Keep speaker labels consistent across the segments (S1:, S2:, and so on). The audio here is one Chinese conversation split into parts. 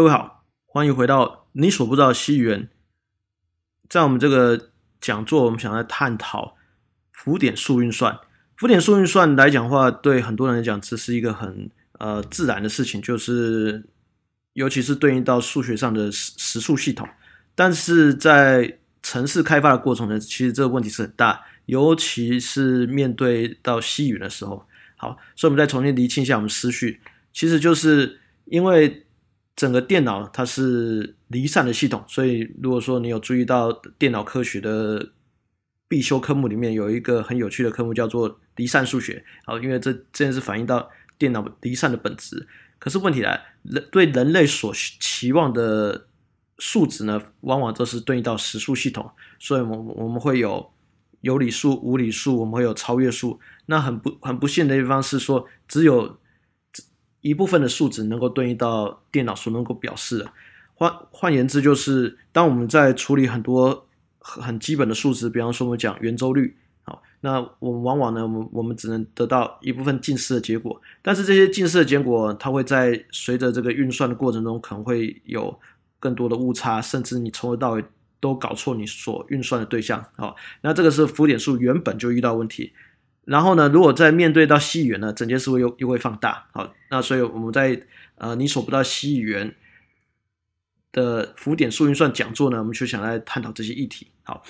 S1: 各位好，欢迎回到你所不知道的西元。在我们这个讲座，我们想来探讨浮点数运算。浮点数运算来讲话，对很多人来讲，这是一个很呃自然的事情，就是尤其是对应到数学上的时时速系统。但是在城市开发的过程呢，其实这个问题是很大，尤其是面对到西元的时候。好，所以我们再重新厘清一下我们思绪，其实就是因为。整个电脑它是离散的系统，所以如果说你有注意到电脑科学的必修科目里面有一个很有趣的科目叫做离散数学，好，因为这这件是反映到电脑离散的本质。可是问题来，人对人类所期望的数值呢，往往都是对应到实数系统，所以，我我们会有有理数、无理数，我们会有超越数。那很不很不幸的地方是说，只有。一部分的数值能够对应到电脑所能够表示的，换换言之，就是当我们在处理很多很基本的数值，比方说我们讲圆周率，好，那我们往往呢，我们我们只能得到一部分近似的结果，但是这些近似的结果，它会在随着这个运算的过程中，可能会有更多的误差，甚至你从头到尾都搞错你所运算的对象，好，那这个是浮点数原本就遇到问题。然后呢？如果在面对到细源呢，整件事会又又会放大。好，那所以我们在呃，你所不到细源的浮点数运算讲座呢，我们就想来探讨这些议题。好，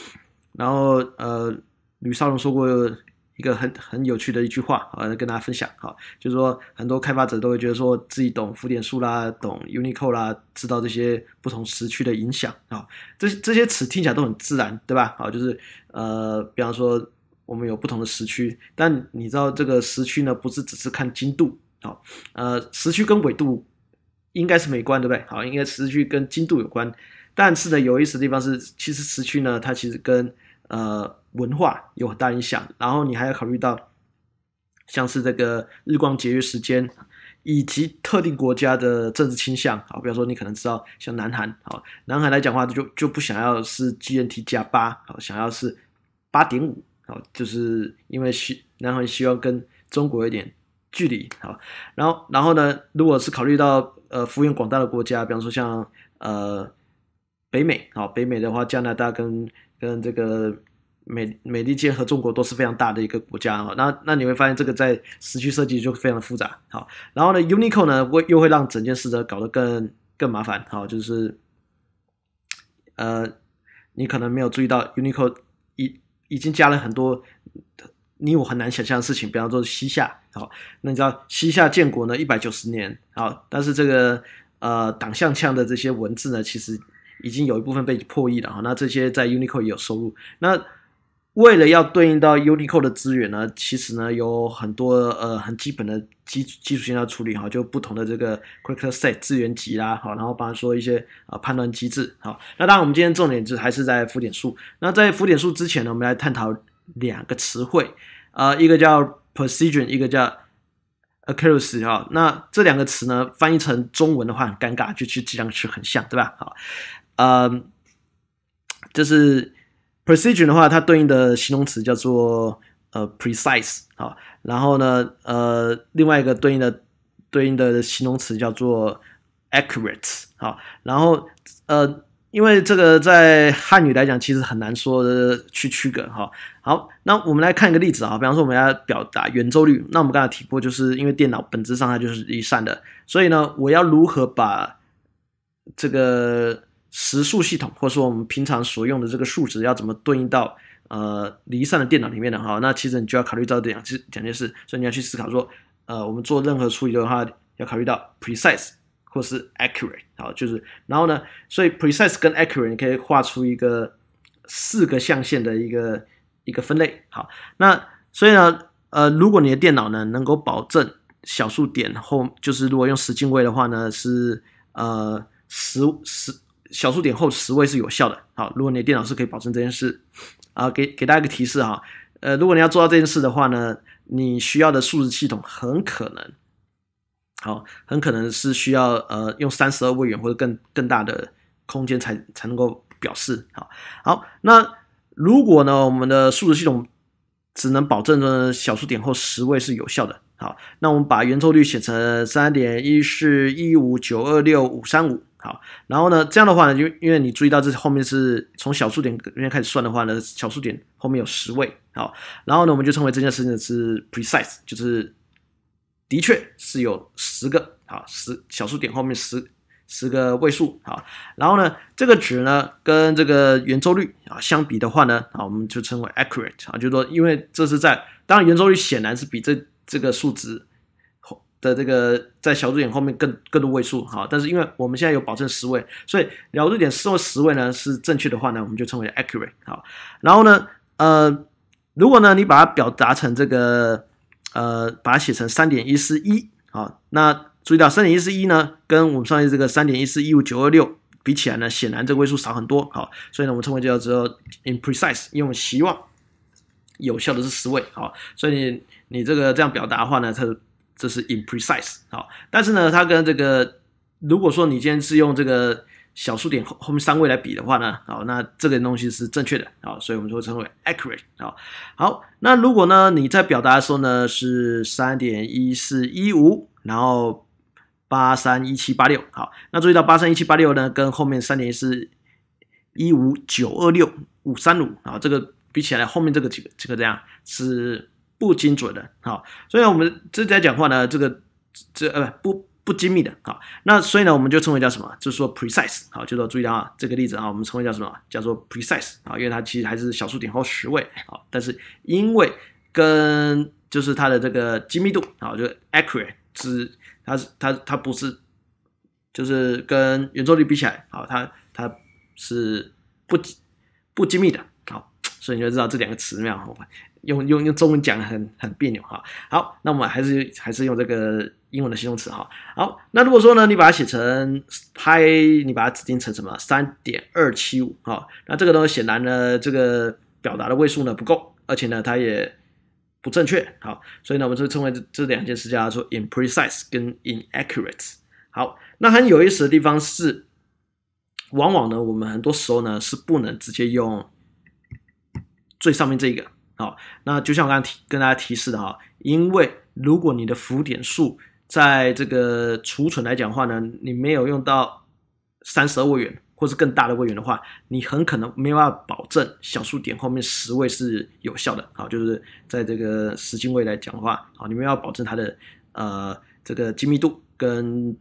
S1: 然后呃，吕少龙说过一个很很有趣的一句话，呃，跟大家分享。好，就是说很多开发者都会觉得说自己懂浮点数啦，懂 Unicode 啦，知道这些不同时区的影响。好，这这些词听起来都很自然，对吧？好，就是呃，比方说。我们有不同的时区，但你知道这个时区呢，不是只是看精度啊。呃，时区跟纬度应该是没关，对不对？好，应该时区跟精度有关。但是呢，有意思的地方是，其实时区呢，它其实跟呃文化有很大影响。然后你还要考虑到，像是这个日光节约时间，以及特定国家的政治倾向好，比如说，你可能知道像南韩好，南韩来讲话就就不想要是 g n t 加八好，想要是八点五。好，就是因为希，然后希望跟中国一点距离，好，然后，然后呢，如果是考虑到呃，幅员广大的国家，比方说像呃，北美，好，北美的话，加拿大跟跟这个美美利坚和中国都是非常大的一个国家，哈，那那你会发现这个在时区设计就非常的复杂，好，然后呢，UNICO 呢会又会让整件事呢搞得更更麻烦，好，就是，呃，你可能没有注意到 UNICO 一。已经加了很多你我很难想象的事情，比方说西夏啊，那你知道西夏建国呢一百九十年啊，但是这个呃党项腔的这些文字呢，其实已经有一部分被破译了啊，那这些在 Unicode 也有收入，那为了要对应到 Unicode 的资源呢，其实呢有很多呃很基本的基基础性要处理哈，就不同的这个 c u i r c k e r set 资源集啦，好，然后包他说一些啊判断机制，好，那当然我们今天重点就还是在浮点数。那在浮点数之前呢，我们来探讨两个词汇，啊，一个叫 precision，一个叫 accuracy 哈。那这两个词呢，翻译成中文的话很尴尬，就去这样去很像对吧？好，嗯，就是。Precision 的话，它对应的形容词叫做呃 precise 好，然后呢，呃，另外一个对应的对应的形容词叫做 accurate 好，然后呃，因为这个在汉语来讲其实很难说去区隔哈。好，那我们来看一个例子啊，比方说我们要表达圆周率，那我们刚才提过，就是因为电脑本质上它就是离散的，所以呢，我要如何把这个？时速系统，或者说我们平常所用的这个数值要怎么对应到呃离散的电脑里面的哈？那其实你就要考虑到两件事，两件事，所以你要去思考说，呃，我们做任何处理的话，要考虑到 precise 或是 accurate，好，就是然后呢，所以 precise 跟 accurate 你可以画出一个四个象限的一个一个分类，好，那所以呢，呃，如果你的电脑呢能够保证小数点后，就是如果用十进位的话呢，是呃十十。小数点后十位是有效的。好，如果你的电脑是可以保证这件事，啊，给给大家一个提示哈，呃，如果你要做到这件事的话呢，你需要的数字系统很可能，好，很可能是需要呃用三十二位元或者更更大的空间才才能够表示。好，好，那如果呢我们的数字系统只能保证呢小数点后十位是有效的，好，那我们把圆周率写成三点一四一五九二六五三五。好，然后呢，这样的话呢，就因为你注意到这后面是从小数点里面开始算的话呢，小数点后面有十位，好，然后呢，我们就称为这件事情是 precise，就是的确是有十个，好，十小数点后面十十个位数，好，然后呢，这个值呢跟这个圆周率啊相比的话呢，啊我们就称为 accurate，啊就是说因为这是在当然圆周率显然是比这这个数值。的这个在小数点后面更更多位数哈，但是因为我们现在有保证十位，所以小数点四或十位呢是正确的话呢，我们就称为 accurate 好。然后呢，呃，如果呢你把它表达成这个呃把它写成三点一四一好，那注意到三点一四一呢跟我们上面这个三点一四一五九二六比起来呢，显然这位数少很多好，所以呢我们称为叫做 imprecise，因为我们希望有效的是十位好，所以你这个这样表达的话呢，它。这是 inprecise 好，但是呢，它跟这个，如果说你今天是用这个小数点后后面三位来比的话呢，好，那这个东西是正确的啊，所以我们说称为 accurate 啊。好，那如果呢你在表达的时候呢是三点一四一五，然后八三一七八六，好，那注意到八三一七八六呢跟后面三点一四一五九二六五三五啊，这个比起来后面这个几个几个这样是。不精准的，好，所以我们这在讲话呢，这个这呃不不精密的，好，那所以呢，我们就称为叫什么？就是说 precise 好，就是说注意到啊，这个例子啊，我们称为叫什么？叫做 precise 好，因为它其实还是小数点后十位好，但是因为跟就是它的这个精密度好，就 accurate 只它是它它不是，就是跟圆周率比起来好，它它是不不精密的，好，所以你就知道这两个词嘛，好。用用用中文讲很很别扭哈，好，那我们还是还是用这个英文的形容词哈，好，那如果说呢你把它写成拍，你把它指定成什么三点二七五哈。那这个东西显然呢这个表达的位数呢不够，而且呢它也不正确，好，所以呢我们就称为这这两件事叫做 in precise 跟 inaccurate。好，那很有意思的地方是，往往呢我们很多时候呢是不能直接用最上面这个。好，那就像我刚刚提跟大家提示的哈，因为如果你的浮点数在这个储存来讲的话呢，你没有用到三十二位元或是更大的位元的话，你很可能没有办法保证小数点后面十位是有效的。好，就是在这个十进位来讲的话，好，你们要保证它的呃这个精密度跟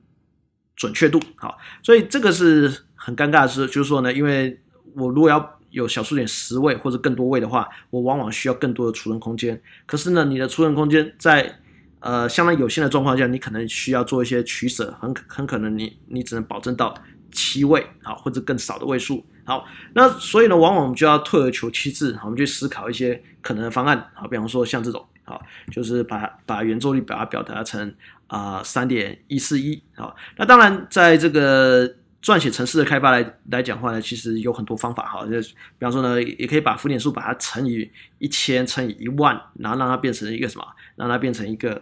S1: 准确度。好，所以这个是很尴尬的事，就是说呢，因为我如果要。有小数点十位或者更多位的话，我往往需要更多的储存空间。可是呢，你的储存空间在呃相当有限的状况下，你可能需要做一些取舍，很很可能你你只能保证到七位啊，或者更少的位数。好，那所以呢，往往我们就要退而求其次，我们去思考一些可能的方案啊，比方说像这种啊，就是把把圆周率把它表达成啊三点一四一啊。那当然在这个撰写城市的开发来来讲话呢，其实有很多方法哈。就比方说呢，也可以把浮点数把它乘以一千、乘以一万，然后让它变成一个什么？让它变成一个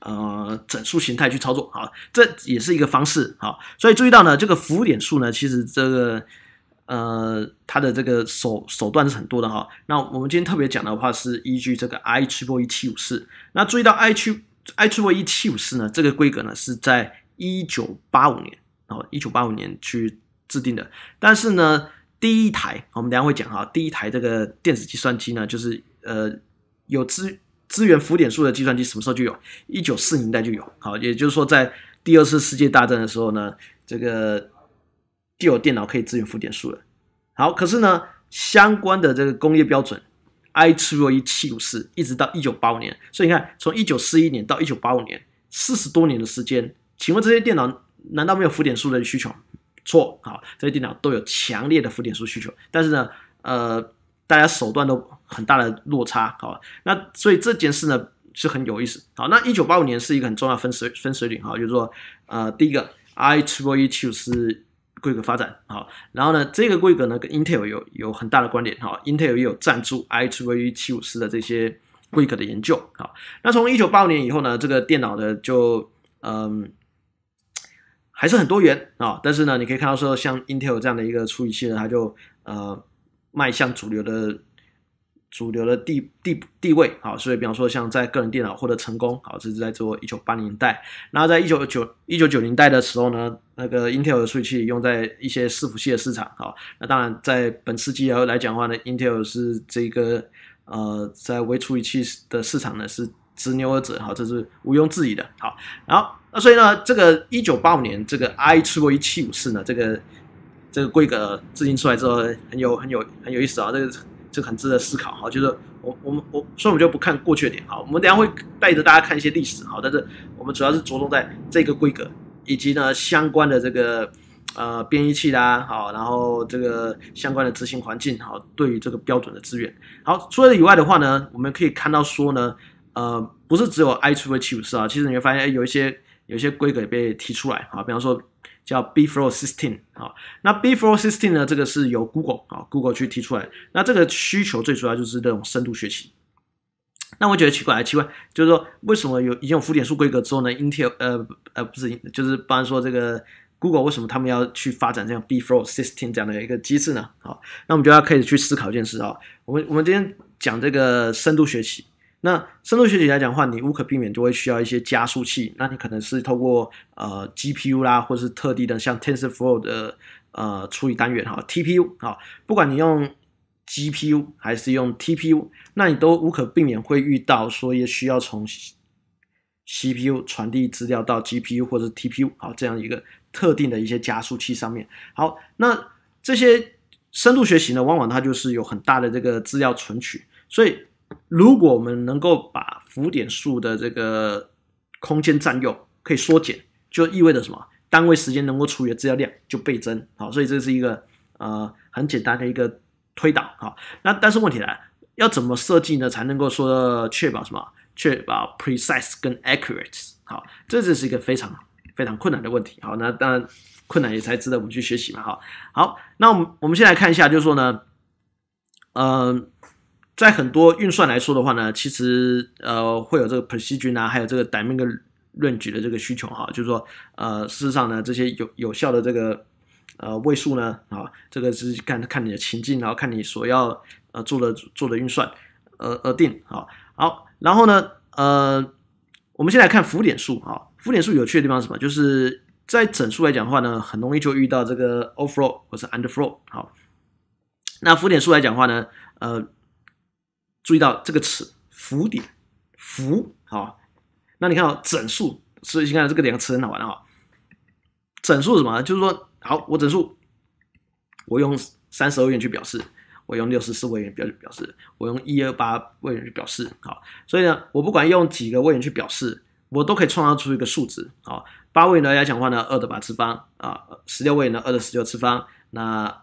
S1: 呃整数形态去操作啊，这也是一个方式哈。所以注意到呢，这个浮点数呢，其实这个呃它的这个手手段是很多的哈。那我们今天特别讲的话是依据这个 IEEE 754。那注意到 i e IEEE 754呢，这个规格呢是在一九八五年。一九八五年去制定的，但是呢，第一台我们等下会讲哈，第一台这个电子计算机呢，就是呃有资资源浮点数的计算机，什么时候就有？一九四年代就有，好，也就是说在第二次世界大战的时候呢，这个就有电脑可以支援浮点数了。好，可是呢，相关的这个工业标准，I21754，一直到一九八五年，所以你看，从一九四一年到一九八五年，四十多年的时间，请问这些电脑？难道没有浮点数的需求？错，好，这些电脑都有强烈的浮点数需求。但是呢，呃，大家手段都很大的落差，好，那所以这件事呢是很有意思。好，那一九八五年是一个很重要分水分水岭，哈，就是说，呃，第一个，i2v 七五四规格发展，好，然后呢，这个规格呢跟 Intel 有有很大的关联，哈，Intel 也有赞助 i2v 七五四的这些规格的研究，好，那从一九八五年以后呢，这个电脑呢就，嗯。还是很多元啊，但是呢，你可以看到说，像 Intel 这样的一个处理器呢，它就呃迈向主流的主流的地地地位啊。所以，比方说像在个人电脑获得成功啊，这是在做一九八零代。那在一九九一九九零代的时候呢，那个 Intel 的处理器用在一些伺服器的市场啊。那当然，在本世纪来讲的话呢，Intel 是这个呃在微处理器的市场呢是执牛而者好，这是毋庸置疑的。好，然后。那所以呢，这个一九八五年这个 I t w 一七五四呢，这个这个规格制定出来之后，很有很有很有意思啊，这个这个很值得思考哈。就是我我们我，所以我们就不看过去点哈。我们等下会带着大家看一些历史哈，但是我们主要是着重在这个规格以及呢相关的这个呃编译器啦，好，然后这个相关的执行环境好，对于这个标准的资源。好，除了以外的话呢，我们可以看到说呢，呃，不是只有 I t w 七五四啊，其实你会发现有一些。有些规格也被提出来啊，比方说叫 b f l o s s t e 6啊，那 b f l o s s t e 6呢，这个是由 Google 啊 Google 去提出来。那这个需求最主要就是这种深度学习。那我觉得奇怪，奇怪，就是说为什么有已经有浮点数规格之后呢？Intel 呃呃不是，就是帮说这个 Google 为什么他们要去发展这样 b f l o s s t e 6这样的一个机制呢？好，那我们就要开始去思考一件事啊，我们我们今天讲这个深度学习。那深度学习来讲的话，你无可避免就会需要一些加速器。那你可能是透过呃 GPU 啦，或是特定的像 TensorFlow 的呃处理单元哈 TPU 啊。不管你用 GPU 还是用 TPU，那你都无可避免会遇到说也需要从 CPU 传递资料到 GPU 或者 TPU 好这样一个特定的一些加速器上面。好，那这些深度学习呢，往往它就是有很大的这个资料存取，所以。如果我们能够把浮点数的这个空间占用可以缩减，就意味着什么？单位时间能够处理的资料量就倍增。好，所以这是一个呃很简单的一个推导。好，那但是问题来，要怎么设计呢，才能够说确保什么？确保 precise 跟 accurate 好，这就是一个非常非常困难的问题。好，那当然困难也才值得我们去学习嘛。好，好，那我们我们先来看一下，就是说呢，嗯。在很多运算来说的话呢，其实呃会有这个 precision 啊，还有这个 d a m o i n g range 的这个需求哈，就是说呃事实上呢，这些有有效的这个呃位数呢啊，这个是看看你的情境，然后看你所要呃做的做的运算，而而定啊。好，然后呢呃，我们先来看浮点数哈，浮点数有趣的地方是什么？就是在整数来讲的话呢，很容易就遇到这个 overflow 或是 underflow。好，那浮点数来讲的话呢，呃。注意到这个词“浮点”，浮好，那你看到整数，所以你看这个两个词很好玩啊。整数是什么？就是说，好，我整数，我用三十二位元去表示，我用六十四位元表表示，我用一二八位元去表示，好，所以呢，我不管用几个位元去表示，我都可以创造出一个数值，好，八位元呢来讲话呢，二的八次方啊，十六位元呢，二的十六次方，那。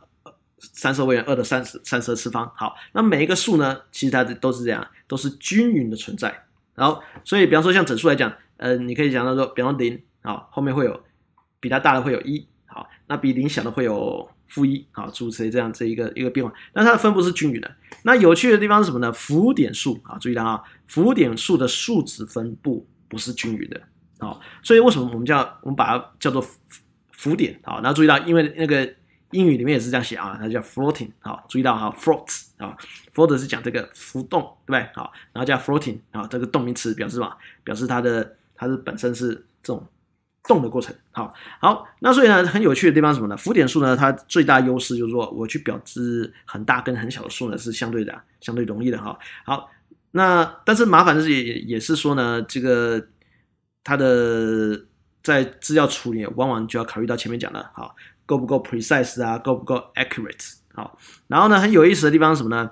S1: 三十位元二的三十三十次方，好，那每一个数呢，其实它都是这样，都是均匀的存在。然后，所以比方说像整数来讲，嗯，你可以想到说，比方零，好，后面会有比它大的会有一，好，那比零小的会有负一，好，注意这样这一个一个变化。那它的分布是均匀的。那有趣的地方是什么呢？浮点数啊，注意到啊，浮点数的数值分布不是均匀的，好，所以为什么我们叫我们把它叫做浮点？好，然后注意到，因为那个。英语里面也是这样写啊，它叫 floating。好，注意到哈，float 啊，float 是讲这个浮动，对不对？好，然后叫 floating 啊，这个动名词表示什么？表示它的它是本身是这种动的过程。好，好，那所以呢，很有趣的地方什么呢？浮点数呢，它最大优势就是说，我去表示很大跟很小的数呢，是相对的，相对容易的哈。好，那但是麻烦的是也也是说呢，这个它的在资料处理往往就要考虑到前面讲的哈。够不够 precise 啊？够不够 accurate 好？然后呢，很有意思的地方是什么呢？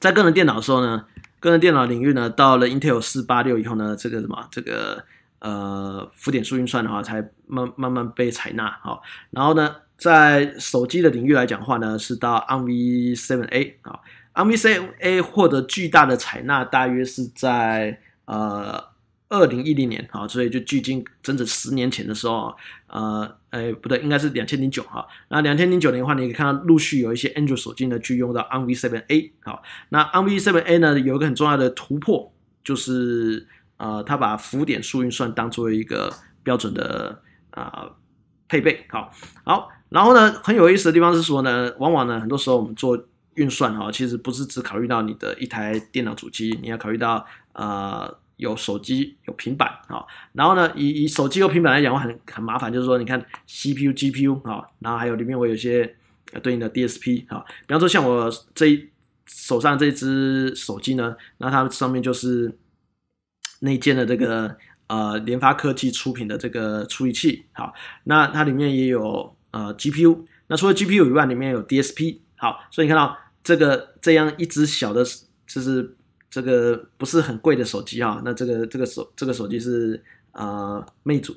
S1: 在个人电脑的时候呢，个人电脑领域呢，到了 Intel 四八六以后呢，这个什么，这个呃浮点数运算的话，才慢慢慢被采纳好。然后呢，在手机的领域来讲的话呢，是到 Armv7a 啊，Armv7a 获得巨大的采纳，大约是在呃二零一零年啊，所以就距今整整十年前的时候，呃。哎，不对，应该是两千零九哈。那两千零九年的话，你可以看到陆续有一些安卓手机呢去用到 M V s v A。好，那 M V s v A 呢有一个很重要的突破，就是呃，它把浮点数运算当做一个标准的啊配备。好，好，然后呢，很有意思的地方是说呢，往往呢，很多时候我们做运算哈，其实不是只考虑到你的一台电脑主机，你要考虑到啊。有手机，有平板啊，然后呢，以以手机和平板来讲话，很很麻烦，就是说，你看 CPU、GPU 啊，然后还有里面我有一些对应的 DSP 啊，比方说像我这一手上这只手机呢，那它上面就是内建的这个呃联发科技出品的这个处理器，好，那它里面也有呃 GPU，那除了 GPU 以外，里面有 DSP，好，所以你看到这个这样一只小的，就是。这个不是很贵的手机哈，那这个这个手这个手机是呃魅族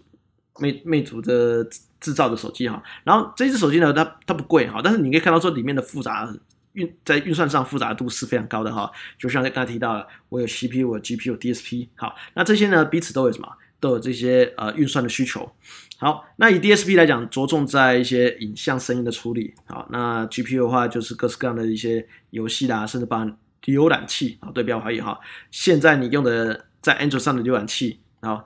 S1: 魅魅族的制造的手机哈，然后这只手机呢，它它不贵哈，但是你可以看到说里面的复杂运在运算上复杂度是非常高的哈，就像刚才提到的，我有 CPU、我 GPU、DSP，好，那这些呢彼此都有什么都有这些呃运算的需求，好，那以 DSP 来讲着重在一些影像声音的处理，好，那 GPU 的话就是各式各样的一些游戏啦，甚至把浏览器啊，对标怀疑哈。现在你用的在安卓上的浏览器啊，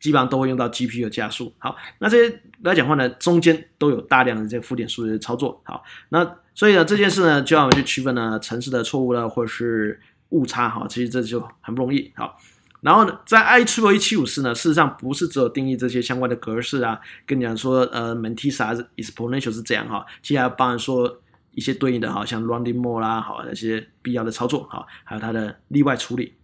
S1: 基本上都会用到 GPU 的加速。好，那这些来讲话呢，中间都有大量的这些浮点数的操作。好，那所以呢，这件事呢，就要去区分呢，城市的错误了，或者是误差哈。其实这就很不容易。好，然后呢，在 IE754 呢，事实上不是只有定义这些相关的格式啊，跟你讲说呃，m n t i s 啊 exponential 是这样哈，接下来帮人说。一些对应的哈，像 r u n n i n g more 啦，好那些必要的操作，好，还有它的例外处理，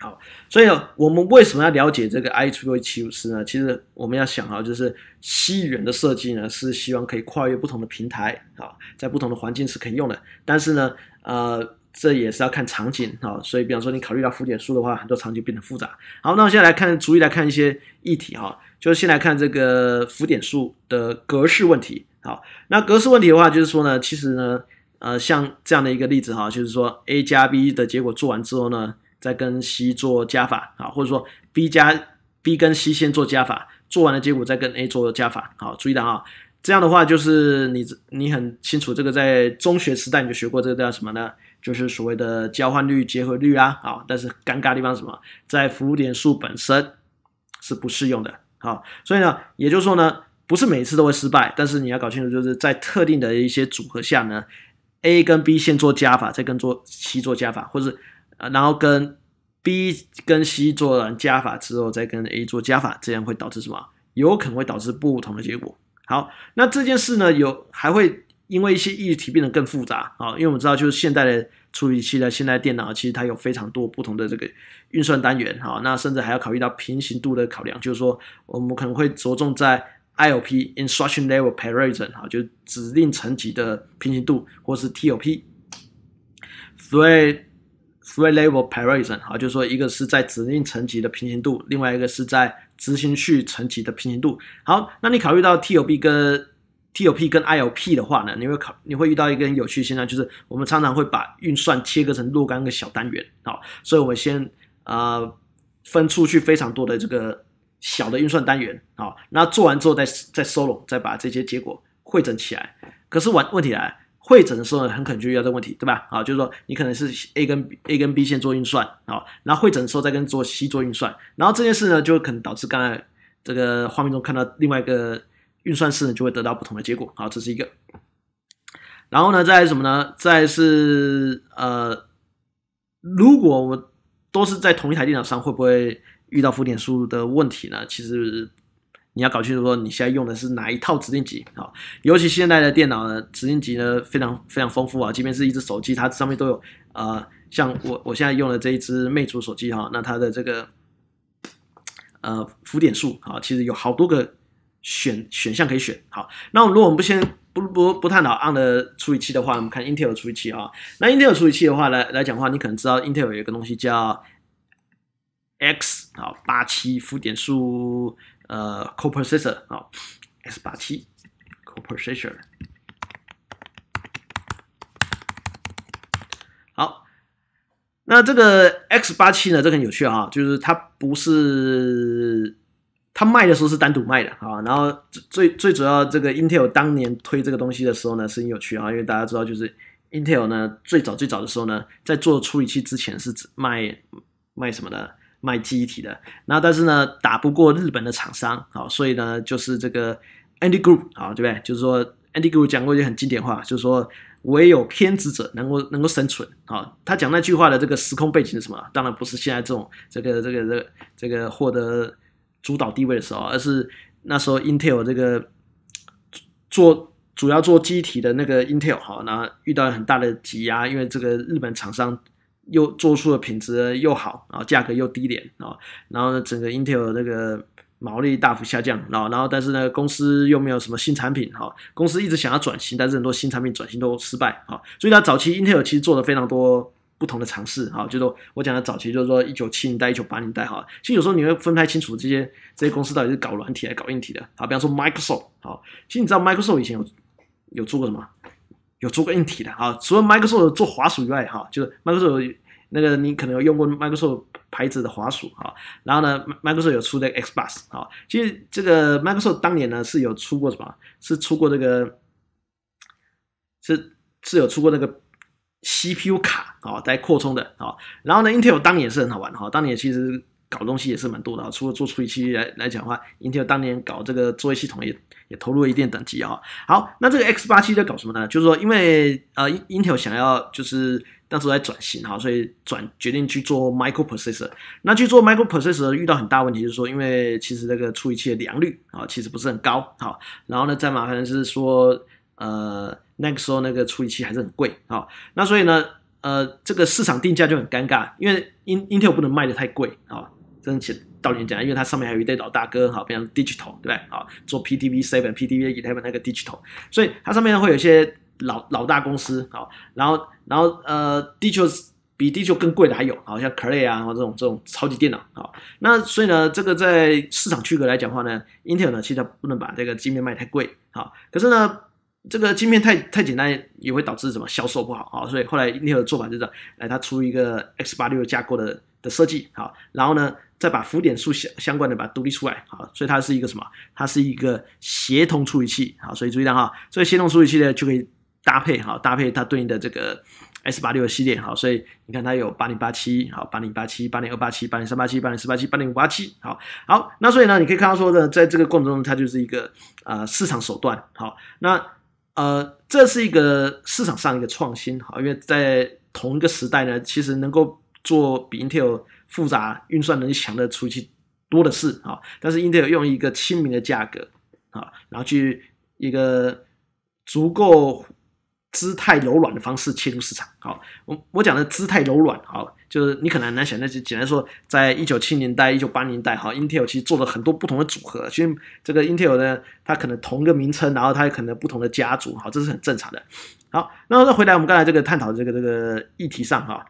S1: 好，所以，我们为什么要了解这个 IEEE 七五四呢？其实我们要想哈，就是 C 语言的设计呢，是希望可以跨越不同的平台，啊，在不同的环境是可以用的。但是呢，呃，这也是要看场景，哈，所以比方说，你考虑到浮点数的话，很多场景变得复杂。好，那我现在来看逐一来看一些议题，哈，就是先来看这个浮点数的格式问题。好，那格式问题的话，就是说呢，其实呢，呃，像这样的一个例子哈，就是说 a 加 b 的结果做完之后呢，再跟 c 做加法啊，或者说 b 加 b 跟 c 先做加法，做完了结果再跟 a 做加法，好，注意的啊，这样的话就是你你很清楚这个在中学时代你就学过这个叫什么呢？就是所谓的交换率结合率啊，好，但是尴尬地方什么，在服务点数本身是不适用的好，所以呢，也就是说呢。不是每次都会失败，但是你要搞清楚，就是在特定的一些组合下呢，A 跟 B 先做加法，再跟做 C 做加法，或者，然后跟 B 跟 C 做完加法之后，再跟 A 做加法，这样会导致什么？有可能会导致不同的结果。好，那这件事呢，有还会因为一些议题变得更复杂啊，因为我们知道，就是现代的处理器的现代电脑，其实它有非常多不同的这个运算单元哦，那甚至还要考虑到平行度的考量，就是说我们可能会着重在。IOP instruction level p a r a l e 哈，i 是就指令层级的平行度，或是 TOP thread thread level p a r a l e 哈，i 就是说一个是在指令层级的平行度，另外一个是在执行序层级的平行度。好，那你考虑到 TOP 跟 TOP 跟 IOP 的话呢，你会考你会遇到一个很有趣现象，就是我们常常会把运算切割成若干个小单元好，所以我们先啊分出去非常多的这个。小的运算单元啊，那做完之后再再收拢，再把这些结果汇整起来。可是完问题来，汇整的时候呢，很可能就遇到这个问题，对吧？啊，就是说你可能是 A 跟 A 跟 B 先做运算啊，然后汇整的时候再跟做 C 做运算，然后这件事呢，就可能导致刚才这个画面中看到另外一个运算式呢，就会得到不同的结果好，这是一个。然后呢，再什么呢？再是呃，如果我们都是在同一台电脑上，会不会？遇到浮点数的问题呢，其实你要搞清楚说你现在用的是哪一套指令集啊？尤其现在的电脑呢，指令集呢非常非常丰富啊。即便是一只手机，它上面都有啊，像我我现在用的这一只魅族手机哈，那它的这个呃浮点数啊，其实有好多个选选项可以选。好，那如果我们不先不不不探讨 ARM 的处理器的话，我们看 Intel 处理器啊。那 Intel 处理器的话来来讲话，你可能知道 Intel 有一个东西叫。x 啊，八七浮点数，呃 c o p e processor 啊，x 八七 c o p e processor。好，那这个 x 八七呢，这很有趣啊，就是它不是它卖的时候是单独卖的啊，然后最最最主要，这个 intel 当年推这个东西的时候呢，是很有趣啊，因为大家知道，就是 intel 呢最早最早的时候呢，在做处理器之前是卖卖什么呢？卖机体的，那但是呢，打不过日本的厂商啊，所以呢，就是这个 Andy g r o u p 啊，对不对？就是说 Andy g r o u p 讲过一句很经典话，就是说唯有偏执者能够能够生存啊。他讲那句话的这个时空背景是什么？当然不是现在这种这个这个这个这个获得主导地位的时候，而是那时候 Intel 这个做主要做机体的那个 Intel 好，那遇到了很大的挤压，因为这个日本厂商。又做出了品质又好，然后价格又低廉，啊，然后呢，整个 Intel 那个毛利大幅下降，然后，然后但是呢，公司又没有什么新产品，哈，公司一直想要转型，但是很多新产品转型都失败，啊，所以它早期 Intel 其实做了非常多不同的尝试，啊，就是说我讲的早期，就是说一九七零代、一九八零代，哈，其实有时候你会分不清楚这些这些公司到底是搞软体还是搞硬体的，啊，比方说 Microsoft，啊，其实你知道 Microsoft 以前有有做过什么？有做过硬体的啊，除了 Microsoft 做滑鼠以外哈，就是 Microsoft 那个你可能有用过 Microsoft 牌子的滑鼠啊。然后呢，Microsoft 有出这个 Xbox 啊，其实这个 Microsoft 当年呢是有出过什么？是出过这个，是是有出过那个 CPU 卡啊，带扩充的啊。然后呢，Intel 当年也是很好玩哈，当年其实。搞东西也是蛮多的啊，除了做处理器来来讲的话，Intel 当年搞这个作业系统也也投入了一定等级啊。好，那这个 X 八七在搞什么呢？就是说，因为呃，Intel 想要就是当时在转型哈，所以转决定去做 microprocessor。那去做 microprocessor 遇到很大问题，就是说，因为其实那个处理器的良率啊，其实不是很高啊。然后呢，再麻烦的是说，呃，那个时候那个处理器还是很贵啊。那所以呢，呃，这个市场定价就很尴尬，因为 In Intel 不能卖的太贵啊。真的道导演讲，因为它上面还有一堆老大哥，哈，比如 digital，对不对？做 PTV Seven、PTV Eleven 那个 digital，所以它上面会有一些老老大公司，哈，然后然后呃，digital 比 digital 更贵的还有，好像 Clay 啊，这种这种超级电脑，好，那所以呢，这个在市场区隔来讲话呢，Intel 呢，其实不能把这个机面卖太贵，哈，可是呢。这个芯片太太简单，也会导致什么销售不好啊？所以后来英特尔的做法就是，哎，它出一个 X 八六架构的的设计好，然后呢，再把浮点数相相关的把它独立出来好，所以它是一个什么？它是一个协同处理器好，所以注意到哈，所以协同处理器呢就可以搭配哈，搭配它对应的这个 S 八六的系列好，所以你看它有八零八七好，八零八七，八零二八七，八零三八七，八零四八七，八零五八七好，好，那所以呢，你可以看到说的，在这个过程中，它就是一个呃市场手段好，那。呃，这是一个市场上一个创新哈，因为在同一个时代呢，其实能够做比 Intel 复杂运算能力强的处理器多的是啊，但是 Intel 用一个亲民的价格啊，然后去一个足够。姿态柔软的方式切入市场，好，我我讲的姿态柔软，好，就是你可能很难想，那就简单说，在一九七年代、一九八年代，哈，Intel 其实做了很多不同的组合，其实这个 Intel 呢，它可能同一个名称，然后它可能不同的家族，好，这是很正常的。好，那再回来我们刚才这个探讨这个这个议题上，哈，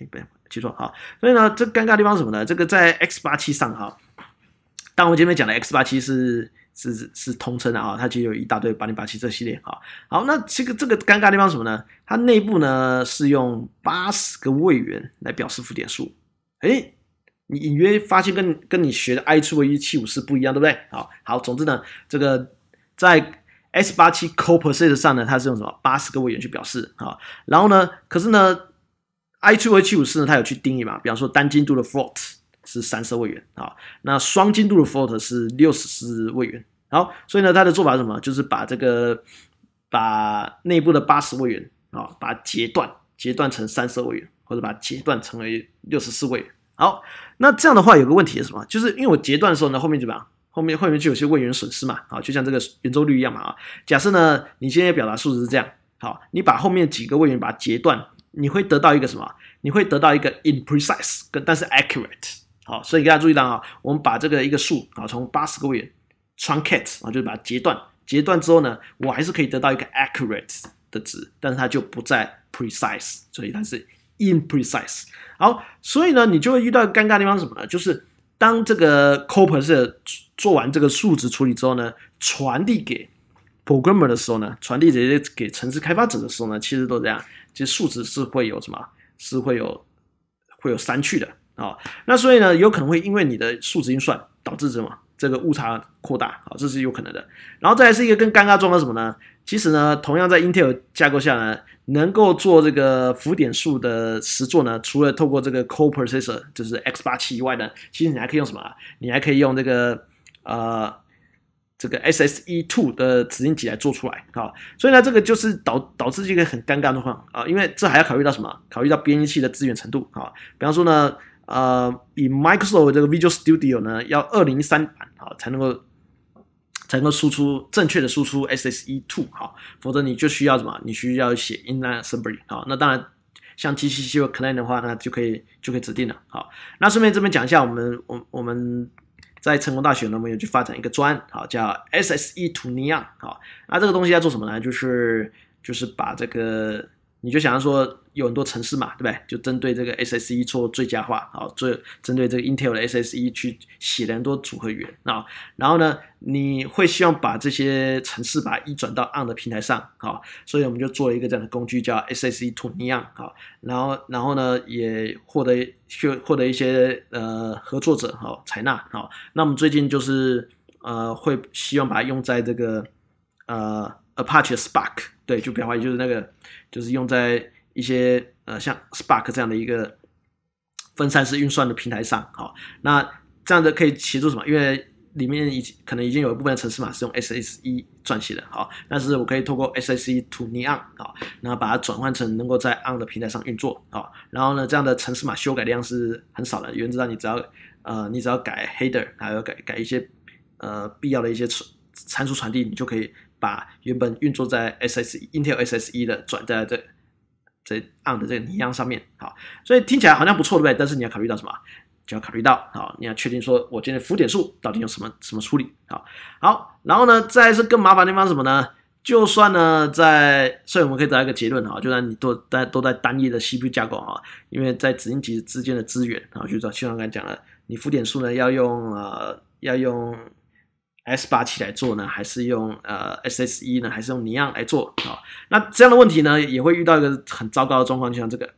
S1: 哎，不对，记错，好，所以呢，这尴尬地方是什么呢？这个在 X 八七上，哈，但我们前面讲的 X 八七是。是是同称的啊，它其实有一大堆八零八七这系列啊。好，那这个这个尴尬地方什么呢？它内部呢是用八十个位元来表示浮点数。诶，你隐约发现跟跟你学的 i 二 v 七五四不一样，对不对？好，好，总之呢，这个在 s 八七 c o p e r s c e t 上呢，它是用什么八十个位元去表示啊？然后呢，可是呢，i 二 v 七五四呢，它有去定义嘛？比方说单精度的 float。是三十位元啊，那双精度的 float 是六十四位元，好，所以呢，他的做法是什么，就是把这个把内部的八十位元啊，把它截断，截断成三十位元，或者把截断成为六十四位元。好，那这样的话有个问题是什么？就是因为我截断的时候呢，后面怎么样？后面后面就有些位元损失嘛，啊，就像这个圆周率一样嘛，啊，假设呢，你现在表达数值是这样，好，你把后面几个位元把它截断，你会得到一个什么？你会得到一个 inprecise，但是 accurate。好，所以大家注意到啊，我们把这个一个数啊，从八十位 truncate 啊，就是把它截断，截断之后呢，我还是可以得到一个 accurate 的值，但是它就不再 precise，所以它是 inprecise。好，所以呢，你就会遇到尴尬的地方是什么呢？就是当这个 c o p e r 是做完这个数值处理之后呢，传递给 programmer 的时候呢，传递直接给城市开发者的时候呢，其实都这样，其实数值是会有什么？是会有会有删去的。啊，那所以呢，有可能会因为你的数值运算导致什么这个误差扩大啊，这是有可能的。然后再是一个更尴尬状况什么呢？其实呢，同样在 Intel 架构下呢，能够做这个浮点数的实作呢，除了透过这个 c o e Processor 就是 X87 以外呢，其实你还可以用什么？你还可以用这个呃这个 s s e two 的指令集来做出来。好，所以呢，这个就是导导致一个很尴尬状况啊，因为这还要考虑到什么？考虑到编译器的资源程度啊，比方说呢。呃，以 Microsoft 这个 Visual Studio 呢，要二零三版啊才能够才能够输出正确的输出 SSE two 哈，否则你就需要什么？你需要写 inline assembly 哈。那当然，像 t c c 或 client 的话，那就可以就可以指定了。好，那顺便这边讲一下，我们我我们在成功大学呢，我们有去发展一个专好，叫 SSE 图尼亚好。那这个东西要做什么呢？就是就是把这个。你就想要说有很多城市嘛，对不对？就针对这个 SSE 做最佳化，好，最针对这个 Intel 的 SSE 去写很多组合言那然后呢，你会希望把这些城市把它移转到 On 的平台上，好，所以我们就做了一个这样的工具，叫 SSE to Neon，好，然后然后呢，也获得获获得一些呃合作者好采纳，好，那我们最近就是呃会希望把它用在这个呃。Apache Spark 对，就不要怀疑，就是那个，就是用在一些呃像 Spark 这样的一个分散式运算的平台上。好，那这样的可以协助什么？因为里面已经可能已经有一部分的程式码是用 SSE 撰写的。好，但是我可以透过 SSE to NIO 啊，然后把它转换成能够在 o N 的平台上运作。啊，然后呢，这样的程式码修改量是很少的。原则上，你只要呃，你只要改 header，还有改改一些呃必要的一些参数传递，你就可以。把原本运作在 S S Intel S S E 的转在这这 on 的这个泥浆上面，好，所以听起来好像不错，对不对？但是你要考虑到什么？就要考虑到，好，你要确定说我今天浮点数到底用什么什么处理，好，好，然后呢，再是更麻烦地方什么呢？就算呢，在所以我们可以得到一个结论，哈，就算你都在都在单一的 CPU 架构啊，因为在指令集之间的资源啊，就像刚才讲的，你浮点数呢要用呃要用。S 八七来做呢，还是用呃 S S 一呢，还是用尼昂来做啊？那这样的问题呢，也会遇到一个很糟糕的状况，就像这个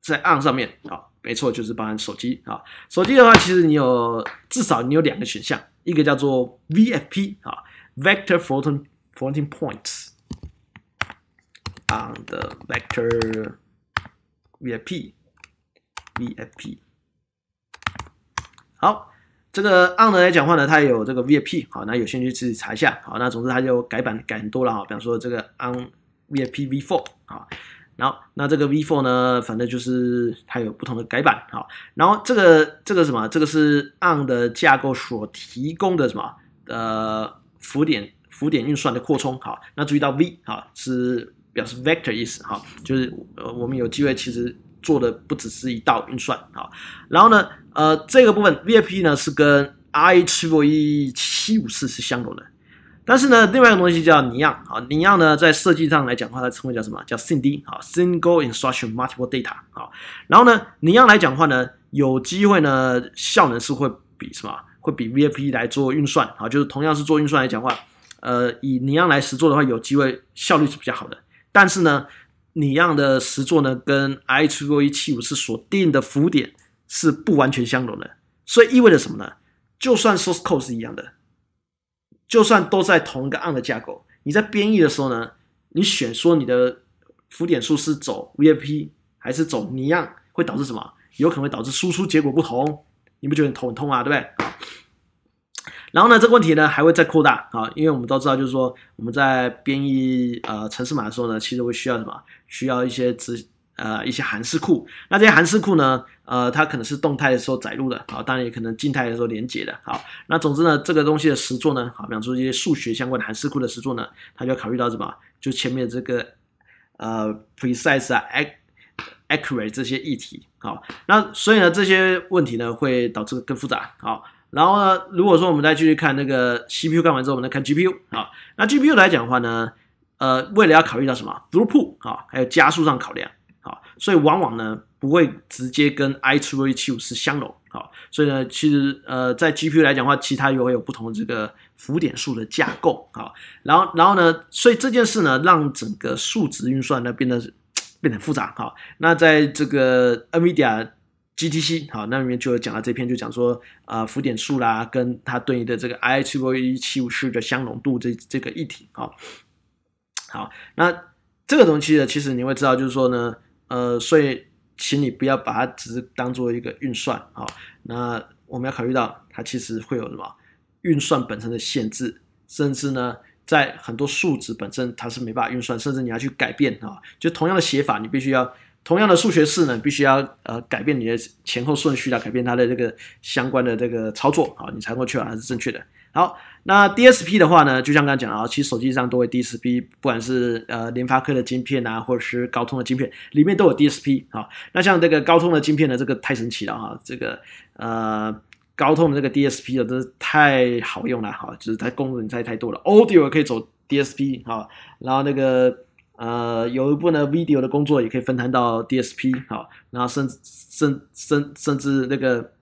S1: 在 on 上面啊，没错，就是含手机啊，手机的话，其实你有至少你有两个选项，一个叫做 VFP 啊，Vector Floating Floating Points，the Vector VFP VFP，好。这个 on m 来讲话呢，它有这个 VIP，好，那有兴趣自己查一下，好，那总之它就改版改很多了哈，比方说这个 on VIP V4，好，然后那这个 V4 呢，反正就是它有不同的改版，好，然后这个这个什么，这个是 on 的架构所提供的什么呃浮点浮点运算的扩充，好，那注意到 V 好是表示 vector 意思，好，就是呃我们有机会其实。做的不只是一道运算啊，然后呢，呃，这个部分 VFP 呢是跟 i 七五一七五四是相同的，但是呢，另外一个东西叫尼样啊，尼样呢在设计上来讲的话，它称为叫什么叫 CIND 啊，Single Instruction Multiple Data 啊，然后呢，尼样来讲的话呢，有机会呢，效能是会比什么，会比 VFP 来做运算啊，就是同样是做运算来讲话，呃，以尼样来实做的话，有机会效率是比较好的，但是呢。你样的十座呢，跟 i two 七五是锁定的浮点是不完全相容的，所以意味着什么呢？就算 source code 是一样的，就算都在同一个 on 的架构，你在编译的时候呢，你选说你的浮点数是走 VFP 还是走你样，会导致什么？有可能会导致输出结果不同。你不觉得头很痛啊？对不对？然后呢，这个问题呢还会再扩大啊，因为我们都知道，就是说我们在编译呃程市码的时候呢，其实会需要什么？需要一些执呃一些函数库。那这些函数库呢，呃，它可能是动态的时候载入的啊，当然也可能静态的时候连接的啊。那总之呢，这个东西的实作呢，好，比方说一些数学相关的函数库的实作呢，它就要考虑到什么？就前面这个呃 precise 啊，accurate 这些议题啊。那所以呢，这些问题呢会导致更复杂啊。然后呢，如果说我们再继续看那个 CPU 干完之后，我们再看 GPU 啊。那 GPU 来讲的话呢，呃，为了要考虑到什么 Throughput 啊，还有加速上考量啊，所以往往呢不会直接跟 i7 7 5 0是相容啊。所以呢，其实呃，在 GPU 来讲的话，其他会有不同的这个浮点数的架构啊。然后，然后呢，所以这件事呢，让整个数值运算呢变得变得复杂哈。那在这个 NVIDIA。GTC 好，那里面就有讲到这篇，就讲说啊浮点数啦，跟它对应的这个 i h V e 七五式的相容度这这个议题啊。好，那这个东西呢，其实你会知道，就是说呢，呃，所以请你不要把它只是当做一个运算啊。那我们要考虑到它其实会有什么运算本身的限制，甚至呢，在很多数值本身它是没办法运算，甚至你要去改变啊。就同样的写法，你必须要。同样的数学式呢，必须要呃改变你的前后顺序啊，改变它的这个相关的这个操作啊，你才能够确保它是正确的。好，那 DSP 的话呢，就像刚才讲的啊，其实手机上都会 DSP，不管是呃联发科的晶片啊，或者是高通的晶片，里面都有 DSP 啊。那像这个高通的晶片呢，这个太神奇了哈，这个呃高通的这个 DSP 的，真是太好用了哈，就是它功能在太多了，Audio 可以走 DSP 哈，然后那个。呃，有一部分 video 的工作也可以分摊到 DSP 啊，然后甚至、甚、甚、甚至那个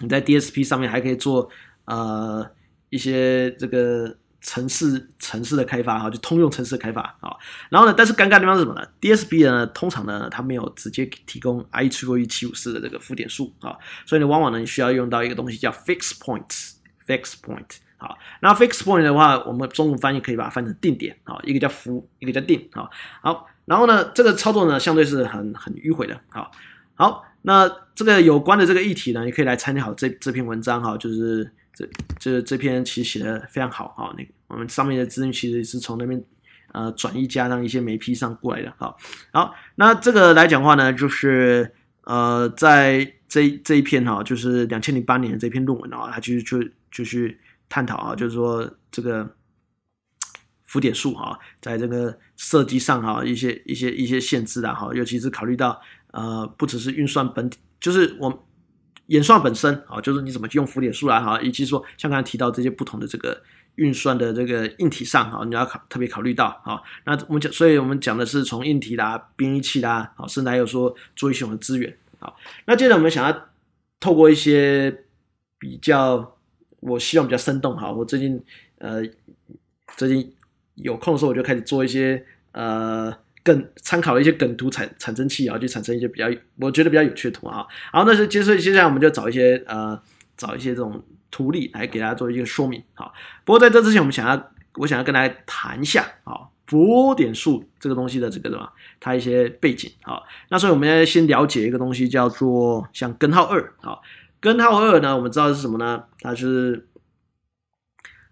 S1: 你在 DSP 上面还可以做呃一些这个城市城市的开发哈，就通用城市的开发啊。然后呢，但是尴尬地方是什么呢？DSP 呢通常呢它没有直接提供 i2v 七五四的这个浮点数啊，所以呢往往呢你需要用到一个东西叫 fixed point，fixed point。好，那 f i x point 的话，我们中文翻译可以把它翻成定点。啊，一个叫浮，一个叫定。啊，好，然后呢，这个操作呢，相对是很很迂回的。好，好，那这个有关的这个议题呢，也可以来参考这这篇文章。哈，就是这这这篇其实写的非常好。哈，那我们上面的资讯其实是从那边呃转移加上一些媒批上过来的。好，好，那这个来讲话呢，就是呃在这这一篇哈，就是两千零八年的这篇论文啊，它其就就就是。探讨啊，就是说这个浮点数哈，在这个设计上哈，一些一些一些限制啊哈，尤其是考虑到呃，不只是运算本体，就是我演算本身啊，就是你怎么去用浮点数来哈，以及说像刚才提到这些不同的这个运算的这个硬体上啊，你要考特别考虑到啊。那我们讲，所以我们讲的是从硬体啦、编译器啦，啊，甚至还有说做一些什么资源好，那接着我们想要透过一些比较。我希望比较生动哈，我最近，呃，最近有空的时候，我就开始做一些呃更参考一些梗图产产生器，啊，就产生一些比较我觉得比较有趣的图啊。然后，那是接着接下来，我们就找一些呃找一些这种图例来给大家做一个说明哈。不过在这之前，我们想要我想要跟大家谈一下啊，浮点数这个东西的这个什么，它一些背景好，那所以我们要先了解一个东西，叫做像根号二啊。根号二呢？我们知道是什么呢？它是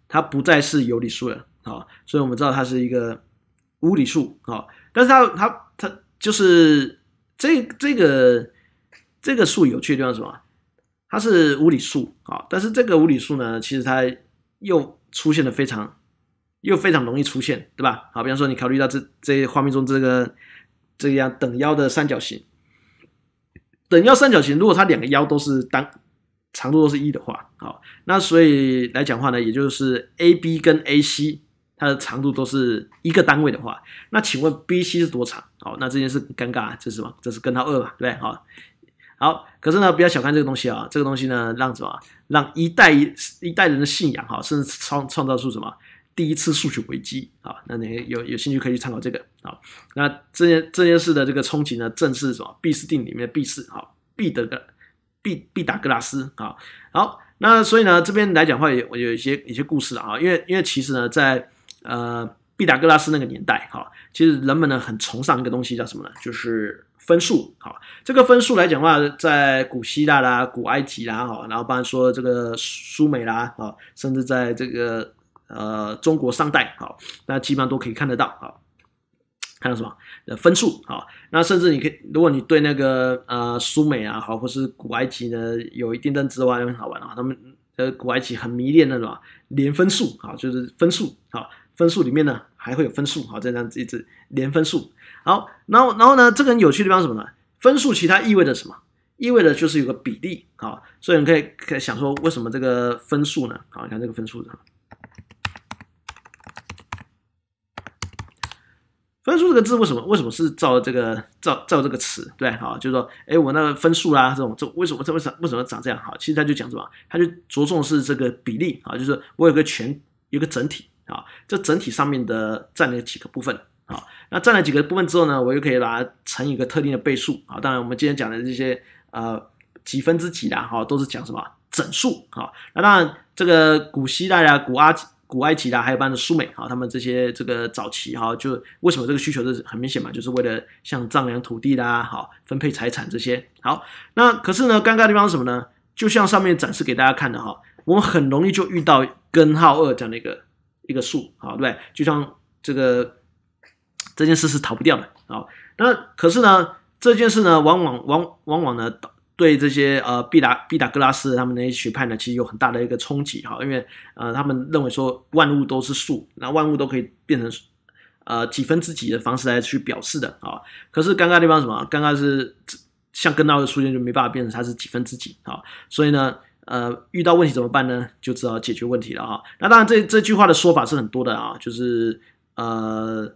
S1: 它不再是有理数了啊，所以我们知道它是一个无理数啊。但是它它它就是这这个这个数有趣的地方是什么？它是无理数啊。但是这个无理数呢，其实它又出现的非常又非常容易出现，对吧？好，比方说你考虑到这这画面中这个这样等腰的三角形。等腰三角形，如果它两个腰都是当长度都是一的话，好，那所以来讲话呢，也就是 AB 跟 AC 它的长度都是一个单位的话，那请问 BC 是多长？好，那这件事很尴尬，这是什么？这是根号二嘛，对不对？好，好，可是呢，不要小看这个东西啊，这个东西呢，让什么？让一代一代人的信仰哈，甚至创创造出什么？第一次数学危机啊，那你有有兴趣可以去参考这个啊。那这件这件事的这个冲击呢，正是什么毕斯定里面的毕氏啊，毕德格毕毕达哥拉斯啊。好，那所以呢，这边来讲话有有一些一些故事啊，因为因为其实呢，在呃毕达哥拉斯那个年代哈，其实人们呢很崇尚一个东西叫什么呢？就是分数啊。这个分数来讲话，在古希腊啦、古埃及啦啊，然后包括说这个苏美啦啊，甚至在这个。呃，中国上代好，那基本上都可以看得到啊，看到什么？呃，分数啊，那甚至你可以，如果你对那个呃苏美啊，好，或是古埃及呢，有一定认知的话，很好玩啊。他们呃古埃及很迷恋那种连分数啊，就是分数啊，分数里面呢还会有分数啊，这样子一直连分数。好，然后然后呢，这个很有趣的地方什么呢？分数其实它意味着什么？意味着就是有个比例啊，所以你可以可以想说，为什么这个分数呢？啊，你看这个分数啊。分数这个字为什么？为什么是照这个照照这个词？对，好，就是说，哎，我那个分数啦，这种这为什么这为什么为什么长这样？好，其实他就讲什么，他就着重是这个比例啊，就是我有个全有个整体啊，这整体上面的占了几个部分啊？那占了几个部分之后呢，我又可以把它乘以一个特定的倍数啊。当然，我们今天讲的这些呃几分之几啦，好，都是讲什么整数啊？那当然，这个古希腊啊，古阿。古埃及啦，还有班的苏美啊，他们这些这个早期哈，就为什么这个需求是很明显嘛？就是为了像丈量土地的，好分配财产这些。好，那可是呢，尴尬的地方是什么呢？就像上面展示给大家看的哈，我们很容易就遇到根号二这样的一个一个数，好对不对？就像这个这件事是逃不掉的啊。那可是呢，这件事呢，往往往往往往呢。对这些呃毕达毕达哥拉斯他们那些学派呢，其实有很大的一个冲击哈，因为呃他们认为说万物都是数，那万物都可以变成呃几分之几的方式来去表示的啊。可是尴尬地方什么？尴尬是像根号的出现就没办法变成它是几分之几啊。所以呢呃遇到问题怎么办呢？就知道解决问题了哈。那当然这这句话的说法是很多的啊，就是呃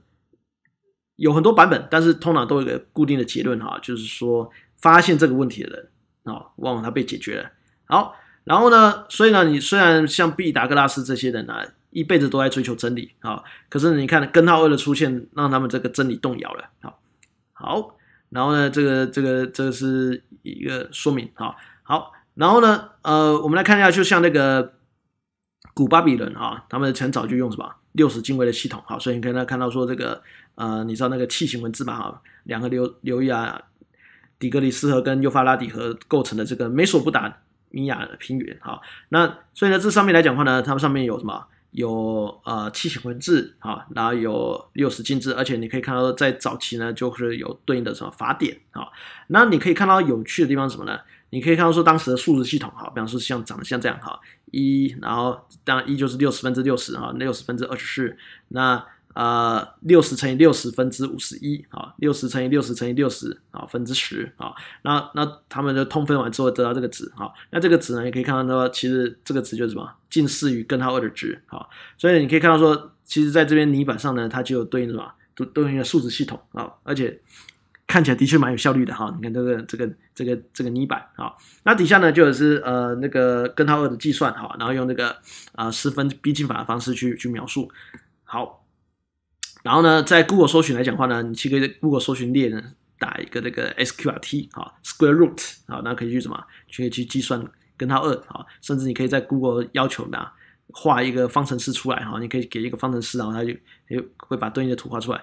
S1: 有很多版本，但是通常都有一个固定的结论哈，就是说发现这个问题的人。啊，往往它被解决了。好，然后呢，所以呢，你虽然像毕达哥拉斯这些人呢，一辈子都在追求真理啊，可是你看根号二的出现，让他们这个真理动摇了。好，好，然后呢，这个这个这是一个说明啊。好，然后呢，呃，我们来看一下，就像那个古巴比伦啊，他们很早就用什么六十进位的系统。好，所以你可以看到说这个，呃，你知道那个器形文字嘛？哈，两个流域啊，底格里斯河跟幼发拉底河构成的这个美索不达米亚平原，哈，那所以呢，这上面来讲的话呢，它上面有什么？有呃七形文字，哈，然后有六十进制，而且你可以看到，在早期呢，就是有对应的什么法典，哈，那你可以看到有趣的地方是什么呢？你可以看到说当时的数字系统，哈，比方说像长得像这样，哈，一，然后当然一就是六十分之六十，哈，六十分之二十四，那。呃，六十乘以六十分之五十一啊，六十乘以六十乘以六十啊，分之十啊，那那他们就通分完之后得到这个值啊，那这个值呢，也可以看到说，其实这个值就是什么，近似于根号二的值啊，所以你可以看到说，其实在这边泥板上呢，它就有对应什么，都对应的数值系统啊，而且看起来的确蛮有效率的哈，你看这个这个这个这个泥板啊，那底下呢就是呃那个根号二的计算哈，然后用那个啊四分逼近法的方式去去描述，好。然后呢，在 Google 搜寻来讲话呢，你去 Google 搜寻列呢，打一个那个 sqrt 哈，square root 哈，那可以去什么？去去计算根号二哈，甚至你可以在 Google 要求呢，画一个方程式出来哈，你可以给一个方程式，然后它就就会把对应的图画出来。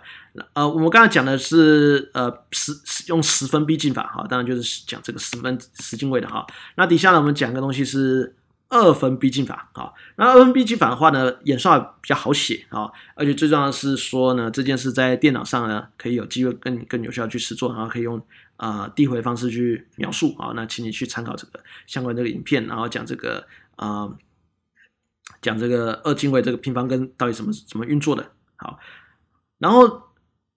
S1: 呃，我们刚才讲的是呃，十用十分逼近法哈，当然就是讲这个十分十进位的哈。那底下呢，我们讲个东西是。二分逼近法啊，那二分逼近法的话呢，演算比较好写啊，而且最重要的是说呢，这件事在电脑上呢，可以有机会更更有效去试做，然后可以用啊递回方式去描述啊。那请你去参考这个相关这个影片，然后讲这个啊，讲这个二进位这个平方根到底怎么怎么运作的。好，然后，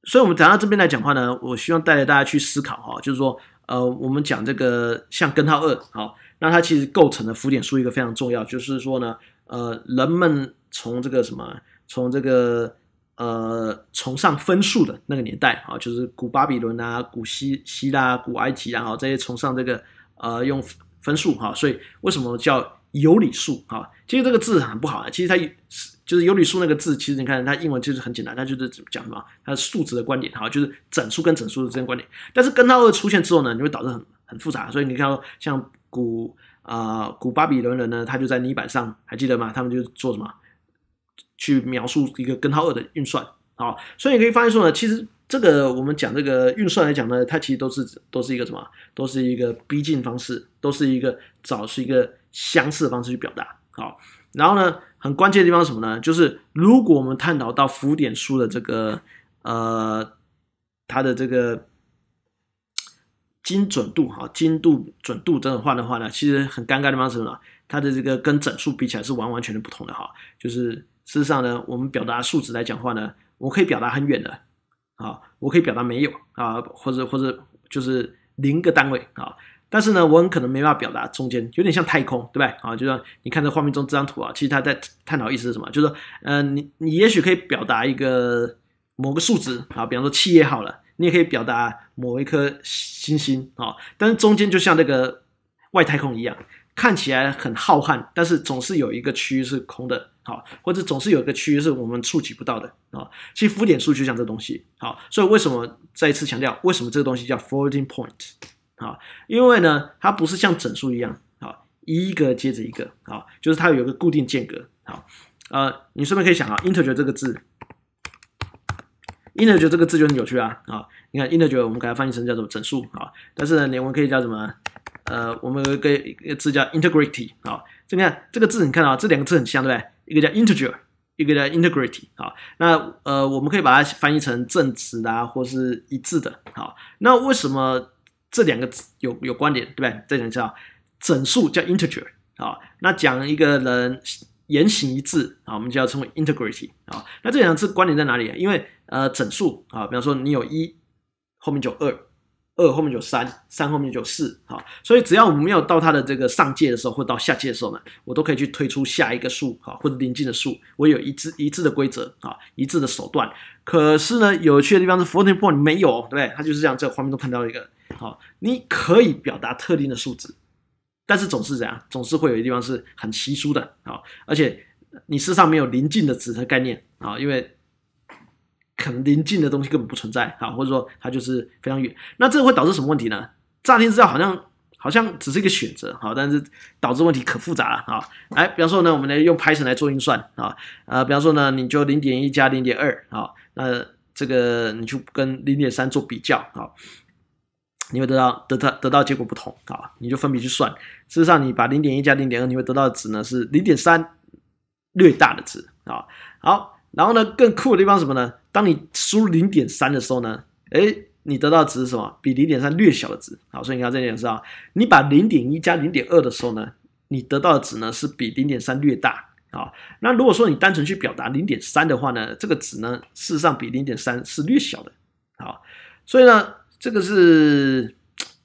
S1: 所以我们谈到这边来讲话呢，我希望带着大家去思考哈，就是说，呃，我们讲这个像根号二好。那它其实构成了浮点数一个非常重要，就是说呢，呃，人们从这个什么，从这个呃，崇尚分数的那个年代啊，就是古巴比伦啊、古希希腊、古埃及，然后这些崇尚这个呃用分数哈，所以为什么叫有理数啊？其实这个字很不好啊。其实它就是有理数那个字，其实你看它英文就是很简单，它就是讲什么？它是数值的观点啊，就是整数跟整数之间观点。但是根号二出现之后呢，你会导致很很复杂，所以你看像。古啊，古巴比伦人呢，他就在泥板上，还记得吗？他们就做什么？去描述一个根号二的运算啊！所以你可以发现说呢，其实这个我们讲这个运算来讲呢，它其实都是都是一个什么？都是一个逼近方式，都是一个找是一个相似的方式去表达。好，然后呢，很关键的地方是什么呢？就是如果我们探讨到浮点数的这个呃，它的这个。精准度哈，精度、准度这种话的话呢，其实很尴尬的地方是什么？它的这个跟整数比起来是完完全全不同的哈。就是事实上呢，我们表达数值来讲话呢，我可以表达很远的啊，我可以表达没有啊，或者或者就是零个单位啊。但是呢，我很可能没办法表达中间，有点像太空，对不对啊？就像你看这画面中这张图啊，其实它在探讨意思是什么？就是说，呃，你你也许可以表达一个某个数值啊，比方说七也好。你也可以表达某一颗星星啊，但是中间就像那个外太空一样，看起来很浩瀚，但是总是有一个区域是空的哦，或者总是有一个区域是我们触及不到的啊。其实浮点数就像这东西哦，所以为什么再一次强调，为什么这个东西叫 floating point 啊？因为呢，它不是像整数一样啊，一个接着一个啊，就是它有个固定间隔啊。呃，你顺便可以想啊，integer 这个字。integer 这个字就很有趣啊，啊，你看 integer 我们给它翻译成叫做整数啊，但是呢，你我们可以叫什么？呃，我们一个字叫 integrity 啊，这边看这个字，你看啊，这两个字很像，对不对？一个叫 integer，一个叫 integrity 啊，那呃，我们可以把它翻译成正直啊，或是一致的好，那为什么这两个字有有关联，对不对？再讲一下，整数叫 integer 啊，那讲一个人。言行一致啊，我们就要称为 integrity 啊。那这两次关联在哪里？因为呃，整数啊，比方说你有一，后面就二，二后面就三，三后面就四，哈。所以只要我们没有到它的这个上界的时候，或到下界的时候呢，我都可以去推出下一个数，哈，或者临近的数。我有一致一致的规则啊，一致的手段。可是呢，有趣的地方是 floating point 没有，对不对？它就是这样，这个画面中看到一个，好，你可以表达特定的数字。但是总是这样，总是会有一地方是很稀疏的啊，而且你身上没有临近的值的概念啊，因为可能临近的东西根本不存在啊，或者说它就是非常远。那这个会导致什么问题呢？乍听之下好像好像只是一个选择，好，但是导致问题可复杂了啊。哎，比方说呢，我们来用 Python 来做运算啊，呃，比方说呢，你就零点一加零点二啊，那这个你就跟零点三做比较啊。你会得到得到得到结果不同啊，你就分别去算。事实上，你把零点一加零点二，你会得到的值呢是零点三，略大的值啊。好，然后呢，更酷的地方什么呢？当你输零点三的时候呢，诶，你得到的值是什么？比零点三略小的值好，所以你看这样解啊。你把零点一加零点二的时候呢，你得到的值呢是比零点三略大啊。那如果说你单纯去表达零点三的话呢，这个值呢事实上比零点三是略小的啊。所以呢。这个是，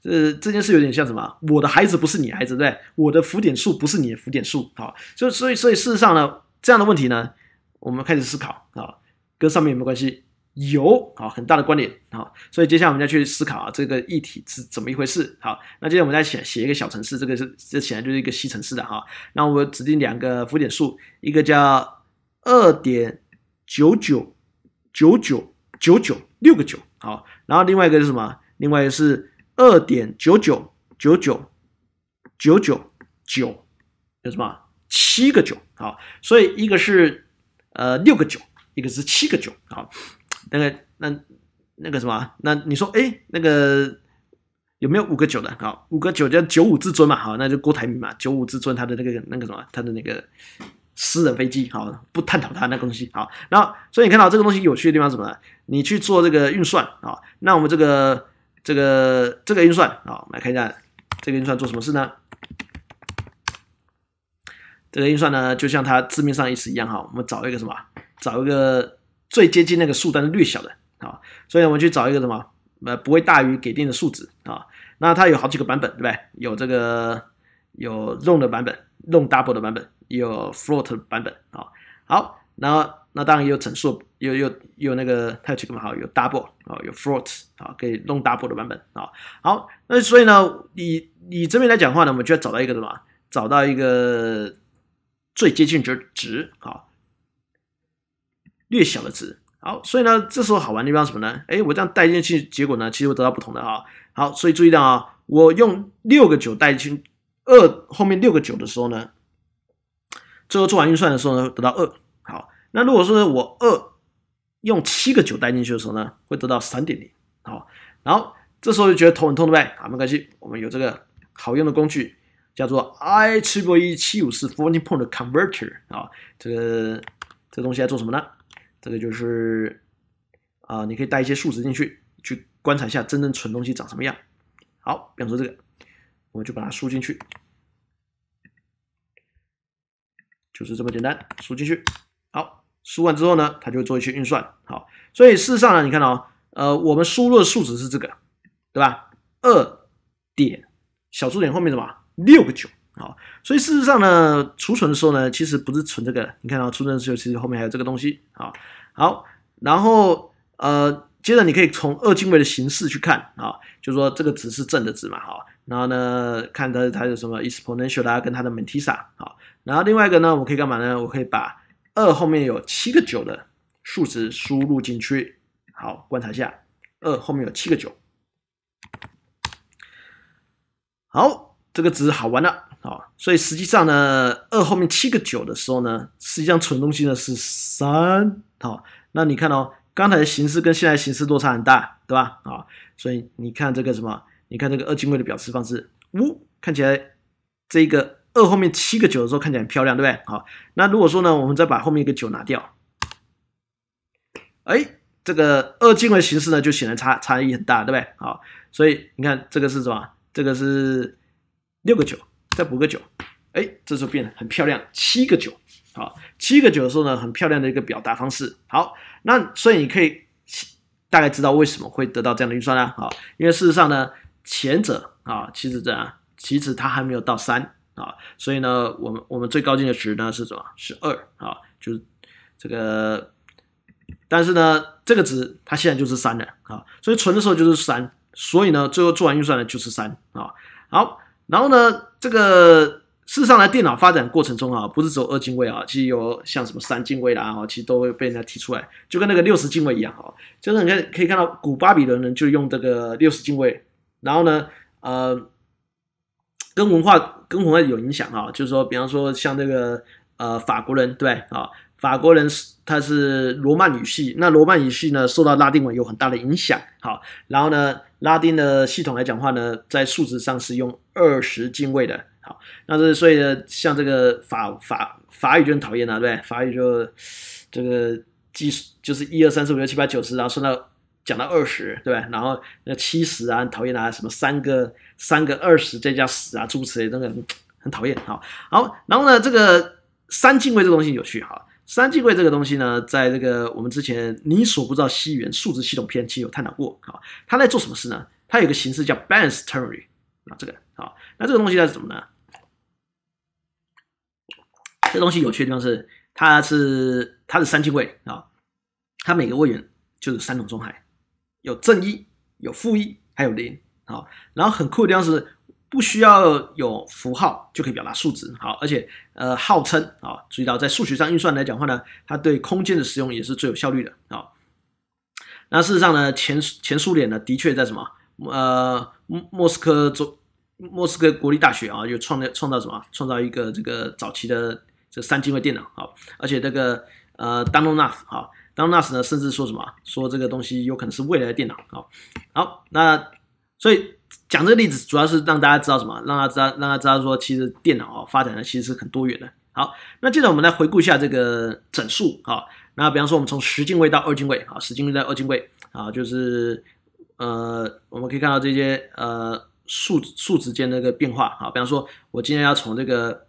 S1: 呃，这件事有点像什么？我的孩子不是你孩子，对不对？我的浮点数不是你的浮点数，好，所以所以所以事实上呢，这样的问题呢，我们开始思考啊，跟上面有没有关系？有啊，很大的关联啊，所以接下来我们再去思考啊，这个议题是怎么一回事。好，那今天我们再写写一个小城市，这个是这显然就是一个西城市的哈。那我指定两个浮点数，一个叫二点九九九九九九六个九，好。然后另外一个是什么？另外一个是二点九九九九九九九，有什么？七个九好，所以一个是呃六个九，一个是七个九好。那个那那个什么？那你说哎，那个有没有五个九的？好，五个九叫九五至尊嘛，好，那就郭台铭嘛，九五至尊他的那个那个什么，他的那个。私人飞机，好不探讨它那东西，好，那所以你看到这个东西有趣的地方是什么？呢？你去做这个运算啊，那我们这个这个这个运算啊，我们来看一下这个运算做什么事呢？这个运算呢，就像它字面上意思一样哈，我们找一个什么？找一个最接近那个数但是略小的，啊，所以我们去找一个什么？呃，不会大于给定的数值啊，那它有好几个版本，对不对？有这个。有 z o n e 的版本 z o n e double 的版本，有 float 的版本啊。好，然后那当然有整数，有有有那个，它有几个好？有 double 啊，有 float 啊，可以弄 o n double 的版本啊。好，那所以呢，以以这边来讲话呢，我们就要找到一个什么？找到一个最接近值，值啊，略小的值。好，所以呢，这时候好玩的地方什么呢？哎，我这样带进去，结果呢，其实会得到不同的啊。好，所以注意到啊，我用六个九带进。去。二后面六个九的时候呢，最后做完运算的时候呢，得到二。好，那如果说我二用七个九代进去的时候呢，会得到三点零。好，然后这时候就觉得头很痛对不对？啊，没关系，我们有这个好用的工具，叫做 I 七百一七五四 Forty Point Converter。啊，这个这个东西来做什么呢？这个就是啊，你可以带一些数值进去，去观察一下真正纯东西长什么样。好，比方说这个。我们就把它输进去，就是这么简单，输进去。好，输完之后呢，它就做一些运算。好，所以事实上呢，你看到，呃，我们输入的数值是这个，对吧？二点小数点后面什么六个九。好，所以事实上呢，储存的时候呢，其实不是存这个。你看到储存的时候，其实后面还有这个东西。啊，好，然后呃，接着你可以从二进位的形式去看啊，就是说这个值是正的值嘛，哈。然后呢，看它它有什么 exponential 啊，跟它的 mantissa 好。然后另外一个呢，我可以干嘛呢？我可以把二后面有七个九的数值输入进去，好观察一下，二后面有七个九。好，这个值好玩了啊！所以实际上呢，二后面七个九的时候呢，实际上存东西呢是三好，那你看哦，刚才的形式跟现在形式落差很大，对吧？啊，所以你看这个什么？你看这个二进位的表示方式，呜，看起来这个二后面七个九的时候看起来很漂亮，对不对？好，那如果说呢，我们再把后面一个九拿掉，哎，这个二进位形式呢就显得差差异很大，对不对？好，所以你看这个是什么？这个是六个九，再补个九，哎，这就变得很漂亮，七个九，好，七个九的时候呢很漂亮的一个表达方式。好，那所以你可以大概知道为什么会得到这样的运算啦，好，因为事实上呢。前者啊，其实这样，其实它还没有到三啊，所以呢，我们我们最高进的值呢是什么？是二啊，就是这个，但是呢，这个值它现在就是三了啊，所以存的时候就是三，所以呢，最后做完运算的就是三啊。好，然后呢，这个事实上呢，电脑发展过程中啊，不是只有二进位啊，其实有像什么三进位啊，其实都会被人家提出来，就跟那个六十进位一样啊，就是你看可以看到，古巴比伦人就用这个六十进位。然后呢，呃，跟文化跟文化有影响啊，就是说，比方说像这个呃法国人对啊？法国人是他是罗曼语系，那罗曼语系呢受到拉丁文有很大的影响，好，然后呢，拉丁的系统来讲话呢，在数值上是用二十进位的，好，那是所以呢，像这个法法法语就很讨厌啊，对法语就这个计数就是一二三四五六七八九十，然后算到。讲到二十，对吧？然后那七十啊，讨厌啊，什么三个三个二十再加十啊，诸如此类，那个很讨厌。好，好，然后呢，这个三进位这东西有趣哈。三进位这个东西呢，在这个我们之前你所不知道西元数值系统篇实有探讨过。好，它在做什么事呢？它有个形式叫 b a l a n c e ternary 啊，这个好，那这个东西它是什么呢？这东西有趣的地方是，它是它是三进位啊，它每个位元就是三种状态。有正一，有负一，还有零，好。然后很酷的地方是，不需要有符号就可以表达数值，好。而且，呃，号称啊，注意到在数学上运算来讲的话呢，它对空间的使用也是最有效率的啊。那事实上呢，前前苏联呢，的确在什么，呃，莫斯科中莫斯科国立大学啊，就创造创造什么，创造一个这个早期的这三进位电脑，好。而且这个呃 d a n o n 啊。当那时呢，甚至说什么，说这个东西有可能是未来的电脑啊。好，那所以讲这个例子，主要是让大家知道什么，让大家让大家知道说，其实电脑啊发展的其实是很多元的。好，那接着我们来回顾一下这个整数啊。那比方说，我们从十进位到二进位啊，十进位到二进位啊，就是呃，我们可以看到这些呃数数值间的一个变化啊。比方说，我今天要从这个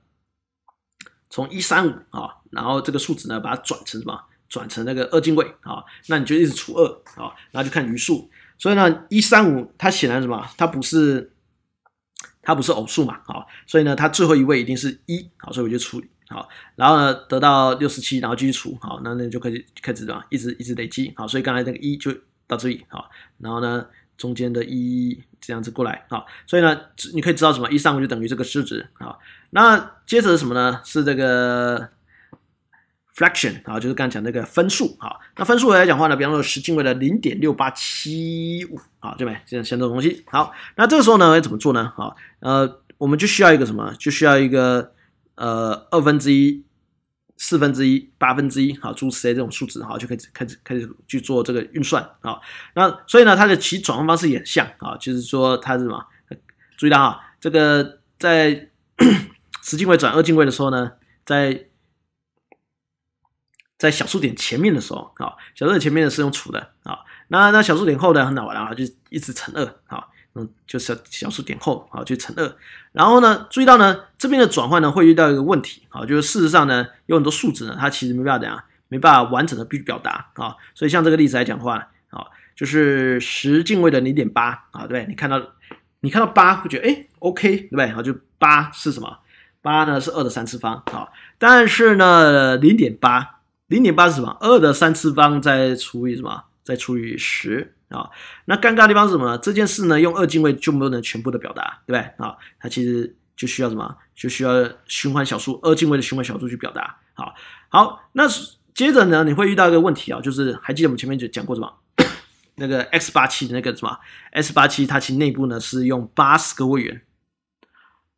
S1: 从一三五啊，然后这个数值呢，把它转成什么？转成那个二进位啊，那你就一直除二啊，然后就看余数。所以呢，一三五它显然什么？它不是它不是偶数嘛，好，所以呢，它最后一位一定是一，好，所以我就除好，然后呢，得到六十七，然后继续除好，那那就可以开始嘛，一直一直累积好，所以刚才那个一就到这里好，然后呢，中间的一这样子过来好，所以呢，你可以知道什么？一三五就等于这个式值好，那接着什么呢？是这个。fraction 啊，就是刚才讲那个分数啊。那分数来讲话呢，比方说十进位的零点六八七五啊，对没？现在先做东西。好，那这个时候呢，要怎么做呢？好，呃，我们就需要一个什么？就需要一个呃二分之一、四分之一、八分之一，好，诸此类这种数值，好，就可以开始开始去做这个运算啊。那所以呢，它的其转换方式也像啊，就是说它是什么？注意到啊，这个在 十进位转二进位的时候呢，在在小数点前面的时候啊，小数点前面的是用除的啊，那那小数点后的很好玩啊，就一直乘二啊，嗯就是小数点后啊就乘二，然后呢注意到呢这边的转换呢会遇到一个问题啊，就是事实上呢有很多数值呢它其实没办法怎样，没办法完整的去表达啊，所以像这个例子来讲的话啊，就是十进位的零点八啊，对，你看到你看到八会觉得哎 OK 对不对？啊，就八是什么？八呢是二的三次方啊，但是呢零点八。零点八是什么？二的三次方再除以什么？再除以十啊？那尴尬的地方是什么？这件事呢，用二进位就没有能全部的表达，对不对啊？它其实就需要什么？就需要循环小数，二进位的循环小数去表达。好好，那接着呢，你会遇到一个问题啊，就是还记得我们前面就讲过什么？那个 x 八七的那个什么 s 八七，它其实内部呢是用八十个位元，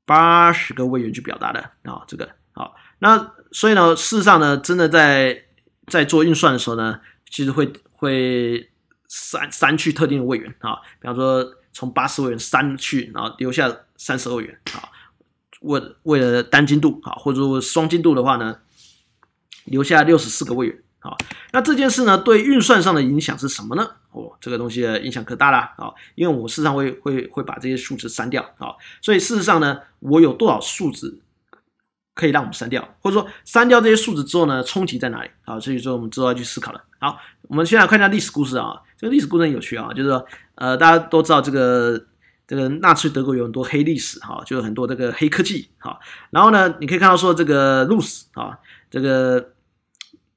S1: 八十个位元去表达的啊，这个。好，那所以呢，事实上呢，真的在在做运算的时候呢，其实会会删删去特定的位元啊，比方说从八十位元删去，然后留下三十位元啊，为为了单精度啊，或者说双精度的话呢，留下六十四个位元啊。那这件事呢，对运算上的影响是什么呢？哦，这个东西影响可大了啊，因为我事实上会会会把这些数值删掉啊，所以事实上呢，我有多少数值？可以让我们删掉，或者说删掉这些数值之后呢，冲击在哪里啊？所以说，我们之后要去思考了。好，我们现在看一下历史故事啊，这个历史故事很有趣啊，就是呃，大家都知道这个这个纳粹德国有很多黑历史哈，就是很多这个黑科技哈。然后呢，你可以看到说这个露史啊，这个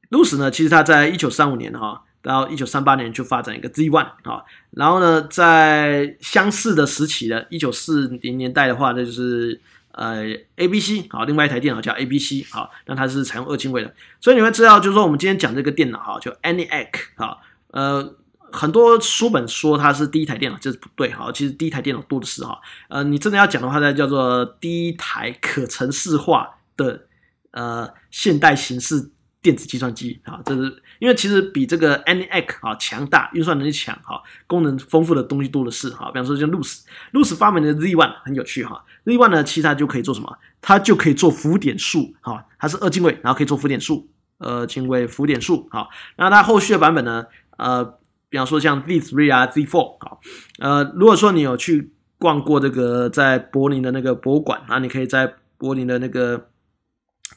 S1: 露史呢，其实他在一九三五年哈到一九三八年就发展一个 Z One 啊，然后呢，在相似的时期的一九四零年代的话，那就是。呃，A B C 好，另外一台电脑叫 A B C 好，那它是采用二进位的，所以你会知道，就是说我们今天讲这个电脑哈，就 a n i a c 好，呃，很多书本说它是第一台电脑，这是不对，哈，其实第一台电脑多的是哈，呃，你真的要讲的话呢，叫做第一台可程式化的呃现代形式电子计算机啊，这是。因为其实比这个 a n y a 啊强大，运算能力强，哈，功能丰富的东西多的是，哈。比方说像 Loos，Loos 发明的 Z1 很有趣，哈。Z1 呢，其实它就可以做什么？它就可以做浮点数，哈，它是二进位，然后可以做浮点数，呃，进位浮点数，哈。然后它后续的版本呢，呃，比方说像 Z3 啊，Z4，哈，呃，如果说你有去逛过这个在柏林的那个博物馆，啊，你可以在柏林的那个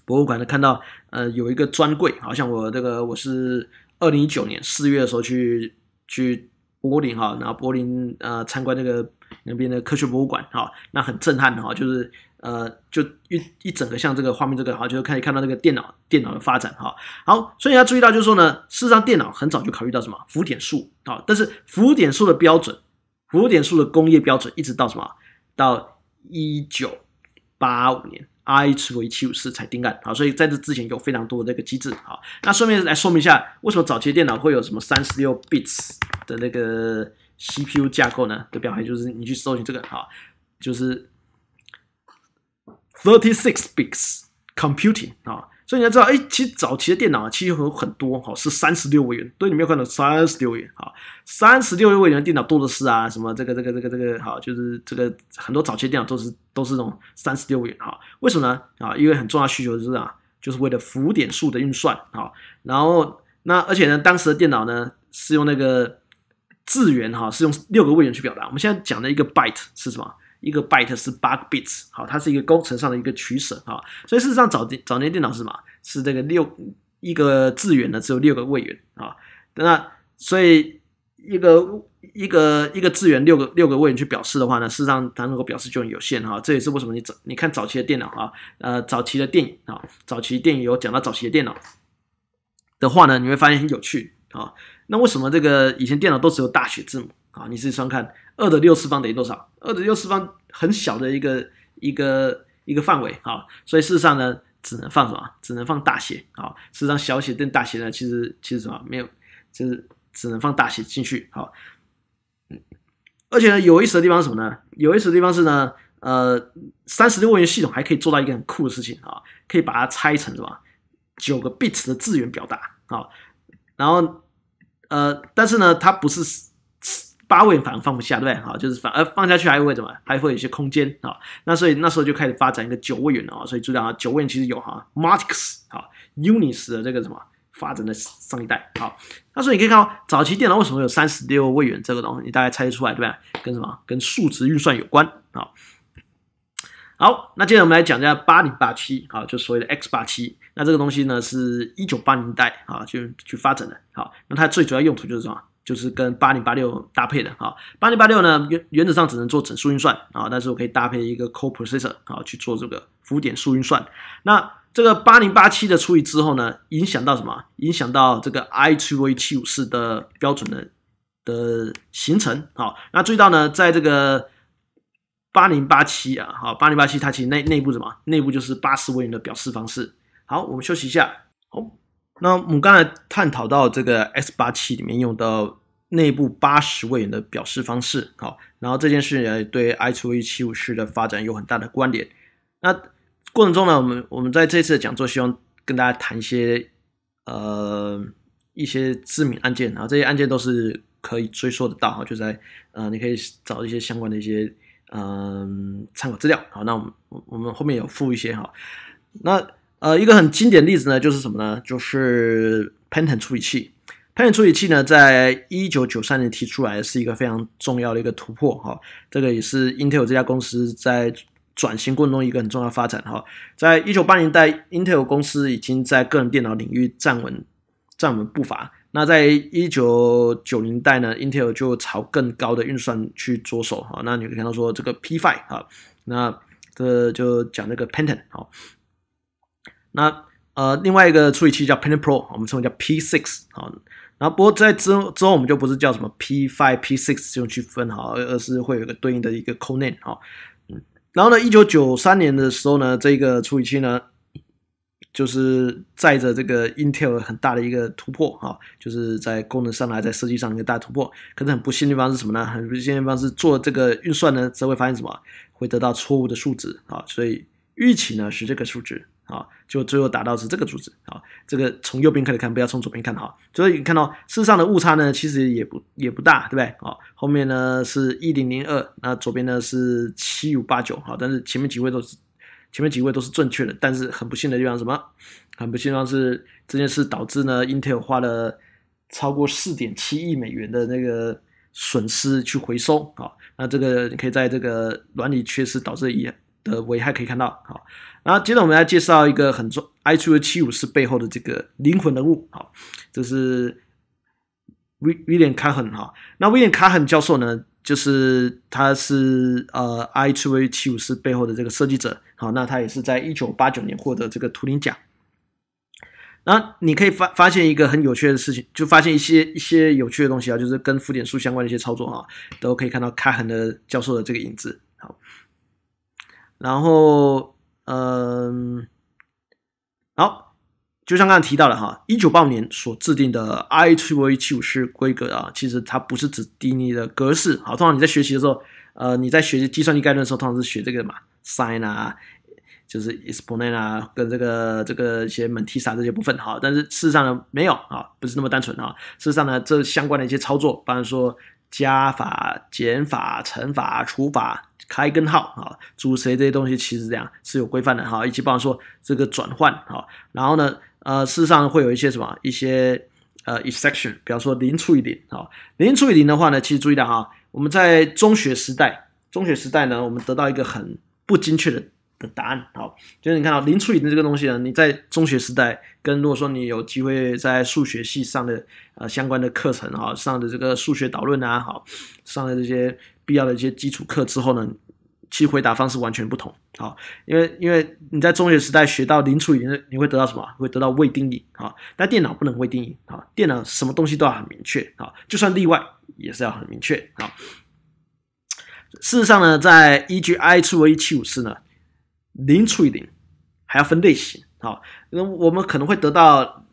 S1: 博物馆呢看到。呃，有一个专柜，好像我这个我是二零一九年四月的时候去去柏林哈，然后柏林呃参观那个那边的科学博物馆哈，那很震撼哈，就是呃就一一整个像这个画面这个哈，就是以看到这个电脑电脑的发展哈，好，所以要注意到就是说呢，事实上电脑很早就考虑到什么浮点数啊，但是浮点数的标准，浮点数的工业标准一直到什么到一九八五年。i 除以七五四才定案啊，所以在这之前有非常多的这个机制啊。那顺便来说明一下，为什么早期电脑会有什么三十六 bits 的那个 CPU 架构呢？的表现就是你去搜寻这个啊，就是 thirty six bits computing 啊。所以你要知道，哎，其实早期的电脑啊，其实有很多，哦，是三十六位元，对，你们有看到三十六元，好，三十六位元的电脑多的是啊，什么这个这个这个这个，哈，就是这个很多早期电脑都是都是这种三十六位元，哈，为什么呢？啊，因为很重要需求是啊，就是为了浮点数的运算，哈。然后那而且呢，当时的电脑呢是用那个字元，哈，是用六个位元去表达，我们现在讲的一个 byte 是什么？一个 byte 是八个 bits，好，它是一个工程上的一个取舍啊，所以事实上早电早年电脑是什么？是这个六一个字元呢，只有六个位元啊，那所以一个一个一个字元六个六个位元去表示的话呢，事实上它能够表示就很有限哈，这也是为什么你早你看早期的电脑啊，呃，早期的电影啊，早期电影有讲到早期的电脑的话呢，你会发现很有趣啊，那为什么这个以前电脑都只有大写字母？啊，你自己算看，二的六次方等于多少？二的六次方很小的一个一个一个范围啊，所以事实上呢，只能放什么？只能放大写啊。事实上，小写跟大写呢，其实其实什么没有，就是只能放大写进去啊。而且呢，有意思的地方是什么呢？有意思的地方是呢，呃，三十六位元系统还可以做到一个很酷的事情啊，可以把它拆成什么九个 bit 的字元表达啊。然后呃，但是呢，它不是。八位反而放不下，对不对？好，就是反而放下去还会怎么？还会有一些空间啊。那所以那时候就开始发展一个九位元啊。所以注意到九位元其实有哈，Machx 啊，Unis 的这个什么发展的上一代好，那所以你可以看到早期电脑为什么有三十六位元这个东西，你大概猜得出来，对吧？跟什么？跟数值运算有关啊。好，那接着我们来讲一下八零八七啊，就所谓的 X 八七。那这个东西呢，是一九八零代啊，就去发展的。好，那它最主要用途就是什么？就是跟八零八六搭配的啊，八零八六呢原原则上只能做整数运算啊，但是我可以搭配一个 core processor 啊去做这个浮点数运算。那这个八零八七的处理之后呢，影响到什么？影响到这个 i t h e v 七五四的标准的的形成啊。那注意到呢，在这个八零八七啊，好，八零八七它其实内内部什么？内部就是八十位元的表示方式。好，我们休息一下，好。那我们刚才探讨到这个 S 八七里面用到内部八十位元的表示方式，好，然后这件事也对 i 2五七五式的发展有很大的关联。那过程中呢，我们我们在这次的讲座希望跟大家谈一些呃一些知名案件，然后这些案件都是可以追溯得到哈，就在呃你可以找一些相关的一些嗯参考资料，好，那我们我们后面有附一些哈，那。呃，一个很经典例子呢，就是什么呢？就是 p a n t i u m 处理器。p a n t i u m 处理器呢，在一九九三年提出来，是一个非常重要的一个突破。哈，这个也是 Intel 这家公司在转型过程中一个很重要发展。哈，在一九八零代，Intel 公司已经在个人电脑领域站稳站稳步伐。那在一九九零代呢，Intel 就朝更高的运算去着手。哈，那你可以看到说这个 P5 哈，那这就讲这个 p a n t i u m 好。那呃，另外一个处理器叫 p e n t Pro，我们称为叫 P6 啊。然后不过在之之后我们就不是叫什么 P5、P6 这种区分哈，而是会有一个对应的一个 codename 好。然后呢，一九九三年的时候呢，这个处理器呢，就是载着这个 Intel 很大的一个突破哈，就是在功能上来，在设计上一个大突破。可是很不幸的地方是什么呢？很不幸的地方是做这个运算呢，才会发现什么？会得到错误的数值啊，所以预期呢是这个数值。啊，就最后打到是这个数字啊，这个从右边开始看，不要从左边看哈。所以你看到事实上的误差呢，其实也不也不大，对不对？啊，后面呢是一零零二，那左边呢是七五八九，好，但是前面几位都是前面几位都是正确的，但是很不幸的地方什么？很不幸的是这件事导致呢，Intel 花了超过四点七亿美元的那个损失去回收啊，那这个你可以在这个软体缺失导致也的危害可以看到，好。然后，接着我们来介绍一个很重，i2v 七五四背后的这个灵魂人物，好，就是威威 i 卡 n a 哈。那威 i 卡 n a 教授呢，就是他是呃 i2v 七五四背后的这个设计者，好，那他也是在一九八九年获得这个图灵奖。然后你可以发发现一个很有趣的事情，就发现一些一些有趣的东西啊，就是跟浮点数相关的一些操作啊，都可以看到卡恒的教授的这个影子，好，然后。嗯，好，就像刚才提到的哈，一九八五年所制定的 I T V 七五式规格啊，其实它不是指定义的格式。好，通常你在学习的时候，呃，你在学习计算机概论的时候，通常是学这个嘛，sin 啊，就是 exponent 啊，跟这个这个一些 m e n t i s a 这些部分哈。但是事实上呢，没有啊，不是那么单纯啊。事实上呢，这相关的一些操作，比方说加法、减法、乘法、除法。开根号啊，主谁这些东西其实这样是有规范的哈。以及比方说这个转换哈，然后呢，呃，事实上会有一些什么一些呃 exception，比方说零除以零啊，零除以零的话呢，其实注意的哈，我们在中学时代，中学时代呢，我们得到一个很不精确的的答案，好，就是你看到零除以零这个东西呢，你在中学时代跟如果说你有机会在数学系上的呃相关的课程哈，上的这个数学导论啊，好，上的这些。必要的一些基础课之后呢，其回答方式完全不同。好，因为因为你在中学时代学到零除以零，你会得到什么？会得到未定义。啊。但电脑不能未定义。啊，电脑什么东西都要很明确。啊，就算例外也是要很明确。啊。事实上呢，在依 g i 除以七五四呢，零除以零还要分类型。啊，那我们可能会得到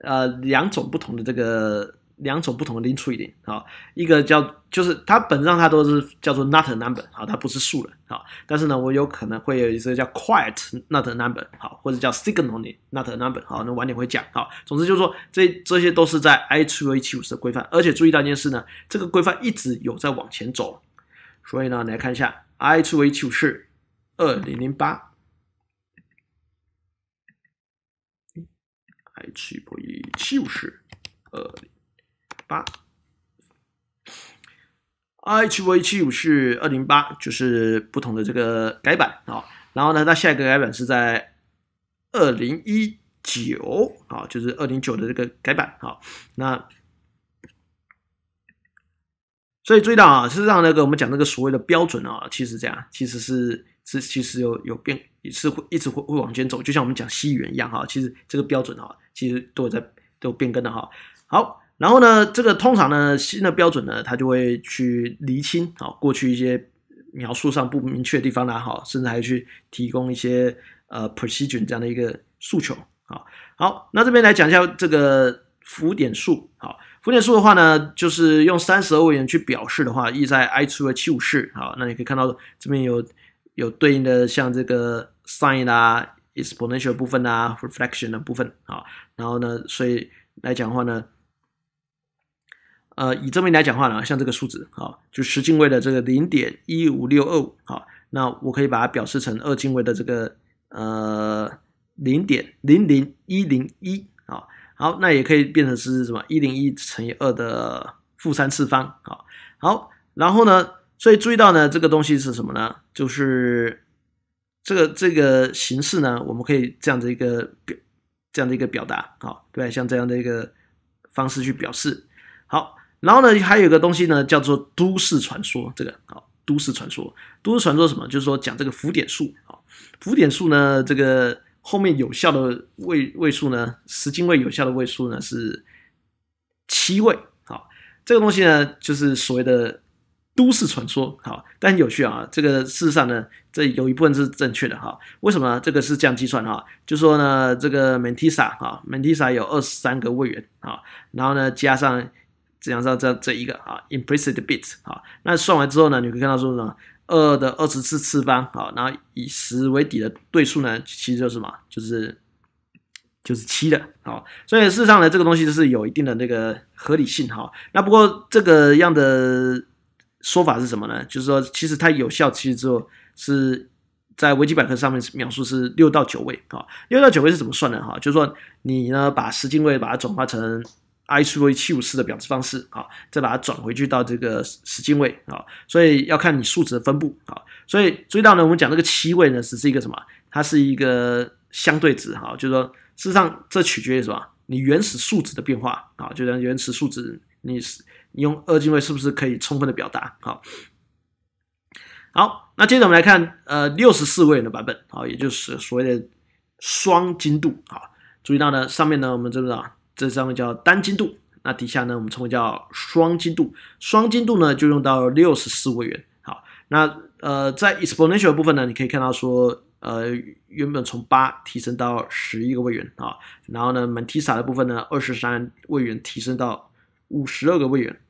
S1: 呃两种不同的这个。两种不同的零处理点啊，一个叫就是它本质上它都是叫做 not a number 啊，它不是数了啊。但是呢，我有可能会有一些叫 quiet not a number 好，或者叫 s i g n a l n not a number 好，那晚点会讲好。总之就是说，这这些都是在 I2H750 的规范，而且注意到一件事呢，这个规范一直有在往前走。所以呢，来看一下 I2H750 是 2008，I7H750 二2。八，i h v 七五是二零八，就是不同的这个改版啊。然后呢，它下一个改版是在二零一九啊，就是二零九的这个改版啊。那所以注意到啊，事实上那个我们讲那个所谓的标准啊，其实这样，其实是是其实有有变，也是会一直会会往前走。就像我们讲西元一样哈，其实这个标准啊，其实都有在都有变更的哈。好。然后呢，这个通常呢，新的标准呢，它就会去厘清啊，过去一些描述上不明确的地方啦，好，甚至还去提供一些呃 procedure 这样的一个诉求啊。好，那这边来讲一下这个浮点数啊，浮点数的话呢，就是用三十位元去表示的话，意在 i2 的七五四啊。那你可以看到这边有有对应的像这个 sign 啊，exponential 部分啊 r e f l e c t i o n 的部分啊。然后呢，所以来讲的话呢。呃，以这边来讲话呢，像这个数值，好，就十进位的这个零点一五六二五，好，那我可以把它表示成二进位的这个呃零点零零一零一，好，好，那也可以变成是什么一零一乘以二的负三次方，好，好，然后呢，所以注意到呢，这个东西是什么呢？就是这个这个形式呢，我们可以这样的一个表这样的一个表达，好，对，像这样的一个方式去表示，好。然后呢，还有一个东西呢，叫做都市传说。这个啊，都市传说，都市传说什么？就是说讲这个浮点数啊，浮点数呢，这个后面有效的位位数呢，十进位有效的位数呢是七位。好，这个东西呢，就是所谓的都市传说。好，但有趣啊，这个事实上呢，这有一部分是正确的。哈，为什么？这个是这样计算的啊？就说呢，这个 m a n t i s a 啊，mantissa 有二十三个位元啊，然后呢，加上实际上，这这一个啊，implicit bit 啊，那算完之后呢，你可以看到说什么，二的二十次次方啊，然后以十为底的对数呢，其实就是什么，就是就是七的啊，所以事实上呢，这个东西就是有一定的那个合理性哈。那不过这个样的说法是什么呢？就是说，其实它有效，其实之后是在维基百科上面描述是六到九位啊，六到九位是怎么算的哈？就是说，你呢把十进位把它转化成。i32 七五四的表示方式啊，再把它转回去到这个十进位啊，所以要看你数值的分布啊，所以注意到呢，我们讲这个七位呢，只是一个什么？它是一个相对值哈，就是说，事实上这取决于什么？你原始数值的变化啊，就像原始数值，你是你用二进位是不是可以充分的表达？好，好，那接着我们来看呃六十四位的版本啊，也就是所谓的双精度啊，注意到呢，上面呢我们知不知道。这上面叫单精度，那底下呢，我们称为叫双精度。双精度呢，就用到六十四位元。好，那呃，在 exponential 部分呢，你可以看到说，呃，原本从八提升到十一个位元啊，然后呢，mantissa 的部分呢，二十三位元提升到五十二个位元。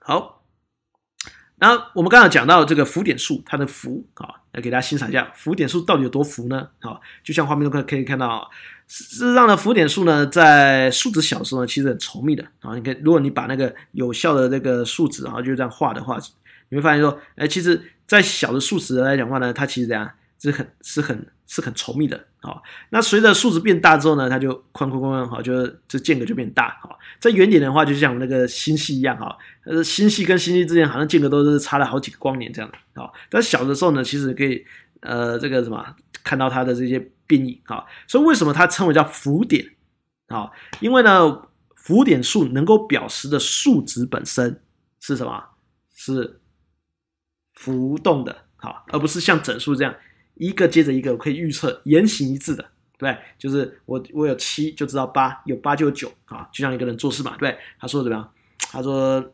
S1: 好。然后我们刚刚讲到这个浮点数，它的浮啊，来给大家欣赏一下浮点数到底有多浮呢？好，就像画面中可以看到啊，事实上呢，浮点数呢，在数值小时呢，其实很稠密的啊。你看，如果你把那个有效的这个数值，啊，就这样画的话，你会发现说，哎，其实，在小的数值来讲话呢，它其实这样是很是很。是很稠密的啊，那随着数值变大之后呢，它就宽宽宽宽哈，就是这间隔就变大哈。在远点的话，就像我们那个星系一样哈，呃，星系跟星系之间好像间隔都是差了好几个光年这样的啊。但小的时候呢，其实可以呃这个什么看到它的这些变异啊。所以为什么它称为叫浮点啊？因为呢，浮点数能够表示的数值本身是什么？是浮动的，好，而不是像整数这样。一个接着一个可以预测言行一致的，对，就是我我有七就知道八，有八就有九啊，就像一个人做事嘛，对，他说怎么样？他说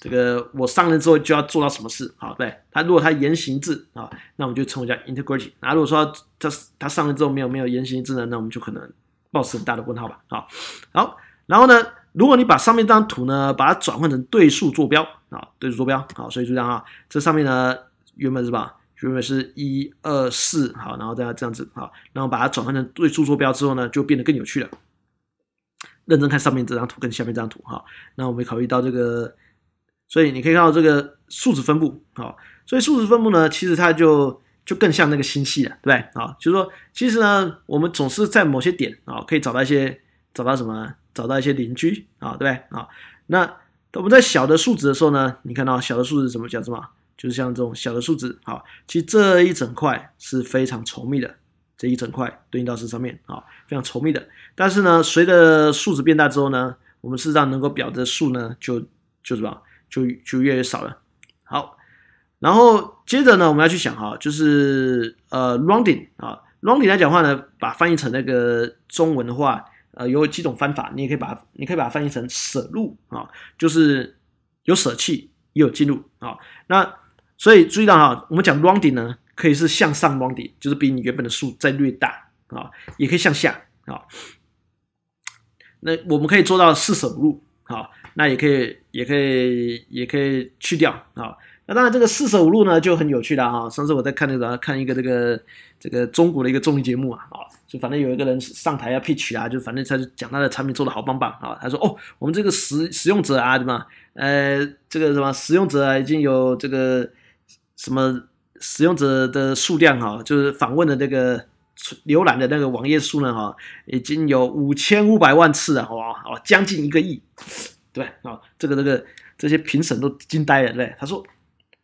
S1: 这个我上任之后就要做到什么事好，对，他如果他言行一致啊，那我们就称为叫 integrity。那如果说他他上任之后没有没有言行一致呢，那我们就可能抱持很大的问号吧。好，好，然后呢，如果你把上面这张图呢，把它转换成对数坐标啊，对数坐标啊，所以就这样啊，这上面呢原本是吧？就是一、二、四，好，然后家这样子，好，然后把它转换成对数坐标之后呢，就变得更有趣了。认真看上面这张图跟下面这张图，哈，那我们考虑到这个，所以你可以看到这个数值分布，好，所以数值分布呢，其实它就就更像那个星系了，对不对？啊，就是说，其实呢，我们总是在某些点啊，可以找到一些，找到什么，找到一些邻居，啊，对不对？啊，那我们在小的数值的时候呢，你看到小的数值怎么叫什么？就是像这种小的数值啊，其实这一整块是非常稠密的，这一整块对应到这上面啊，非常稠密的。但是呢，随着数值变大之后呢，我们事实上能够表的数呢，就就什么，就就越越少了。好，然后接着呢，我们要去想哈，就是呃 rounding 啊 rounding 来讲话呢，把翻译成那个中文的话，呃，有几种翻法，你也可以把你可以把它翻译成舍入啊，就是有舍弃也有进入啊，那所以注意到哈，我们讲 rounding 呢，可以是向上 rounding，就是比你原本的数再略大啊，也可以向下啊。那我们可以做到四舍五入，啊，那也可以，也可以，也可以去掉啊。那当然，这个四舍五入呢就很有趣了哈。上次我在看那个，看一个这个这个中国的一个综艺节目啊，啊，就反正有一个人上台要 pitch 啊，就反正他就讲他的产品做的好棒棒啊，他说哦，我们这个使使用者啊，什么，呃，这个什么使用者啊，已经有这个。什么使用者的数量哈，就是访问的这个浏览的那个网页数呢哈，已经有五千五百万次了哇哦，将近一个亿，对啊，这个这个这些评审都惊呆了嘞。他说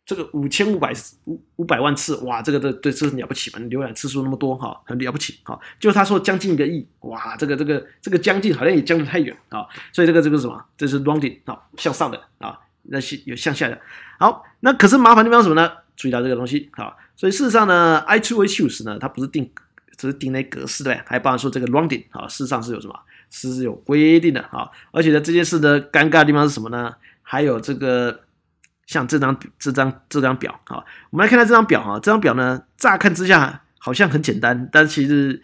S1: 这个五千五百五五百万次哇，这个这这这是了不起嘛，浏览次数那么多哈，很了不起啊。就他说将近一个亿哇，这个这个这个将近好像也将得太远啊，所以这个这个什么，这是 rounding 啊，向上的啊，那些有向下的。好，那可是麻烦地方什么呢？注意到这个东西，好，所以事实上呢，i two issues 呢，它不是定只是定内格式的，还包含说这个 rounding，好，事实上是有什么是有规定的，好，而且呢，这件事的尴尬地方是什么呢？还有这个像这张这张这张表，好，我们来看看这张表，哈，这张表呢，乍看之下好像很简单，但其实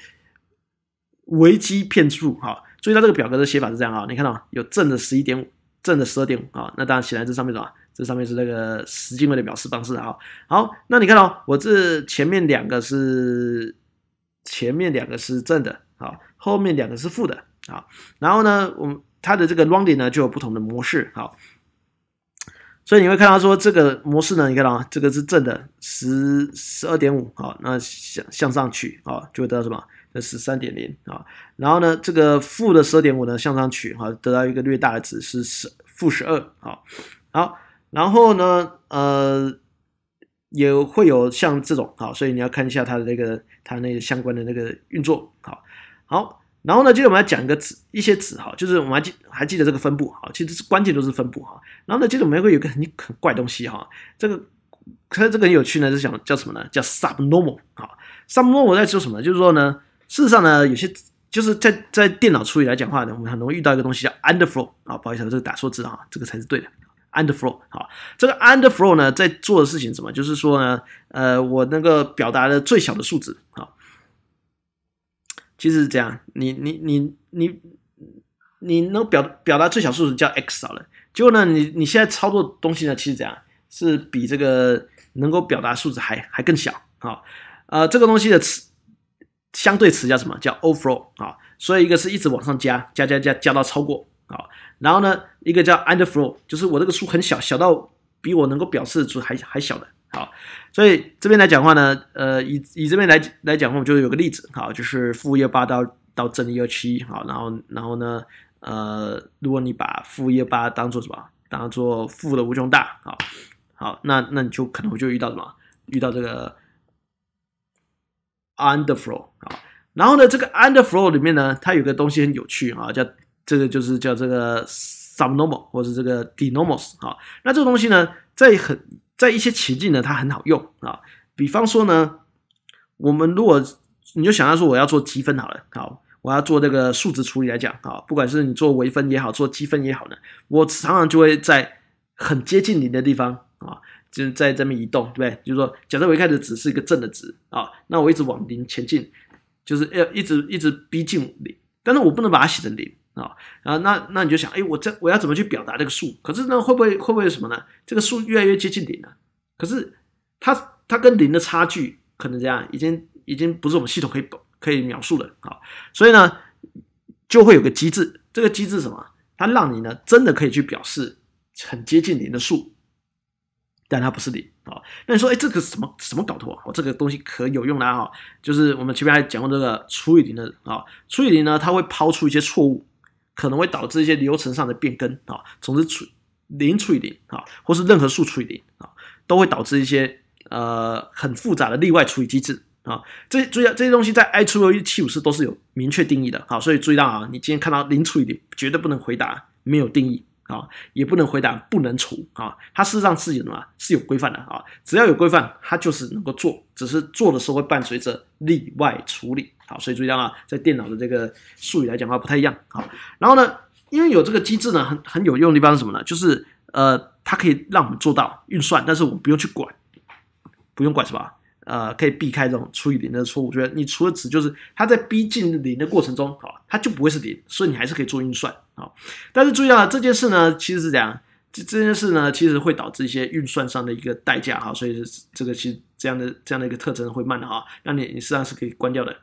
S1: 危机骗术，好，注意到这个表格的写法是这样啊，你看到有正的十一点五，正的十二点五，啊，那当然显然这上面什么？这上面是那个十进位的表示方式啊。好，那你看哦，我这前面两个是前面两个是正的啊，后面两个是负的啊。然后呢，我们它的这个 rounding 呢就有不同的模式啊。所以你会看到说这个模式呢，你看到啊，这个是正的十十二点五啊，那向向上取啊，就会得到什么？那十三点零啊。然后呢，这个负的十二点五呢向上取哈，得到一个略大的值是十负十二啊。好。然后呢，呃，也会有像这种好，所以你要看一下它的那个它那个相关的那个运作，好好。然后呢，接着我们要讲一个子一些子哈，就是我们还记还记得这个分布哈，其实是关键都是分布哈。然后呢，接着我们会有一个很很怪东西哈，这个它这个很有趣呢，是讲叫什么呢？叫 subnormal 啊。subnormal 在说什么？就是说呢，事实上呢，有些就是在在电脑处理来讲话呢，我们很容易遇到一个东西叫 underflow 啊，不好意思，这个打错字啊，这个才是对的。Underflow，好，这个 Underflow 呢，在做的事情什么？就是说呢，呃，我那个表达的最小的数值啊，其实是这样，你你你你你能表表达最小数值叫 x 好了，结果呢，你你现在操作东西呢，其实这样是比这个能够表达数值还还更小啊，呃，这个东西的词相对词叫什么叫 Overflow 啊？所以一个是一直往上加加加加加到超过啊。然后呢，一个叫 underflow，就是我这个数很小小到比我能够表示的数还还小的。好，所以这边来讲话呢，呃，以以这边来来讲我话，就是有个例子，好，就是负一八到到正一二七，好，然后然后呢，呃，如果你把负一八当做什么，当做负的无穷大，好好，那那你就可能就遇到什么，遇到这个 underflow，好，然后呢，这个 underflow 里面呢，它有个东西很有趣啊，叫。这个就是叫这个 subnormal 或是这个 denormal 啊。那这个东西呢，在很在一些情境呢，它很好用啊。比方说呢，我们如果你就想要说我要做积分好了，好，我要做这个数值处理来讲啊，不管是你做微分也好，做积分也好呢，我常常就会在很接近零的地方啊，就在这边移动，对不对？就是说，假设我一开始只是一个正的值啊，那我一直往零前进，就是要一直一直逼近零，但是我不能把它写成零。啊啊，那那你就想，哎，我这我要怎么去表达这个数？可是呢，会不会会不会什么呢？这个数越来越接近零了，可是它它跟零的差距可能这样，已经已经不是我们系统可以可以描述的啊。所以呢，就会有个机制，这个机制什么？它让你呢真的可以去表示很接近零的数，但它不是零啊。那你说，哎，这个什么什么搞头啊？我这个东西可有用了哈！就是我们前面还讲过这个除以零的啊，除以零呢，它会抛出一些错误。可能会导致一些流程上的变更啊，总之除零除以零啊，或是任何数除以零啊，都会导致一些呃很复杂的例外处理机制啊。这些注意啊，这些东西在 I H 七五四都是有明确定义的啊，所以注意到啊，你今天看到零除以零绝对不能回答没有定义。啊，也不能回答，不能除啊。它事实上是有什么？是有规范的啊。只要有规范，它就是能够做，只是做的时候会伴随着例外处理。好，所以注意到啊，在电脑的这个术语来讲的话，不太一样啊。然后呢，因为有这个机制呢，很很有用的地方是什么呢？就是呃，它可以让我们做到运算，但是我们不用去管，不用管什么。呃，可以避开这种除以零的错误。我觉得你除了值，就是它在逼近零的过程中，好，它就不会是零，所以你还是可以做运算。好，但是注意啊，这件事呢，其实是这样，这这件事呢，其实会导致一些运算上的一个代价哈，所以这个其实这样的这样的一个特征会慢的哈，那你你实际上是可以关掉的。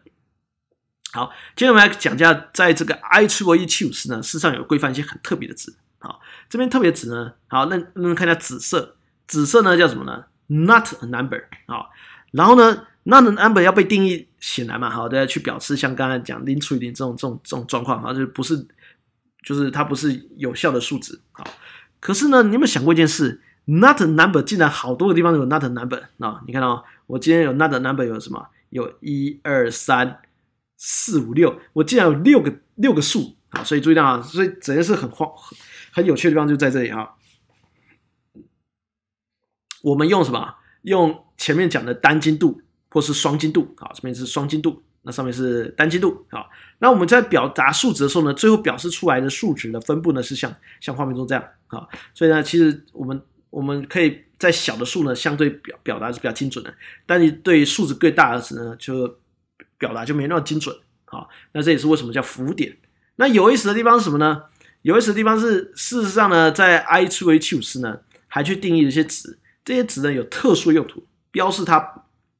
S1: 好，接下来讲一下，在这个 i 七六 e 七五四呢，实上有规范一些很特别的值好，这边特别值呢，好，那那看一下紫色，紫色呢叫什么呢？Not a number 啊，然后呢，Not a number 要被定义起来嘛，好，大家去表示像刚才讲零除以零这种这种这种状况，啊，就是不是。就是它不是有效的数值啊，可是呢，你有没有想过一件事？Not number 竟然好多个地方有 Not number 啊！你看到我今天有 Not number 有什么？有一二三四五六，我竟然有六个六个数啊！所以注意到啊，所以这件事很荒很很有趣的地方就在这里啊。我们用什么？用前面讲的单精度或是双精度啊？这边是双精度。那上面是单精度啊，那我们在表达数值的时候呢，最后表示出来的数值的分布呢是像像画面中这样啊，所以呢，其实我们我们可以在小的数呢相对表表达是比较精准的，但是对数值更大的时呢，就表达就没那么精准啊。那这也是为什么叫浮点。那有意思的地方是什么呢？有意思的地方是，事实上呢，在 i e e Q 七四呢还去定义了一些值，这些值呢有特殊用途，标示它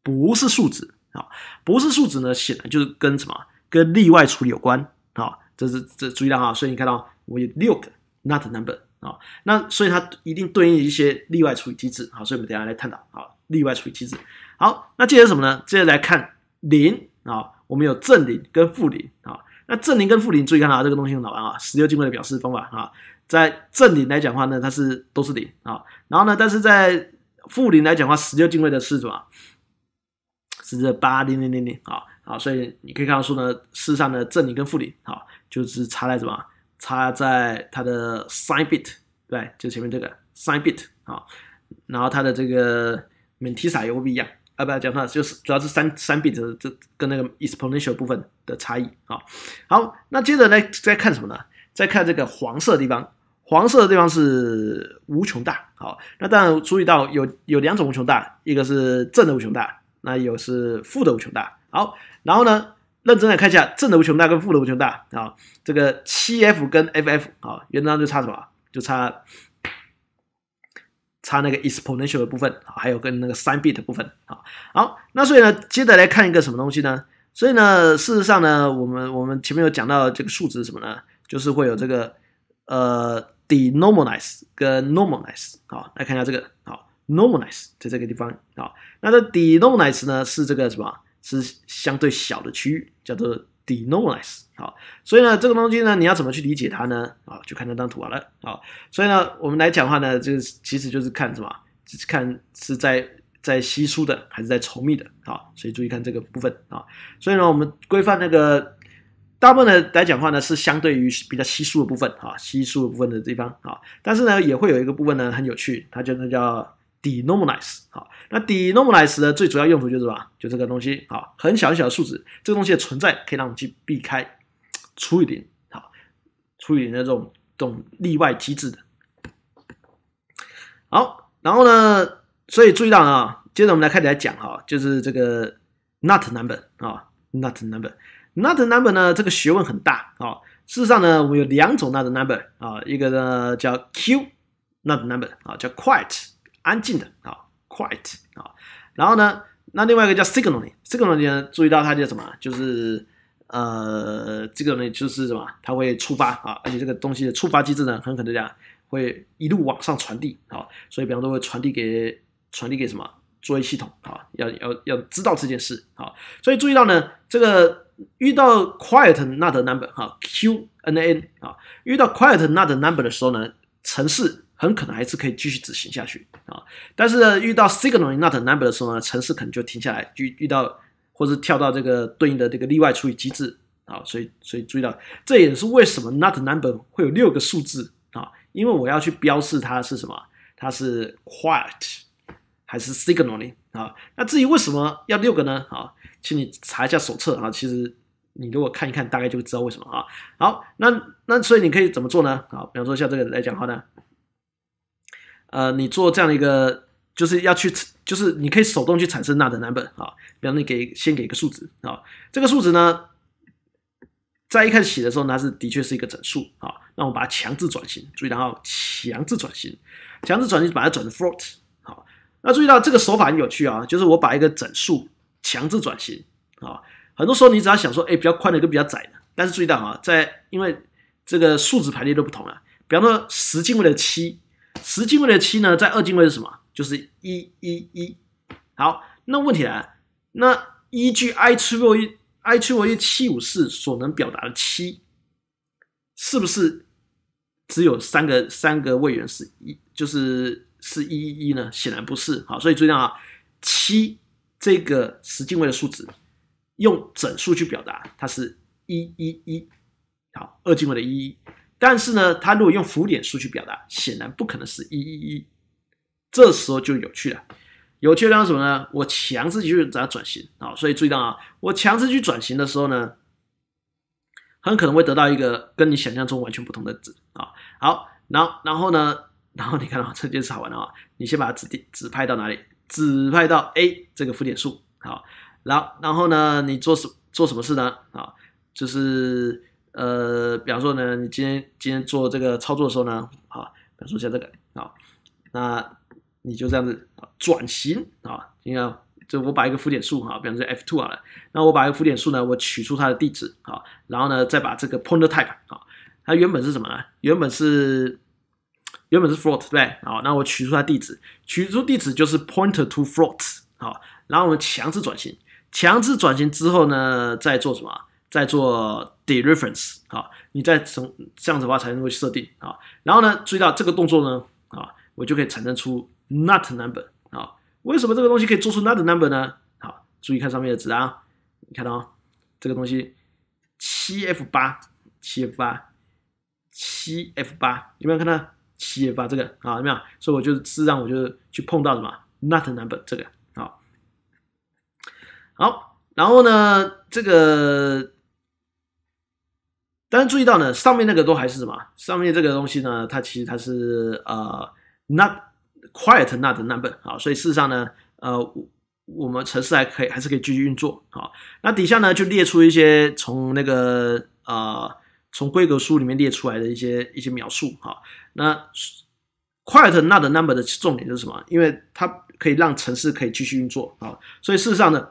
S1: 不是数值。啊，不是数值呢，显然就是跟什么跟例外处理有关啊，这是这注意到啊，所以你看到我有六个 not number 啊，那所以它一定对应一些例外处理机制啊，所以我们等下来探讨啊，例外处理机制。好，那接着什么呢？接着来看零啊，我们有正零跟负零啊，那正零跟负零注意看啊，这个东西老玩啊，十六进位的表示方法啊，在正零来讲话呢，它是都是零啊，然后呢，但是在负零来讲话，十六进位的是什么？是八零零零零啊啊，所以你可以看到说呢，世上的正零跟负零啊，就是差在什么？差在它的 sign bit，对，就前面这个 sign bit 好，然后它的这个 m a n t i s a 也不一样啊，不要讲它，就是主要是三三 bit 这跟那个 exponential 部分的差异啊。好，那接着呢，再看什么呢？再看这个黄色的地方，黄色的地方是无穷大。好，那当然注意到有有两种无穷大，一个是正的无穷大。那有是负的无穷大，好，然后呢，认真的看一下正的无穷大跟负的无穷大啊，这个七 f 跟 ff 啊，原则上就差什么？就差差那个 exponential 的部分啊，还有跟那个 sinb 的部分啊。好，那所以呢，接着来看一个什么东西呢？所以呢，事实上呢，我们我们前面有讲到这个数值什么呢？就是会有这个呃 d e n o r m a l i z e 跟 n o r m a l i z e 好，来看一下这个好。n o m i n i z e s 在这个地方啊，那这 d e n o m i n a z e 呢是这个什么？是相对小的区域，叫做 d e n o m i n a z e 啊。所以呢，这个东西呢，你要怎么去理解它呢？啊，就看这张图好了啊。所以呢，我们来讲话呢，就是其实就是看什么？就是看是在在稀疏的还是在稠密的啊。所以注意看这个部分啊。所以呢，我们规范那个大部分的来讲话呢，是相对于比较稀疏的部分啊，稀疏的部分的地方啊。但是呢，也会有一个部分呢，很有趣，它就那叫。Denormalize，好，那 Denormalize 呢？最主要用途就是什么？就这个东西，好，很小很小的数值，这个东西的存在可以让我们去避开除一点，好，除一点的这种这种例外机制的。好，然后呢？所以注意到啊，接着我们来开始来讲哈，就是这个 Not Number 啊，Not Number，Not Number 呢，这个学问很大啊。事实上呢，我们有两种 Not Number 啊，一个呢叫 Q Not Number 啊，叫 Quite。安静的啊，quiet 啊，然后呢，那另外一个叫 s i g n a l i n g s i g n a l i n g 呢，注意到它叫什么？就是呃，这个呢就是什么？它会触发啊，而且这个东西的触发机制呢，很可能讲会一路往上传递啊，所以比方说会传递给传递给什么作业系统啊？要要要知道这件事啊，所以注意到呢，这个遇到 quiet number 哈，Q N A 啊，遇到 quiet number 的时候呢，程式。很可能还是可以继续执行下去啊，但是呢遇到 signaling not number 的时候呢，城市可能就停下来，遇遇到或者跳到这个对应的这个例外处理机制啊，所以所以注意到，这也是为什么 not number 会有六个数字啊，因为我要去标示它是什么，它是 quiet 还是 signaling 啊？那至于为什么要六个呢？啊，请你查一下手册啊，其实你如果看一看，大概就知道为什么啊。好，那那所以你可以怎么做呢？啊，比方说像这个来讲话呢？呃，你做这样的一个，就是要去，就是你可以手动去产生那的 number 啊。比方你给先给一个数值啊，这个数值呢，在一开始写的时候，它是的确是一个整数啊。那我把它强制转型，注意，然后强制转型，强制转型把它转成 float。好，那注意到这个手法很有趣啊，就是我把一个整数强制转型啊。很多时候你只要想说，哎，比较宽的跟比较窄的，但是注意到啊，在因为这个数值排列都不同了。比方说十进位的七。十进位的七呢，在二进位是什么？就是一一一。好，那问题来了，那依据 IEEE IEEE 七五四所能表达的七，是不是只有三个三个位元是一，就是是一一一呢？显然不是。好，所以注意啊，七这个十进位的数值用整数去表达，它是一一一。好，二进位的一一。但是呢，它如果用浮点数去表达，显然不可能是一一一。这时候就有趣了，有趣当什么呢？我强制去让它转型啊，所以注意到啊，我强制去转型的时候呢，很可能会得到一个跟你想象中完全不同的值啊。好，然后然后呢，然后你看到 这就是好玩的啊。你先把它指定指派到哪里？指派到 A 这个浮点数。好，然后然后呢，你做什做什么事呢？啊，就是。呃，比方说呢，你今天今天做这个操作的时候呢，啊，比方说像这个啊，那你就这样子转型啊，你看，就我把一个浮点数哈，比方说 f two 好了，那我把一个浮点数呢，我取出它的地址啊，然后呢，再把这个 pointer type 啊，它原本是什么呢？原本是原本是 float 对不对？好，那我取出它地址，取出地址就是 pointer to float 好，然后我们强制转型，强制转型之后呢，再做什么？在做 d i e f e r e n c e 啊，你再从这样子的话才能够设定啊。然后呢，注意到这个动作呢，啊，我就可以产生出 not number 好。为什么这个东西可以做出 not number 呢？好，注意看上面的值啊，你看到哦、这个东西七 f 八七 f 八七 f 八有没有看到七 f 八这个啊？有没有？所以我就是让我就是去碰到什么 not number 这个啊。好，然后呢这个。但是注意到呢，上面那个都还是什么？上面这个东西呢，它其实它是呃，not quite not number 啊，所以事实上呢，呃，我们城市还可以，还是可以继续运作啊。那底下呢，就列出一些从那个呃，从规格书里面列出来的一些一些描述啊。那 quite not number 的重点是什么？因为它可以让城市可以继续运作啊，所以事实上呢。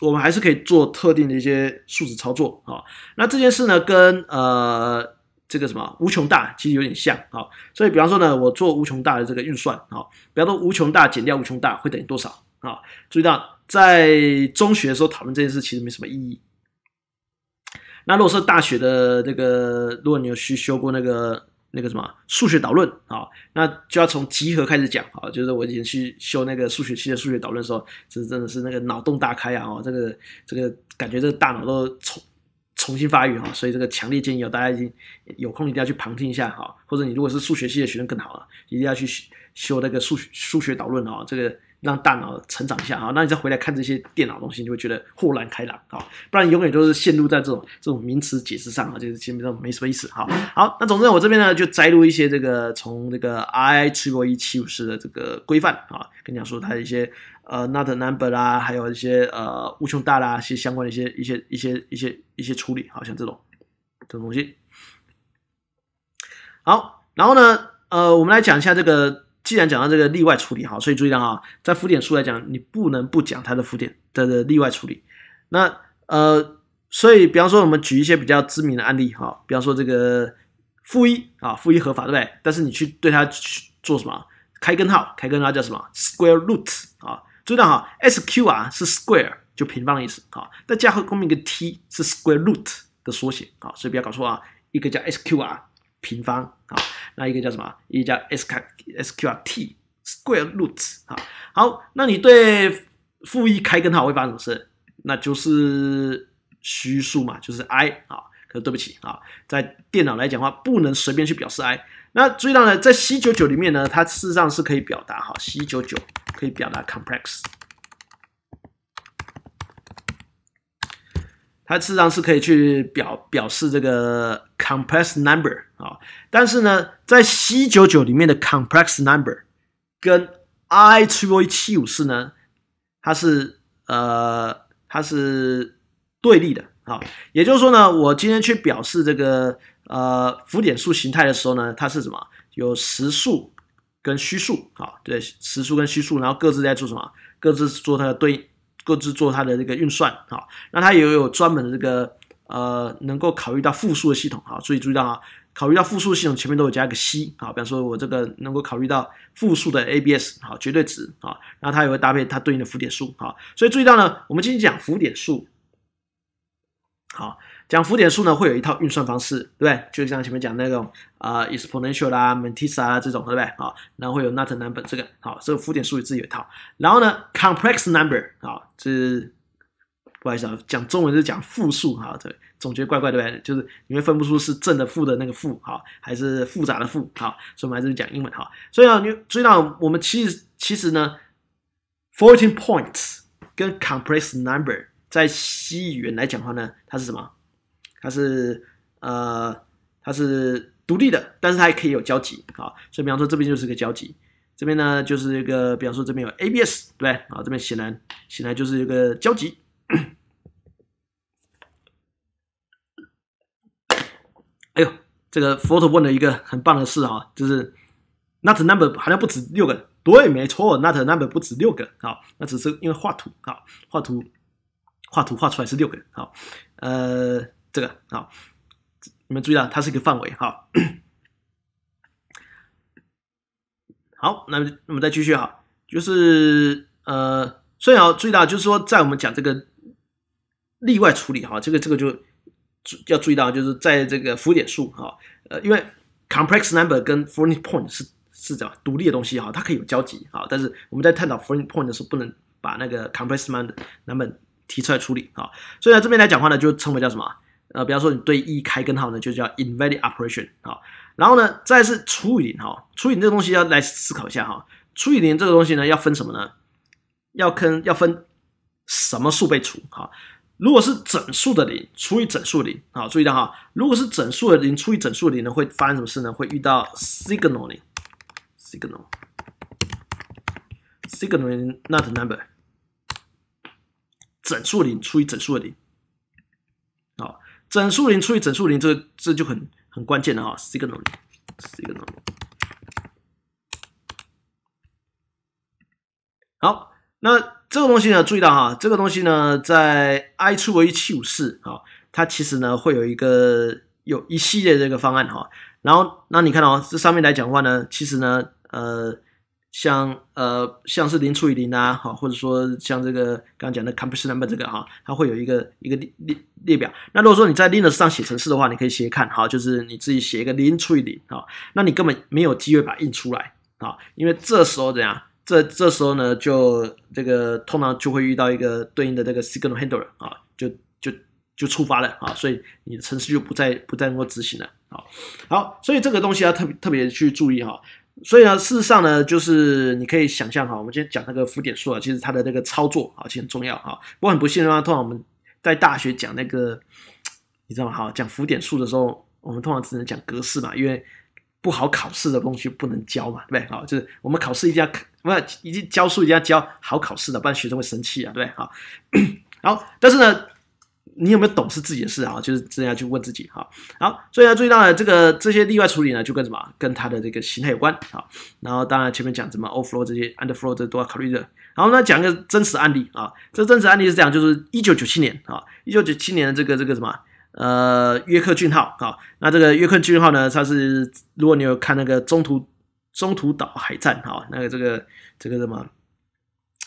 S1: 我们还是可以做特定的一些数值操作啊。那这件事呢，跟呃这个什么无穷大其实有点像啊。所以比方说呢，我做无穷大的这个运算啊，比方说无穷大减掉无穷大，会等于多少啊？注意到在中学的时候讨论这件事其实没什么意义。那如果是大学的那个，如果你有去修过那个。那个什么数学导论啊，那就要从集合开始讲啊。就是我以前去修那个数学系的数学导论时候，这真的是那个脑洞大开啊！哦，这个这个感觉这个大脑都重重新发育啊，所以这个强烈建议哦，大家已经有空一定要去旁听一下哈。或者你如果是数学系的学生更好了，一定要去修那个数学数学导论啊，这个。让大脑成长一下啊，那你再回来看这些电脑东西，你就会觉得豁然开朗啊。不然永远都是陷入在这种这种名词解释上啊，就是基本上没什么意思哈。好，那总之我这边呢就摘录一些这个从这个 IEEE 750的这个规范啊，跟你讲说它的一些呃 n o t number 啊，还有一些呃无穷大啦，一些相关的一些一些一些一些一些处理，好像这种这种东西。好，然后呢，呃，我们来讲一下这个。既然讲到这个例外处理，哈，所以注意了哈，在浮点数来讲，你不能不讲它的浮点的例外处理。那呃，所以比方说，我们举一些比较知名的案例，哈，比方说这个负一啊，负一合法，对不对？但是你去对它去做什么？开根号，开根号叫什么？square root 啊，注意到哈，S Q R 是 square 就平方的意思，好，再加后面一个 T 是 square root 的缩写，好，所以不要搞错啊，一个叫 S Q R 平方，好。那一个叫什么？一加 s 卡 sqr t square roots 啊。好，那你对负一开根号会发生什么事？那就是虚数嘛，就是 i 啊。可是对不起啊，在电脑来讲话，不能随便去表示 i。那注意到呢，在 C 九九里面呢，它事实上是可以表达哈，C 九九可以表达 complex，它事实上是可以去表表示这个 complex number。好，但是呢，在 C99 里面的 complex number 跟 I7754 呢，它是呃，它是对立的。啊，也就是说呢，我今天去表示这个呃浮点数形态的时候呢，它是什么？有实数跟虚数。啊，对，实数跟虚数，然后各自在做什么？各自做它的对应，各自做它的这个运算。好，那它也有专门的这个呃，能够考虑到复数的系统。好，注意注意到啊。考虑到复数系统前面都有加一个 c 啊，比方说我这个能够考虑到复数的 abs 好绝对值啊，然后它也会搭配它对应的浮点数啊，所以注意到呢，我们今天讲浮点数，好讲浮点数呢会有一套运算方式，对不对？就像前面讲那种啊 exponential 啦，mantissa 这种，对不对啊？然后会有 n o t a number 这个，好，这个浮点数也自己有一套，然后呢 complex number 啊，这不好意思啊，讲中文就讲复数哈，对。总觉得怪怪的就是你会分不出是正的负的那个负好，还是复杂的负好，所以我们还是讲英文好。所以啊，你注意我们其实其实呢，fourteen points 跟 complex number 在西语来讲话呢，它是什么？它是呃，它是独立的，但是它也可以有交集啊。所以比方说这边就是个交集，这边呢就是一个，比方说这边有 abs 对不对啊？这边显然显然就是一个交集。哎呦，这个 photo 问了一个很棒的事哈，就是 not number 好像不止六个，对，没错，not number 不止六个啊，那只是因为画图啊，画图画图画出来是六个啊，呃，这个啊，你们注意到它是一个范围哈。好，那我们再继续哈，就是呃，最好注意到就是说，在我们讲这个例外处理哈，这个这个就。要注意到，就是在这个浮点数哈，呃，因为 complex number 跟 f o r t i n point 是是样独立的东西哈，它可以有交集啊，但是我们在探讨 f o r t i n point 的时候，不能把那个 complex number 提出来处理啊。所以呢，这边来讲话呢，就称为叫什么？呃，比方说你对一开根号呢，就叫 invalid operation 啊，然后呢，再是除以零哈，除以零这东西要来思考一下哈，除以零这个东西呢，要分什么呢？要坑要分什么数被除哈？如果是整数的零除以整数零啊，注意了哈，如果是整数的零除以整数零呢，会发生什么事呢？会遇到 signal g s i g n a l s i g n a l i n o t number，整数零除以整数零，好，整数零除以整数零，这个这就很很关键的哈 s i g n a l g s i g n a l g 好，那。这个东西呢，注意到哈，这个东西呢，在 I 除 A 七五四啊，它其实呢会有一个有一系列这个方案哈。然后，那你看哦，这上面来讲的话呢，其实呢，呃，像呃，像是零除以零啊，好，或者说像这个刚刚讲的 c o m p a r s o n number 这个哈，它会有一个一个列列表。那如果说你在 Linux 上写程式的话，你可以写看哈，就是你自己写一个零除以零啊，那你根本没有机会把它印出来啊，因为这时候怎样？这这时候呢，就这个通常就会遇到一个对应的这个 signal handler 啊，就就就触发了啊，所以你的程序就不再不再能够执行了啊。好，所以这个东西要特别特别去注意哈。所以呢，事实上呢，就是你可以想象哈，我们今天讲那个浮点数啊，其实它的那个操作啊，其实很重要啊。不过很不幸的话，通常我们在大学讲那个你知道吗？哈，讲浮点数的时候，我们通常只能讲格式嘛，因为不好考试的东西不能教嘛，对不对？好，就是我们考试一定要不是，已经教书一定要教好考试的，不然学生会生气啊，对不对？好，但是呢，你有没有懂事自己的事啊？就是这样去问自己，哈。好，所以要注意到呢，这个这些例外处理呢，就跟什么，跟他的这个形态有关啊。然后当然前面讲什么 overflow 这些 underflow 这都要考虑的。然后呢，讲个真实案例啊，这真实案例是这样，就是一九九七年啊，一九九七年的这个这个什么呃约克郡号啊，那这个约克郡号呢，它是如果你有看那个中途。中途岛海战，哈，那个这个这个什么，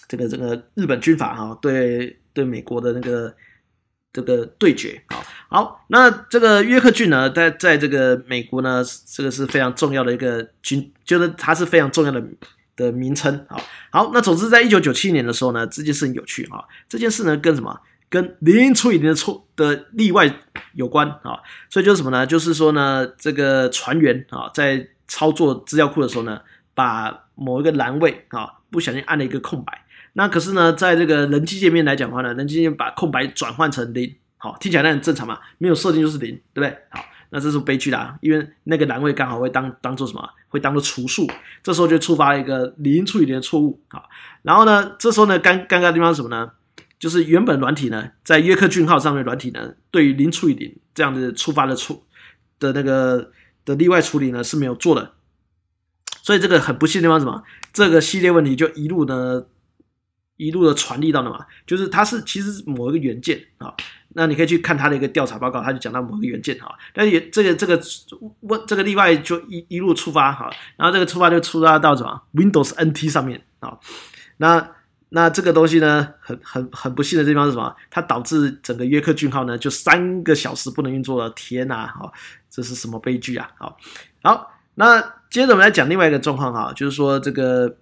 S1: 这个这个日本军阀哈，对对美国的那个这个对决，啊。好，那这个约克郡呢，在在这个美国呢，这个是非常重要的一个军，就是它是非常重要的的名称，啊，好，那总之，在一九九七年的时候呢，这件事情有趣啊。这件事呢跟什么跟零除以零出的例外有关啊，所以就是什么呢？就是说呢，这个船员啊，在操作资料库的时候呢，把某一个栏位啊不小心按了一个空白，那可是呢，在这个人机界面来讲的话呢，人机面把空白转换成零，好，听起来那很正常嘛，没有设定就是零，对不对？好，那这是悲剧啦，因为那个栏位刚好会当当做什么，会当做除数，这时候就触发了一个零除以零的错误啊。然后呢，这时候呢，尴尴尬的地方是什么呢？就是原本软体呢，在约克郡号上面软体呢，对于零除以零这样的触发的除的那个。的例外处理呢是没有做的，所以这个很不幸的地方什么，这个系列问题就一路呢，一路的传递到了嘛，就是它是其实某一个元件啊，那你可以去看它的一个调查报告，它就讲到某一个元件啊，但也这个这个问这个例外就一一路触发哈，然后这个触发就触发到什么 Windows NT 上面啊，那。那这个东西呢，很很很不幸的地方是什么？它导致整个约克郡号呢就三个小时不能运作了。天哪，好，这是什么悲剧啊？好，好，那接着我们来讲另外一个状况哈，就是说这个，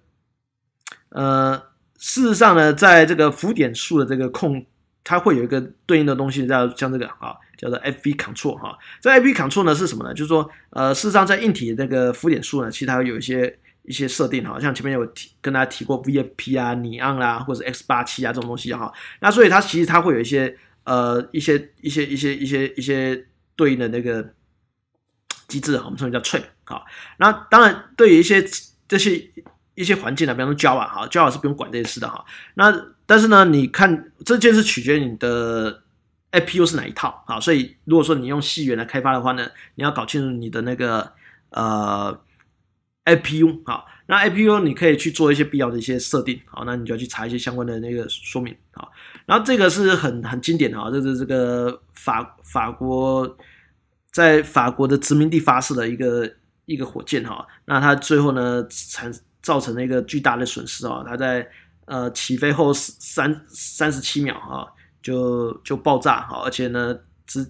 S1: 呃，事实上呢，在这个浮点数的这个控，它会有一个对应的东西叫像这个啊，叫做 FV control 哈。这 FV control 呢是什么呢？就是说，呃，事实上在硬体那个浮点数呢，其实它有一些。一些设定，好像前面有提跟大家提过 V I P 啊、尼昂啦，或者 X 八七啊这种东西哈。那所以它其实它会有一些呃一些一些一些一些一些对应的那个机制我们称为叫 Tree 哈。那当然对于一些这些一些环境呢，比方说 Java 哈，Java 是不用管这些事的哈。那但是呢，你看这件事取决于你的 A P U 是哪一套啊。所以如果说你用细源来开发的话呢，你要搞清楚你的那个呃。I P U 啊，那 I P U 你可以去做一些必要的一些设定，好，那你就要去查一些相关的那个说明啊。然后这个是很很经典的啊，这是这个法法国在法国的殖民地发射的一个一个火箭哈。那它最后呢，产造成了一个巨大的损失啊。它在呃起飞后三三十七秒哈，就就爆炸哈，而且呢只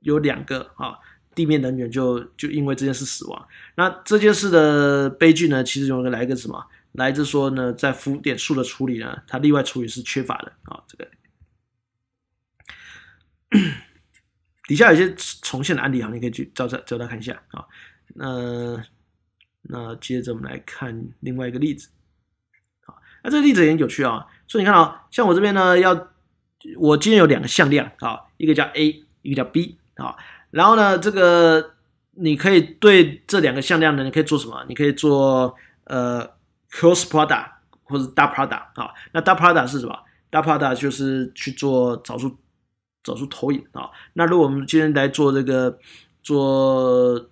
S1: 有两个啊。地面人员就就因为这件事死亡。那这件事的悲剧呢，其实有一个来自什么？来自说呢，在浮点数的处理呢，它例外处理是缺乏的啊。这个 底下有些重现的案例啊，你可以去找找找家看一下啊。那那接着我们来看另外一个例子。啊，那这个例子也很有趣啊。所以你看啊，像我这边呢，要我今天有两个向量啊，一个叫 A，一个叫 B 啊。然后呢，这个你可以对这两个向量呢，你可以做什么？你可以做呃 cross product 或者 d product 啊。那 d product 是什么？d product 就是去做找出找出投影啊。那如果我们今天来做这个做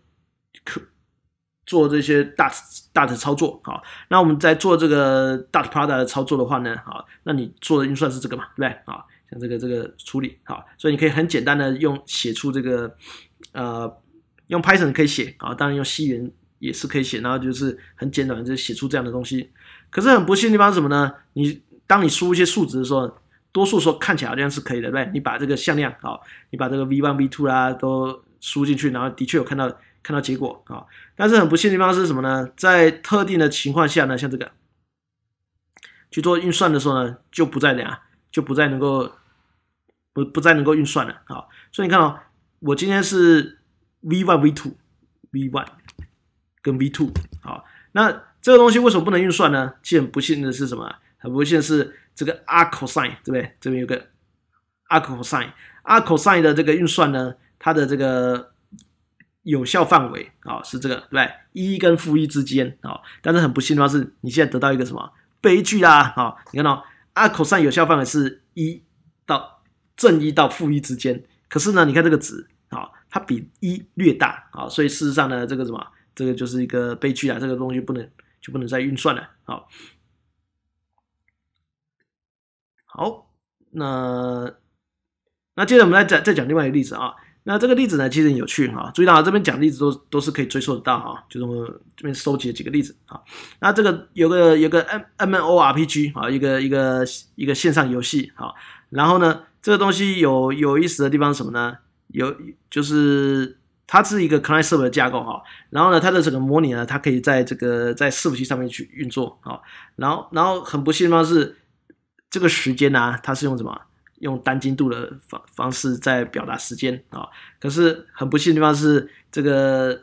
S1: 做这些大大的操作啊，那我们在做这个 d 的 t product 的操作的话呢，啊，那你做的运算是这个嘛，对不对啊？这个这个处理好，所以你可以很简单的用写出这个，呃，用 Python 可以写啊，当然用 C 语言也是可以写，然后就是很简短的就写出这样的东西。可是很不幸的地方是什么呢？你当你输一些数值的时候，多数时候看起来好像是可以的，对不对？你把这个向量啊，你把这个 v one、v two 啦都输进去，然后的确有看到看到结果啊。但是很不幸的地方是什么呢？在特定的情况下呢，像这个去做运算的时候呢，就不再样，就不再能够。不不再能够运算了啊！所以你看哦，我今天是 v one v two v one 跟 v two 好，那这个东西为什么不能运算呢？很不幸的是什么？很不幸的是这个 a r c o s i n e 对不对？这边有个 a r c o s i n e a r c o s i n e 的这个运算呢，它的这个有效范围啊是这个对不对？一跟负一之间啊，但是很不幸的话是，你现在得到一个什么悲剧啦？好，你看到 arccosine 有效范围是一到正一到负一之间，可是呢，你看这个值啊，它比一略大啊，所以事实上呢，这个什么，这个就是一个悲剧啊，这个东西不能就不能再运算了。好，好，那那接着我们再再讲另外一个例子啊，那这个例子呢，其实很有趣啊，注意到这边讲例子都都是可以追溯得到啊，就是我这边收集几个例子啊，那这个有个有个 M M O R P G 啊，一个一个一个线上游戏啊，然后呢。这个东西有有意思的地方是什么呢？有就是它是一个 client-server 架构哈，然后呢，它的整个模拟呢，它可以在这个在伺服器上面去运作啊。然后，然后很不幸的是，这个时间呢，它是用什么？用单精度的方方式在表达时间啊。可是很不幸的地方是，这个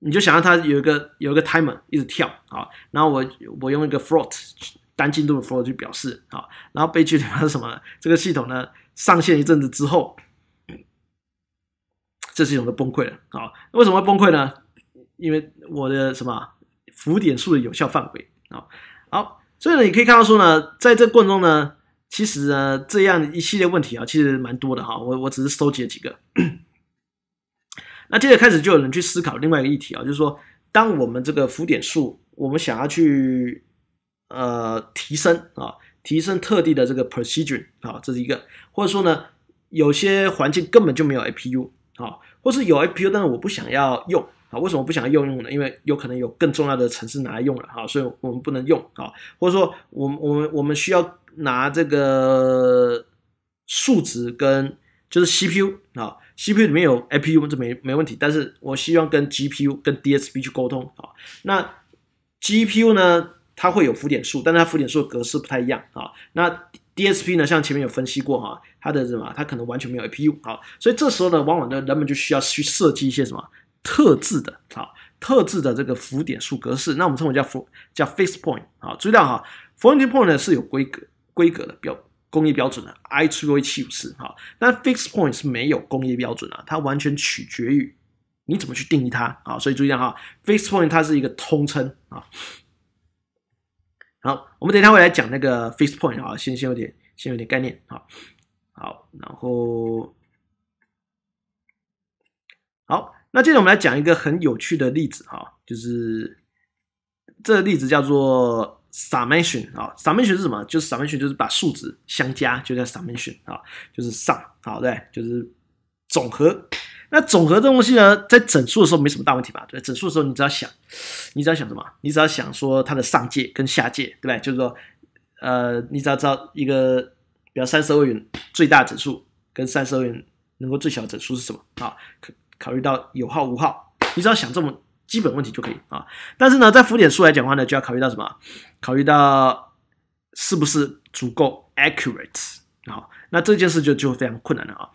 S1: 你就想让它有一个有一个 timer 一直跳啊。然后我我用一个 float 单精度的 float 去表示啊。然后悲剧的地方是什么？这个系统呢？上线一阵子之后，这系统种的崩溃了啊！为什么会崩溃呢？因为我的什么浮点数的有效范围啊，好，所以呢，你可以看到说呢，在这过程中呢，其实呢，这样一系列问题啊，其实蛮多的哈。我我只是收集了几个。那接着开始就有人去思考另外一个议题啊，就是说，当我们这个浮点数，我们想要去呃提升啊。提升特地的这个 procedure 啊，这是一个，或者说呢，有些环境根本就没有 APU 啊，或是有 APU，但是我不想要用啊，为什么不想要用用呢？因为有可能有更重要的城市拿来用了啊，所以我们不能用啊，或者说，我们我们我们需要拿这个数值跟就是 CPU 啊，CPU 里面有 APU 这没没问题，但是我希望跟 GPU 跟 DSP 去沟通啊，那 GPU 呢？它会有浮点数，但它浮点数的格式不太一样啊。那 DSP 呢？像前面有分析过哈，它的什么？它可能完全没有 a p u 好，所以这时候呢，往往呢，人们就需要去设计一些什么特制的啊，特制的这个浮点数格式。那我们称为叫浮叫 f i x e point 啊。注意到哈，floating point 是有规格规格的，标工业标准的 i t 0 7 5 4哈，那 f i x point 是没有工业标准的，它完全取决于你怎么去定义它啊。所以注意到哈，f i x point 它是一个通称啊。好，我们等一下会来讲那个 face point 哈，先先有点，先有点概念，好，好，然后，好，那接着我们来讲一个很有趣的例子哈，就是这个例子叫做 summation 啊，summation 是什么？就是 summation 就是把数值相加，就叫 summation 啊，就是 sum 好对，就是。总和，那总和这东西呢，在整数的时候没什么大问题吧？对，整数的时候你只要想，你只要想什么？你只要想说它的上界跟下界，对不就是说，呃，你只要知道一个，比如三十欧元最大整数跟三十欧元能够最小整数是什么？啊？考考虑到有号无号，你只要想这么基本问题就可以啊。但是呢，在浮点数来讲话呢，就要考虑到什么？考虑到是不是足够 accurate 好，那这件事就就非常困难了啊。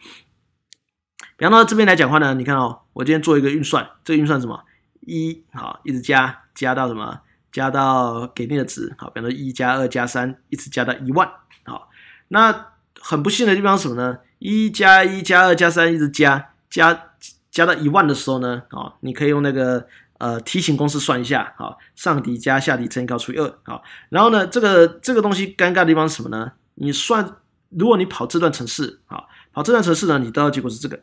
S1: 后到这边来讲话呢，你看哦，我今天做一个运算，这个运算什么？一好一直加加到什么？加到给定的值好，比如说一加二加三一直加到一万好。那很不幸的地方什么呢？一加一加二加三一直加加加到一万的时候呢，好，你可以用那个呃梯形公式算一下好，上底加下底乘以高除以二好。然后呢，这个这个东西尴尬的地方是什么呢？你算，如果你跑这段程式啊，跑这段程式呢，你得到结果是这个。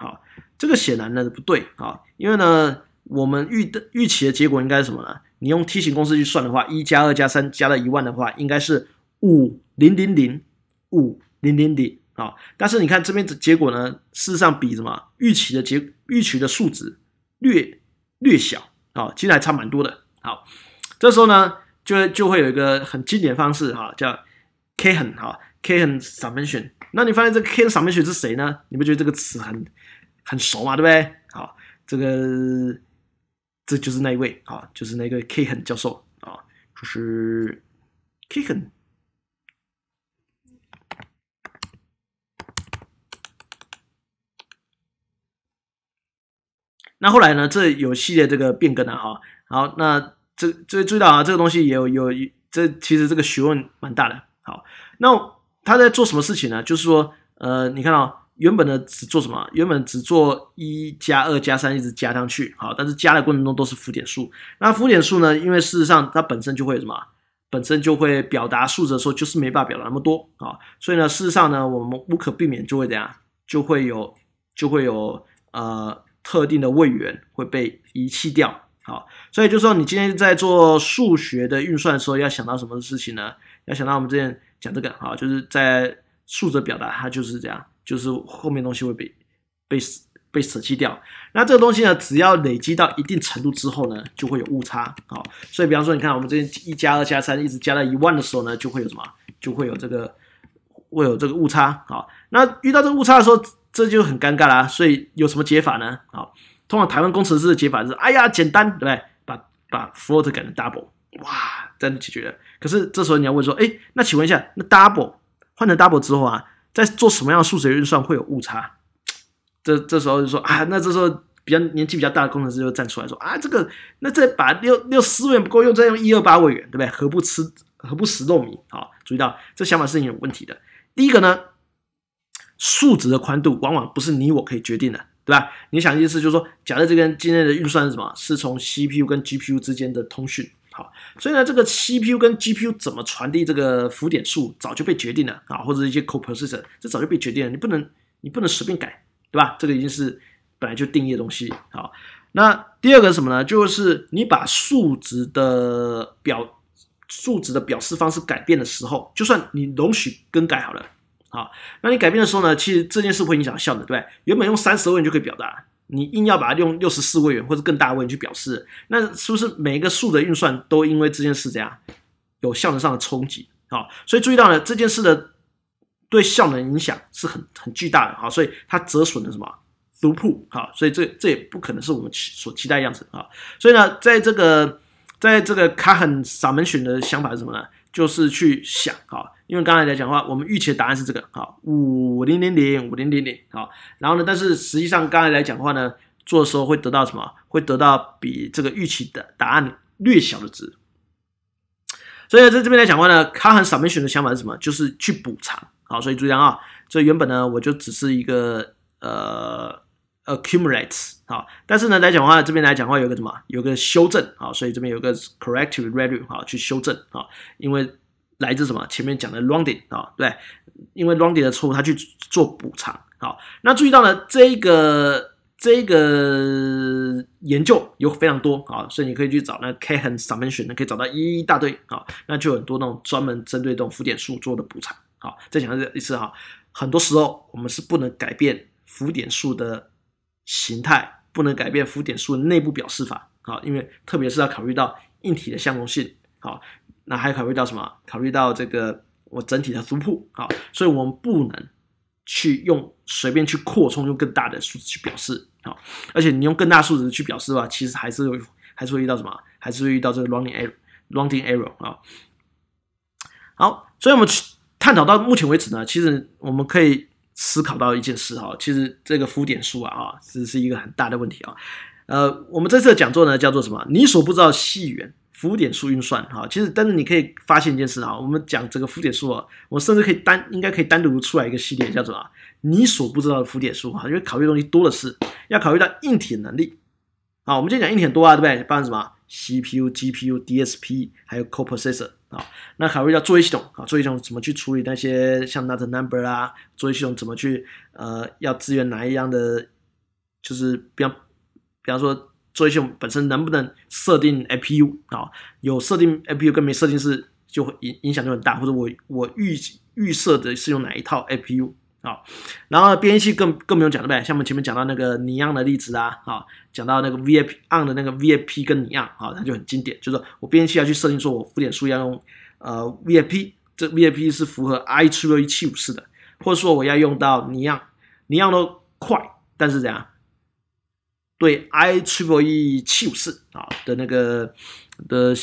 S1: 好，这个显然呢不对啊，因为呢，我们预的预期的结果应该是什么呢？你用梯形公式去算的话，一加二加三加到一万的话，应该是五零零零五零零零啊。但是你看这边的结果呢，事实上比什么预期的结预期的数值略略小啊，其实还差蛮多的。好，这时候呢，就就会有一个很经典方式哈，叫 K 很哈 K 很 summation。那你发现这 K summation 是谁呢？你不觉得这个词很？很熟嘛，对不对？好，这个这就是那一位啊，就是那个 Kuhn 教授啊，就是 Kuhn。那后来呢，这有系列这个变更啊，哈，好，那这这注意到啊，这个东西有有这其实这个学问蛮大的。好，那他在做什么事情呢？就是说，呃，你看到。原本呢只做什么？原本只做一加二加三，一直加上去，好。但是加的过程中都是浮点数。那浮点数呢？因为事实上它本身就会什么？本身就会表达数值的时候，就是没办法表达那么多啊。所以呢，事实上呢，我们不可避免就会怎样？就会有就会有呃特定的位元会被遗弃掉。好，所以就说你今天在做数学的运算的时候，要想到什么事情呢？要想到我们之前讲这个，好，就是在数值表达，它就是这样。就是后面东西会被被被舍弃掉，那这个东西呢，只要累积到一定程度之后呢，就会有误差啊。所以，比方说，你看我们这边一加二加三，一直加到一万的时候呢，就会有什么？就会有这个，会有这个误差啊。那遇到这个误差的时候，这就很尴尬啦。所以有什么解法呢？啊，通常台湾工程师的解法是：哎呀，简单，对不对？把把 float 改成 double，哇，这样就解决了。可是这时候你要问说：哎，那请问一下，那 double 换成 double 之后啊？在做什么样的数学运算会有误差？这这时候就说啊，那这时候比较年纪比较大的工程师就站出来说啊，这个那再把六六十位元不够用，再用一二八位元，对不对？何不吃何不食肉糜？好，注意到这想法是有问题的。第一个呢，数值的宽度往往不是你我可以决定的，对吧？你想意思就是说，假设这边今天的运算是什么？是从 CPU 跟 GPU 之间的通讯。所以呢，这个 CPU 跟 GPU 怎么传递这个浮点数，早就被决定了啊，或者一些 co-processor，这早就被决定了，你不能你不能随便改，对吧？这个已经是本来就定义的东西。好，那第二个是什么呢？就是你把数值的表数值的表示方式改变的时候，就算你容许更改好了，好，那你改变的时候呢，其实这件事会影响效能，对不对？原本用三十位就可以表达。你硬要把它用六十四位元或者更大的位去表示，那是不是每一个数的运算都因为这件事这样有效能上的冲击？啊？所以注意到呢，这件事的对效能影响是很很巨大的。啊，所以它折损了什么？读铺。啊？所以这这也不可能是我们期所期待样子啊。所以呢，在这个，在这个卡很撒门逊的想法是什么呢？就是去想啊，因为刚才来讲的话，我们预期的答案是这个啊，五零零零，五零零零，好，然后呢，但是实际上刚才来讲的话呢，做的时候会得到什么？会得到比这个预期的答案略小的值。所以在这边来讲的话呢，它很扫面选的想法是什么？就是去补偿，好，所以注意啊，这原本呢，我就只是一个呃。accumulates 啊，但是呢来讲的话这边来讲的话有个什么有个修正啊，所以这边有个 corrective value 啊去修正啊，因为来自什么前面讲的 rounding 啊，对，因为 rounding 的错误，它去做补偿啊。那注意到呢这个这个研究有非常多啊，所以你可以去找那 khan summation 的，可以找到一大堆啊，那就很多那种专门针对这种浮点数做的补偿好，再讲一次哈，很多时候我们是不能改变浮点数的。形态不能改变浮点数的内部表示法啊，因为特别是要考虑到硬体的相容性啊，那还考虑到什么？考虑到这个我整体的分谱啊，所以我们不能去用随便去扩充用更大的数字去表示啊，而且你用更大数字去表示的话，其实还是会还是会遇到什么？还是会遇到这个 r u n n i n g error r u n n i n g error 啊。好，所以我们去探讨到目前为止呢，其实我们可以。思考到一件事哈，其实这个浮点数啊啊，是一个很大的问题啊。呃，我们这次的讲座呢，叫做什么？你所不知道的细源浮点数运算哈。其实，但是你可以发现一件事啊，我们讲这个浮点数啊，我甚至可以单应该可以单独出来一个系列，叫做啊，你所不知道的浮点数啊，因为考虑的东西多的是，要考虑到硬体能力啊。我们今天讲硬件多啊，对不对？包含什么 CPU、GPU、DSP，还有 Coprocessor。啊，那还会叫作业系统啊，作业系统怎么去处理那些像 not number 啦？作业系统怎么去呃，要资源哪一样的？就是比方比方说，作业系统本身能不能设定 A P U 啊？有设定 A P U 跟没设定是就会影影响就很大，或者我我预预设的是用哪一套 A P U？哦，然后编译器更更不用讲了呗，像我们前面讲到那个尼昂的例子啊，啊，讲到那个 VIP 案的那个 VIP 跟尼昂啊，它就很经典，就是我编译器要去设定，说我浮点数要用呃 VIP，这 VIP 是符合 I t r e 七五四的，或者说我要用到尼昂，尼昂的快，但是怎样对 I t r e 七五四啊的那个的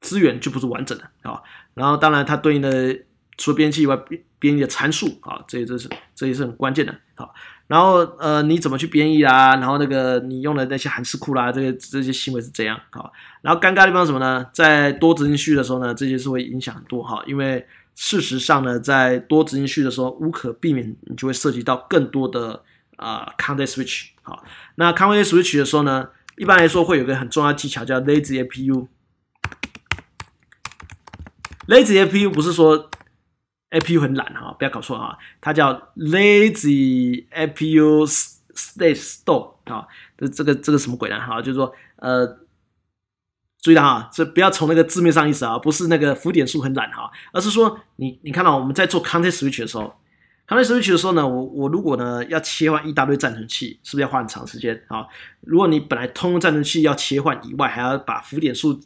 S1: 资源就不是完整的啊，然后当然它对应的。除了编辑以外，编译的参数啊，这这是这也是很关键的啊。然后呃，你怎么去编译啊？然后那个你用的那些函数库啦，这些这些行为是怎样啊？然后尴尬地方什么呢？在多执行序的时候呢，这些是会影响很多哈。因为事实上呢，在多执行序的时候，无可避免你就会涉及到更多的啊 context switch 好，那 context switch 的时候呢，一般来说会有个很重要技巧叫 lazy a p u lazy a p u 不是说 Apu 很懒哈，不要搞错哈，它叫 lazy apu state store 啊，这这个这个什么鬼呢？哈，就是说，呃，注意了哈，这不要从那个字面上意思啊，不是那个浮点数很懒哈，而是说，你你看到我们在做 content switch 的时候，content switch 的时候呢，我我如果呢要切换一大堆暂存器，是不是要花很长时间啊？如果你本来通用暂存器要切换以外，还要把浮点数。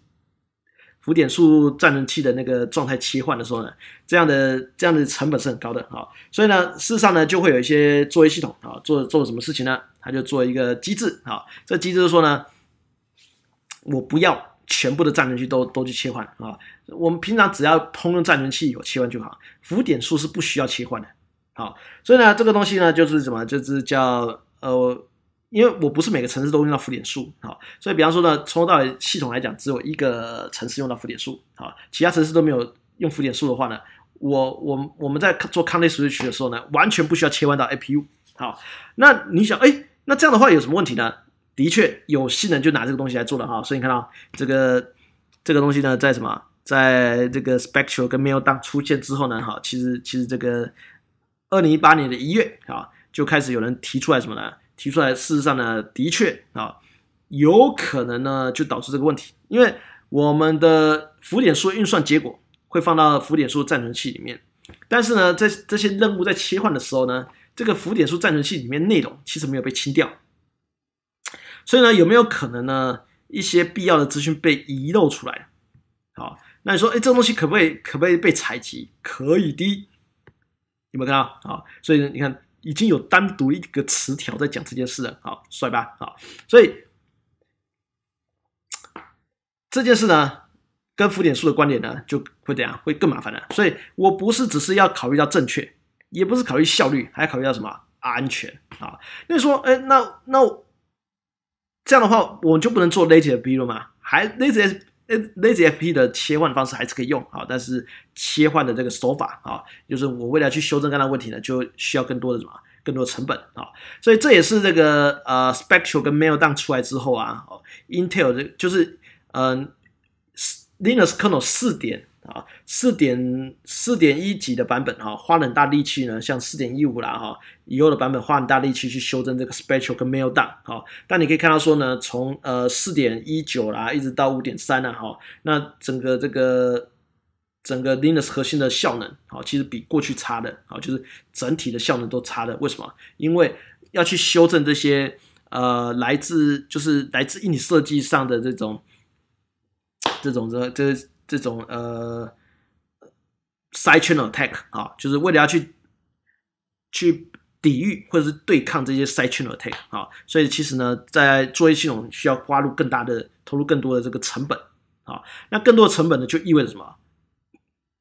S1: 浮点数占存器的那个状态切换的时候呢，这样的这样的成本是很高的啊，所以呢，事实上呢，就会有一些作业系统啊，做做什么事情呢？它就做一个机制啊，这机制是说呢，我不要全部的占争器都都去切换啊，我们平常只要通用占争器有切换就好，浮点数是不需要切换的，好，所以呢，这个东西呢，就是什么，就是叫呃。因为我不是每个城市都用到浮点数啊，所以比方说呢，从头到尾系统来讲，只有一个城市用到浮点数啊，其他城市都没有用浮点数的话呢，我我我们在做 c o n t switch 的时候呢，完全不需要切换到 APU。好，那你想，哎，那这样的话有什么问题呢？的确有性能，就拿这个东西来做了哈，所以你看到这个这个东西呢，在什么，在这个 spectral 跟 mail 当出现之后呢，哈，其实其实这个二零一八年的一月啊，就开始有人提出来什么呢？提出来，事实上呢，的确啊，有可能呢就导致这个问题，因为我们的浮点数运算结果会放到浮点数暂存器里面，但是呢，在这些任务在切换的时候呢，这个浮点数暂存器里面内容其实没有被清掉，所以呢，有没有可能呢，一些必要的资讯被遗漏出来？好，那你说，哎，这个东西可不可以可不可以被采集？可以的，有没有看到？好，所以呢，你看。已经有单独一个词条在讲这件事了，好帅吧？好，所以这件事呢，跟浮点数的观点呢，就会怎样？会更麻烦了。所以，我不是只是要考虑到正确，也不是考虑效率，还要考虑到什么安全啊？那说，哎，那那这样的话，我就不能做 lazy B 了吗？还 lazy 呃 l a z y FP 的切换方式还是可以用啊，但是切换的这个手法啊，就是我为了去修正刚才问题呢，就需要更多的什么，更多成本啊，所以这也是这个呃，Spectral 跟 Maildown 出来之后啊，哦，Intel 这就是嗯，Linux Kernel 四点。啊，四点四点一几的版本哈，花了很大力气呢，像四点一五啦哈以后的版本花很大力气去修正这个 special 跟 mail down。好，但你可以看到说呢，从呃四点一九啦一直到五点三啦哈，那整个这个整个 Linux 核心的效能，啊，其实比过去差的，啊，就是整体的效能都差的。为什么？因为要去修正这些呃来自就是来自硬体设计上的这种这种这这。这种呃，side channel attack 啊，就是为了要去去抵御或者是对抗这些 side channel attack 啊，所以其实呢，在作业系统需要花入更大的、投入更多的这个成本啊，那更多的成本呢，就意味着什么？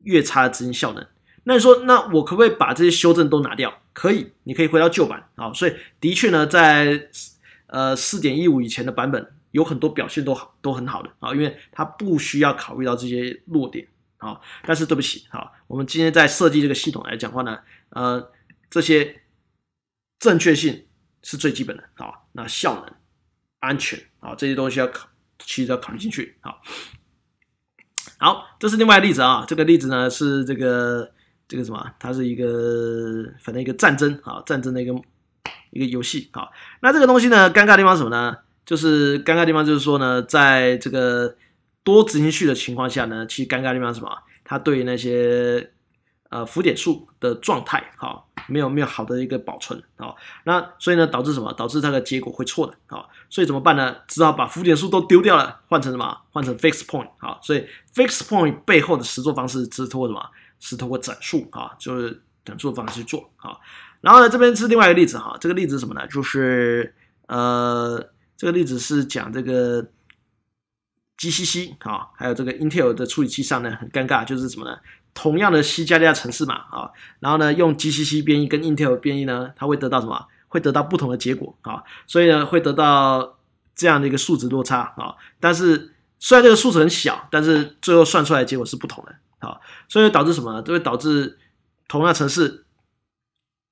S1: 越差的执行效能。那你说，那我可不可以把这些修正都拿掉？可以，你可以回到旧版啊。所以的确呢，在呃四点一五以前的版本。有很多表现都好都很好的啊，因为它不需要考虑到这些弱点啊。但是对不起啊，我们今天在设计这个系统来讲话呢，呃，这些正确性是最基本的啊。那效能、安全啊这些东西要考，其实要考虑进去。啊。好，这是另外例子啊。这个例子呢是这个这个什么？它是一个反正一个战争啊，战争的一个一个游戏啊。那这个东西呢，尴尬地方什么呢？就是尴尬地方，就是说呢，在这个多执行序的情况下呢，其实尴尬地方什么？它对于那些呃浮点数的状态，好没有没有好的一个保存好，那所以呢导致什么？导致它的结果会错的好，所以怎么办呢？只好把浮点数都丢掉了，换成什么？换成 fixed point 啊。所以 fixed point 背后的实作方式是通过什么？是通过整数啊，就是整数的方式去做啊。然后呢，这边是另外一个例子哈。这个例子什么呢？就是呃。这个例子是讲这个 GCC 啊，还有这个 Intel 的处理器上呢，很尴尬，就是什么呢？同样的 C 加加程式嘛啊，然后呢用 GCC 编译跟 Intel 编译呢，它会得到什么？会得到不同的结果啊，所以呢会得到这样的一个数值落差啊。但是虽然这个数值很小，但是最后算出来的结果是不同的啊，所以导致什么？呢？就会导致同样程式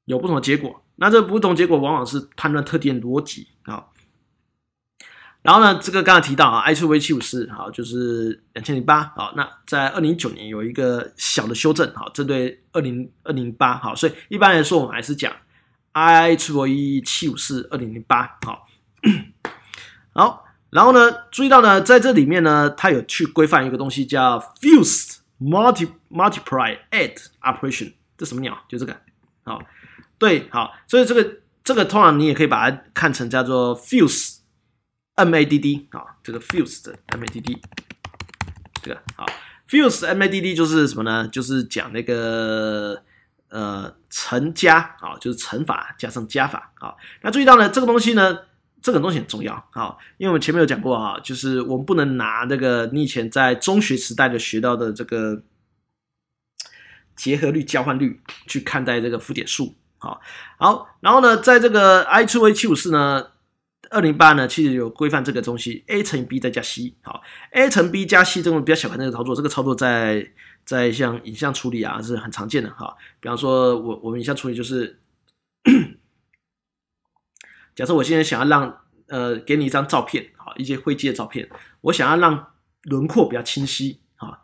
S1: 有不同的结果。那这不同结果往往是判断特定逻辑啊。然后呢，这个刚刚提到啊，I H V 七五四好，就是两千零八好，那在二零一九年有一个小的修正好，针对二零二零八好，所以一般来说我们还是讲 I H V 七五四二零零八好。好，然后呢，注意到呢，在这里面呢，它有去规范一个东西叫 Fused Multiply Add Operation，这什么鸟？就这个好，对，好，所以这个这个通常你也可以把它看成叫做 Fused。m a d d 啊，这个 fused m a d d 这个啊 fused m a d d 就是什么呢？就是讲那个呃乘加啊，就是乘法加上加法啊。那注意到呢，这个东西呢，这个东西很重要啊，因为我们前面有讲过啊，就是我们不能拿那个你以前在中学时代的学到的这个结合律、交换律去看待这个浮点数啊。好，然后呢，在这个 i 2a 754呢？二零八呢，其实有规范这个东西，a 乘以 b 再加 c，好，a 乘 b 加 c 这种比较小众的个操作，这个操作在在像影像处理啊是很常见的哈。比方说，我我们影像处理就是，假设我现在想要让呃给你一张照片好，一些灰阶的照片，我想要让轮廓比较清晰啊。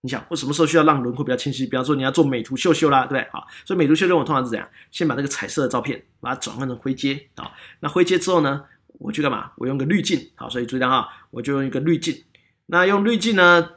S1: 你想我什么时候需要让轮廓比较清晰？比方说你要做美图秀秀啦，对不对？好，所以美图秀秀我通常是这样，先把这个彩色的照片把它转换成灰阶啊，那灰阶之后呢？我去干嘛？我用个滤镜，好，所以注意到啊，我就用一个滤镜。那用滤镜呢，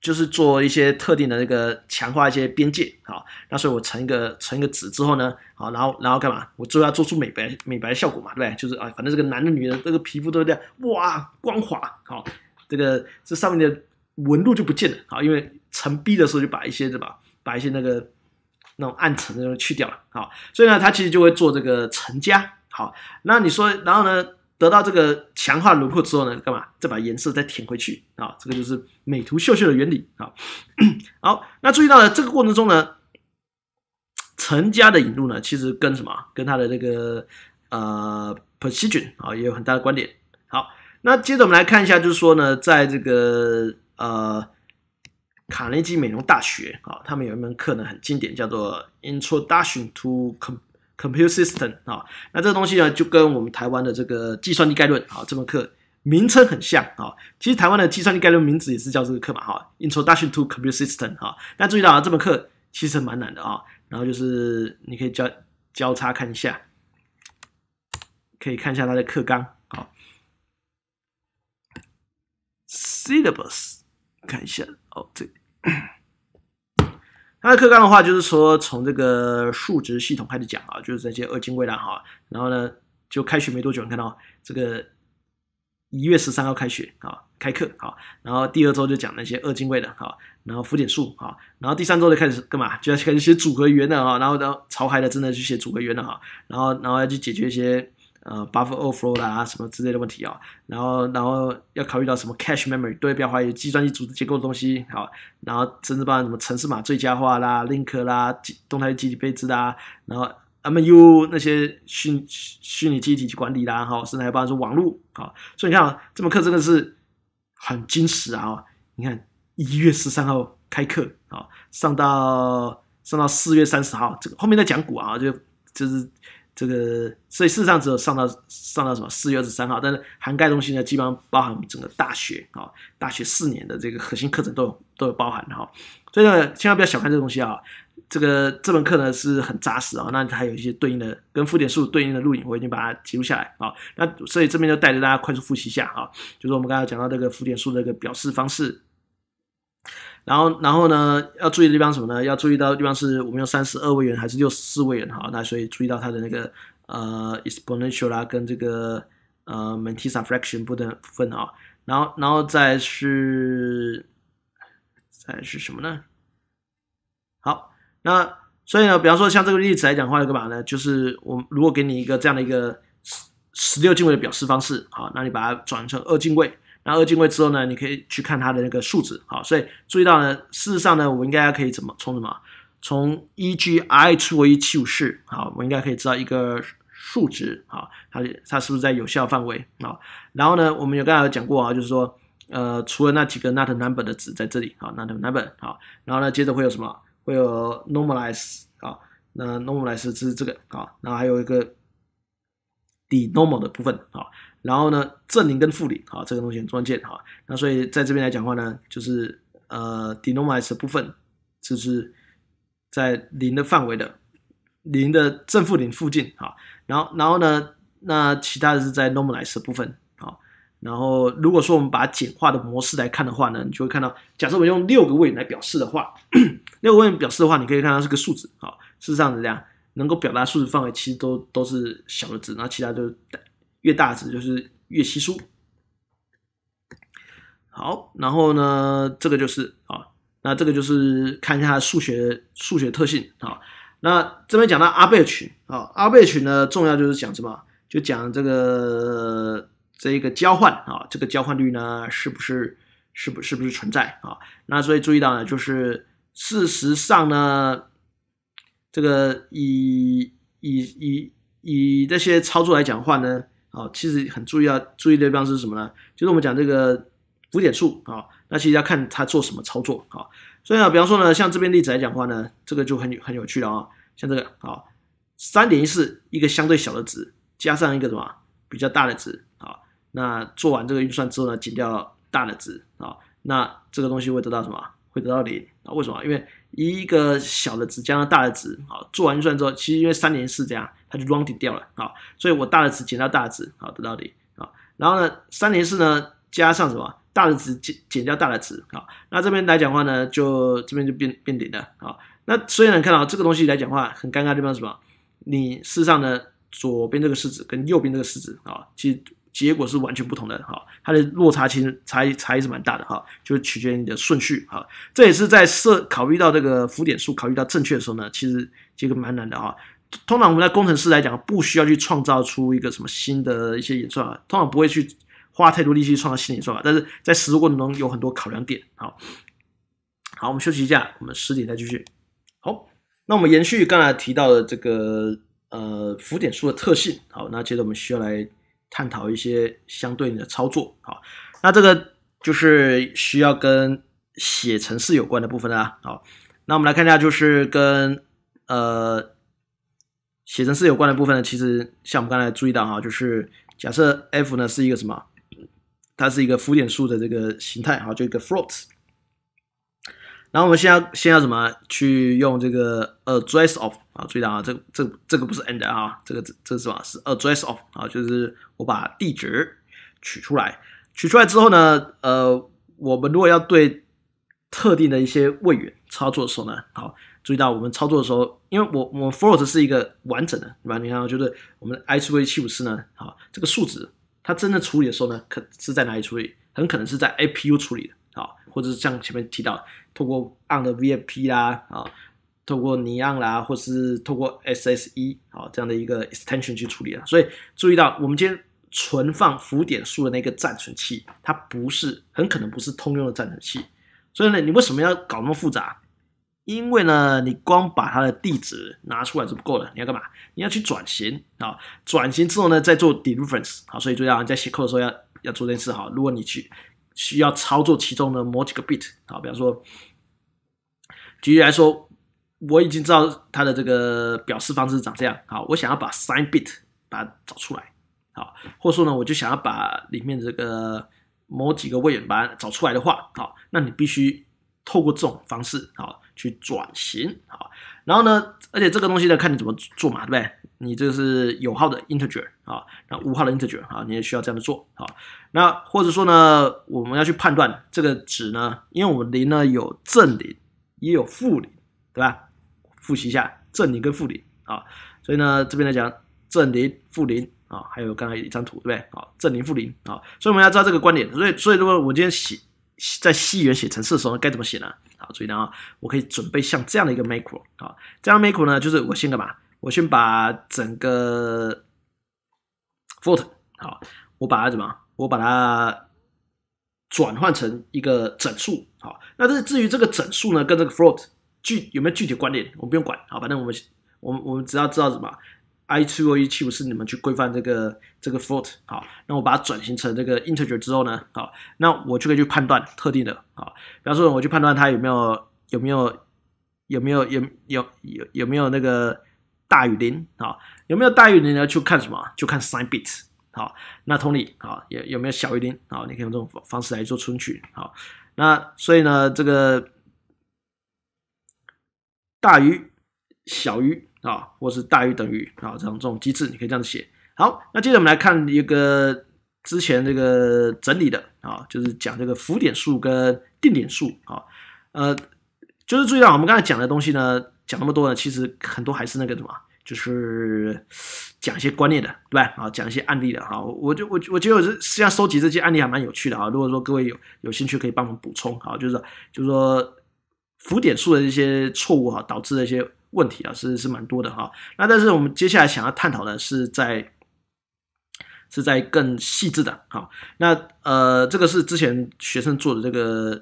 S1: 就是做一些特定的那个强化一些边界，好。那所以我成一个成一个纸之后呢，好，然后然后干嘛？我就要做出美白美白效果嘛，对不对？就是啊，反正这个男的女的这个皮肤都这样，哇，光滑，好，这个这上面的纹路就不见了，好，因为成 B 的时候就把一些对吧，把一些那个那种暗沉的去掉了，好。所以呢，他其实就会做这个成家，好。那你说，然后呢？得到这个强化轮廓之后呢，干嘛？再把颜色再填回去啊！这个就是美图秀秀的原理啊。好，那注意到了这个过程中呢，成家的引入呢，其实跟什么？跟他的这个呃 p o r s i t s i o n 啊，也有很大的关联。好，那接着我们来看一下，就是说呢，在这个呃，卡内基美容大学啊，他们有一门课呢，很经典，叫做 Introduction to Computer System 啊，那这个东西呢，就跟我们台湾的这个计算机概论啊这门课名称很像啊。其实台湾的计算机概论名字也是叫这个课嘛，哈。Introduction to Computer System 啊。那注意到啊，这门课其实蛮难的啊。然后就是你可以交交叉看一下，可以看一下它的课纲，好，syllabus 看一下哦，这。那课纲的话，就是说从这个数值系统开始讲啊，就是这些二进位的哈。然后呢，就开学没多久，你看到这个一月十三号开学啊，开课啊，然后第二周就讲那些二进位的哈，然后浮点数哈。然后第三周就开始干嘛？就要开始写组合元的啊。然后呢，潮海的真的去写组合元的哈。然后，然后要去解决一些。呃，buffer overflow 啦，什么之类的问题啊，然后，然后要考虑到什么 cache memory，对，不要怀疑计算机组织结构的东西，好，然后甚至包括什么城市码最佳化啦、link 啦、动态机器配置啦，然后 MU 那些虚虚拟机器去管理啦，好，甚至还包括网络，好，所以你看啊、这门课真的是很矜实啊！你看一月十三号开课，好，上到上到四月三十号，这个后面再讲股啊，就就是。这个所以事实上只有上到上到什么四月二十三号，但是涵盖东西呢基本上包含整个大学啊，大学四年的这个核心课程都有都有包含哈。所以呢千万不要小看这东西啊，这个这门课呢是很扎实啊。那还有一些对应的跟附点数对应的录影我已经把它记录下来啊。那所以这边就带着大家快速复习一下啊，就是我们刚才讲到这个浮点数的一个表示方式。然后，然后呢？要注意的地方什么呢？要注意到地方是我们用三十二位元还是六十四位元？好，那所以注意到它的那个呃 exponential 啦，跟这个呃 mantissa fraction 部分啊。然后，然后再是再是什么呢？好，那所以呢，比方说像这个例子来讲的话，干嘛呢？就是我如果给你一个这样的一个十十六进位的表示方式，好，那你把它转成二进位。那二进位之后呢？你可以去看它的那个数值，好，所以注意到呢，事实上呢，我应该可以怎么从什么？从 E G I 出来一七五四，好，我应该可以知道一个数值，好，它它是不是在有效范围？好，然后呢，我们有刚才有讲过啊，就是说，呃，除了那几个 not number 的值在这里，好，not number 好，然后呢，接着会有什么？会有 normalize 好，那 normalize 是这个好，后还有一个 de n o r m a l 的部分好。然后呢，正零跟负零，好，这个东西很关键，哈。那所以在这边来讲话呢，就是呃 d e n o r m a l i z e 部分，就是在零的范围的零的正负零附近，哈。然后，然后呢，那其他的是在 n o r m a l i z e 部分，好。然后，如果说我们把简化的模式来看的话呢，你就会看到，假设我们用六个位来表示的话，六个位表示的话，你可以看到是个数字，好，是这样能够表达数字范围其实都都是小的值，然后其他就是。越大值就是越稀疏。好，然后呢，这个就是啊，那这个就是看一下数学数学特性啊。那这边讲到阿贝尔群啊，阿贝尔群呢，重要就是讲什么？就讲这个这一个交换啊，这个交换率呢，是不是是不是是不是存在啊？那所以注意到呢，就是事实上呢，这个以以以以这些操作来讲话呢。好，其实很注意要注意的地方是什么呢？就是我们讲这个浮点数啊，那其实要看它做什么操作啊。所以啊，比方说呢，像这边例子来讲的话呢，这个就很很有趣了啊。像这个啊，三点一四一个相对小的值，加上一个什么比较大的值啊，那做完这个运算之后呢，减掉大的值啊，那这个东西会得到什么？会得到零啊？为什么？因为一个小的值加上大的值啊，做完运算之后，其实因为三点四这样。它就 rounding 掉了，好，所以我大的值减掉大的值，好的到底啊，然后呢，三连四呢加上什么大的值减减掉大的值啊，那这边来讲话呢，就这边就变变零了，好，那所以能看到这个东西来讲话很尴尬的地方是什么？你实上的左边这个式子跟右边这个式子啊，其实结果是完全不同的，好，它的落差其实差异差异是蛮大的，哈，就取决于你的顺序，好，这也是在设考虑到这个浮点数考虑到正确的时候呢，其实这个蛮难的，哈。通常我们在工程师来讲，不需要去创造出一个什么新的一些演算法，通常不会去花太多力气创造新的演算法。但是在实过程中有很多考量点。好，好，我们休息一下，我们十点再继续。好，那我们延续刚才提到的这个呃浮点数的特性。好，那接着我们需要来探讨一些相对应的操作。好，那这个就是需要跟写程式有关的部分啦。好，那我们来看一下，就是跟呃。写成是有关的部分呢，其实像我们刚才注意到哈，就是假设 f 呢是一个什么，它是一个浮点数的这个形态哈，就一个 float。然后我们先要先要什么去用这个 address of 啊？注意到啊，这这这个不是 and 啊，这个这这什么？是 address of 啊，就是我把地址取出来，取出来之后呢，呃，我们如果要对特定的一些位元操作的时候呢，好。注意到我们操作的时候，因为我我 float 是一个完整的，对吧？你看，就是我们 Hv 七五四呢，啊，这个数值它真的处理的时候呢，可是在哪里处理？很可能是在 APU 处理的，啊，或者是像前面提到，透过 on 的 v i p 啦，啊，透过 n 昂 n 啦，或是透过 SSE，啊，这样的一个 extension 去处理了。所以注意到我们今天存放浮点数的那个暂存器，它不是很可能不是通用的暂存器，所以呢，你为什么要搞那么复杂？因为呢，你光把它的地址拿出来是不够的，你要干嘛？你要去转型啊！转型之后呢，再做 difference 好，所以大家在写 code 时候要要做这件事哈。如果你去需要操作其中的某几个 bit 好，比方说，举例来说，我已经知道它的这个表示方式长这样好，我想要把 sign bit 把它找出来好，或者说呢，我就想要把里面这个某几个位元把它找出来的话好，那你必须透过这种方式好。去转型啊，然后呢，而且这个东西呢，看你怎么做嘛，对不对？你这是有号的 integer 啊，那无号的 integer 啊，你也需要这样的做啊。那或者说呢，我们要去判断这个值呢，因为我们零呢有正零，也有负零，对吧？复习一下正零跟负零啊，所以呢，这边来讲正零、负零啊，还有刚才一张图，对不对啊？正零、负零啊，所以我们要知道这个观点。所以，所以如果我今天写。在西元写程式的时候，该怎么写呢？好，注意呢啊，我可以准备像这样的一个 macro 啊，这样 macro 呢，就是我先干嘛？我先把整个 float 好，我把它怎么？我把它转换成一个整数好。那这至于这个整数呢，跟这个 float 具有没有具体关联，我们不用管好，反正我们我们我们只要知道什么。i w o E 7是你们去规范这个这个 float 好，那我把它转型成这个 integer 之后呢，好，那我就可以去判断特定的啊，比方说我去判断它有没有有没有有没有有有有有没有那个大于零啊，有没有大于零呢？就看什么？就看 sign bit 好，那同理啊，有有没有小于零啊？你可以用这种方式来做存取好，那所以呢，这个大于小于。啊，或是大于等于啊，这样这种机制你可以这样写。好，那接着我们来看一个之前这个整理的啊，就是讲这个浮点数跟定点数啊，呃，就是注意到我们刚才讲的东西呢，讲那么多呢，其实很多还是那个什么，就是讲一些观念的，对吧？啊，讲一些案例的。哈，我就我我觉得我是现在收集这些案例还蛮有趣的啊。如果说各位有有兴趣，可以帮忙补充。啊，就是就是说浮点数的一些错误啊，导致的一些。问题啊是是蛮多的哈，那但是我们接下来想要探讨的是在是在更细致的哈，那呃这个是之前学生做的这个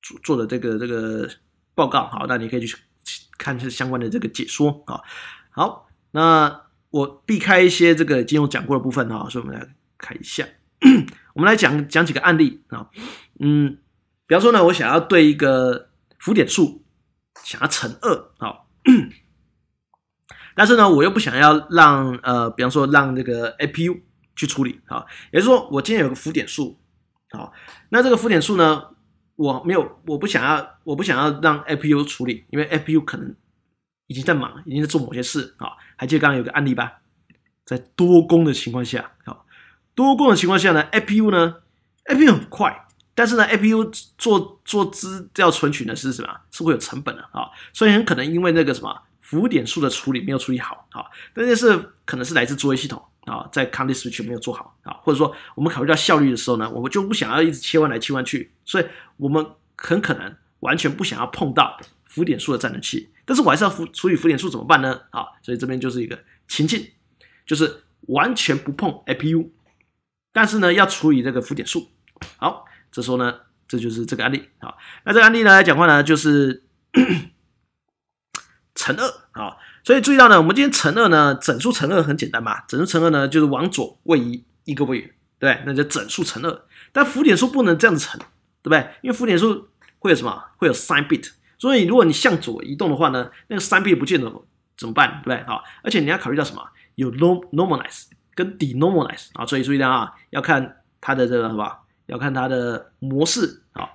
S1: 做做的这个这个报告哈，那你可以去看一下相关的这个解说啊。好，那我避开一些这个已经讲过的部分哈，所以我们来看一下，我们来讲讲几个案例啊，嗯，比方说呢，我想要对一个浮点数想要乘二好。但是呢，我又不想要让呃，比方说让这个 APU 去处理啊，也就是说，我今天有个浮点数啊，那这个浮点数呢，我没有，我不想要，我不想要让 APU 处理，因为 APU 可能已经在忙，已经在做某些事啊。还记得刚刚有个案例吧？在多工的情况下啊，多工的情况下呢，APU 呢，APU 很快，但是呢，APU 做做资料存取呢是什么？是会有成本的啊，所以很可能因为那个什么。浮点数的处理没有处理好啊，那就是可能是来自作业系统啊，在 c o n t switch 没有做好啊，或者说我们考虑到效率的时候呢，我们就不想要一直切换来切换去，所以我们很可能完全不想要碰到浮点数的战斗器。但是我还是要除处理浮点数怎么办呢？啊，所以这边就是一个情境，就是完全不碰 APU，但是呢要处理这个浮点数。好，这时候呢，这就是这个案例啊。那这个案例呢来讲话呢，就是。乘二啊，所以注意到呢，我们今天乘二呢，整数乘二很简单嘛，整数乘二呢就是往左位移一个位元，对那就整数乘二。但浮点数不能这样子乘，对不对？因为浮点数会有什么？会有 s i n bit，所以如果你向左移动的话呢，那个 s i n bit 不见得怎么办，对不对？好，而且你要考虑到什么？有 normalize 跟 de normalize，啊，所以注意到啊，要看它的这个什么，要看它的模式啊。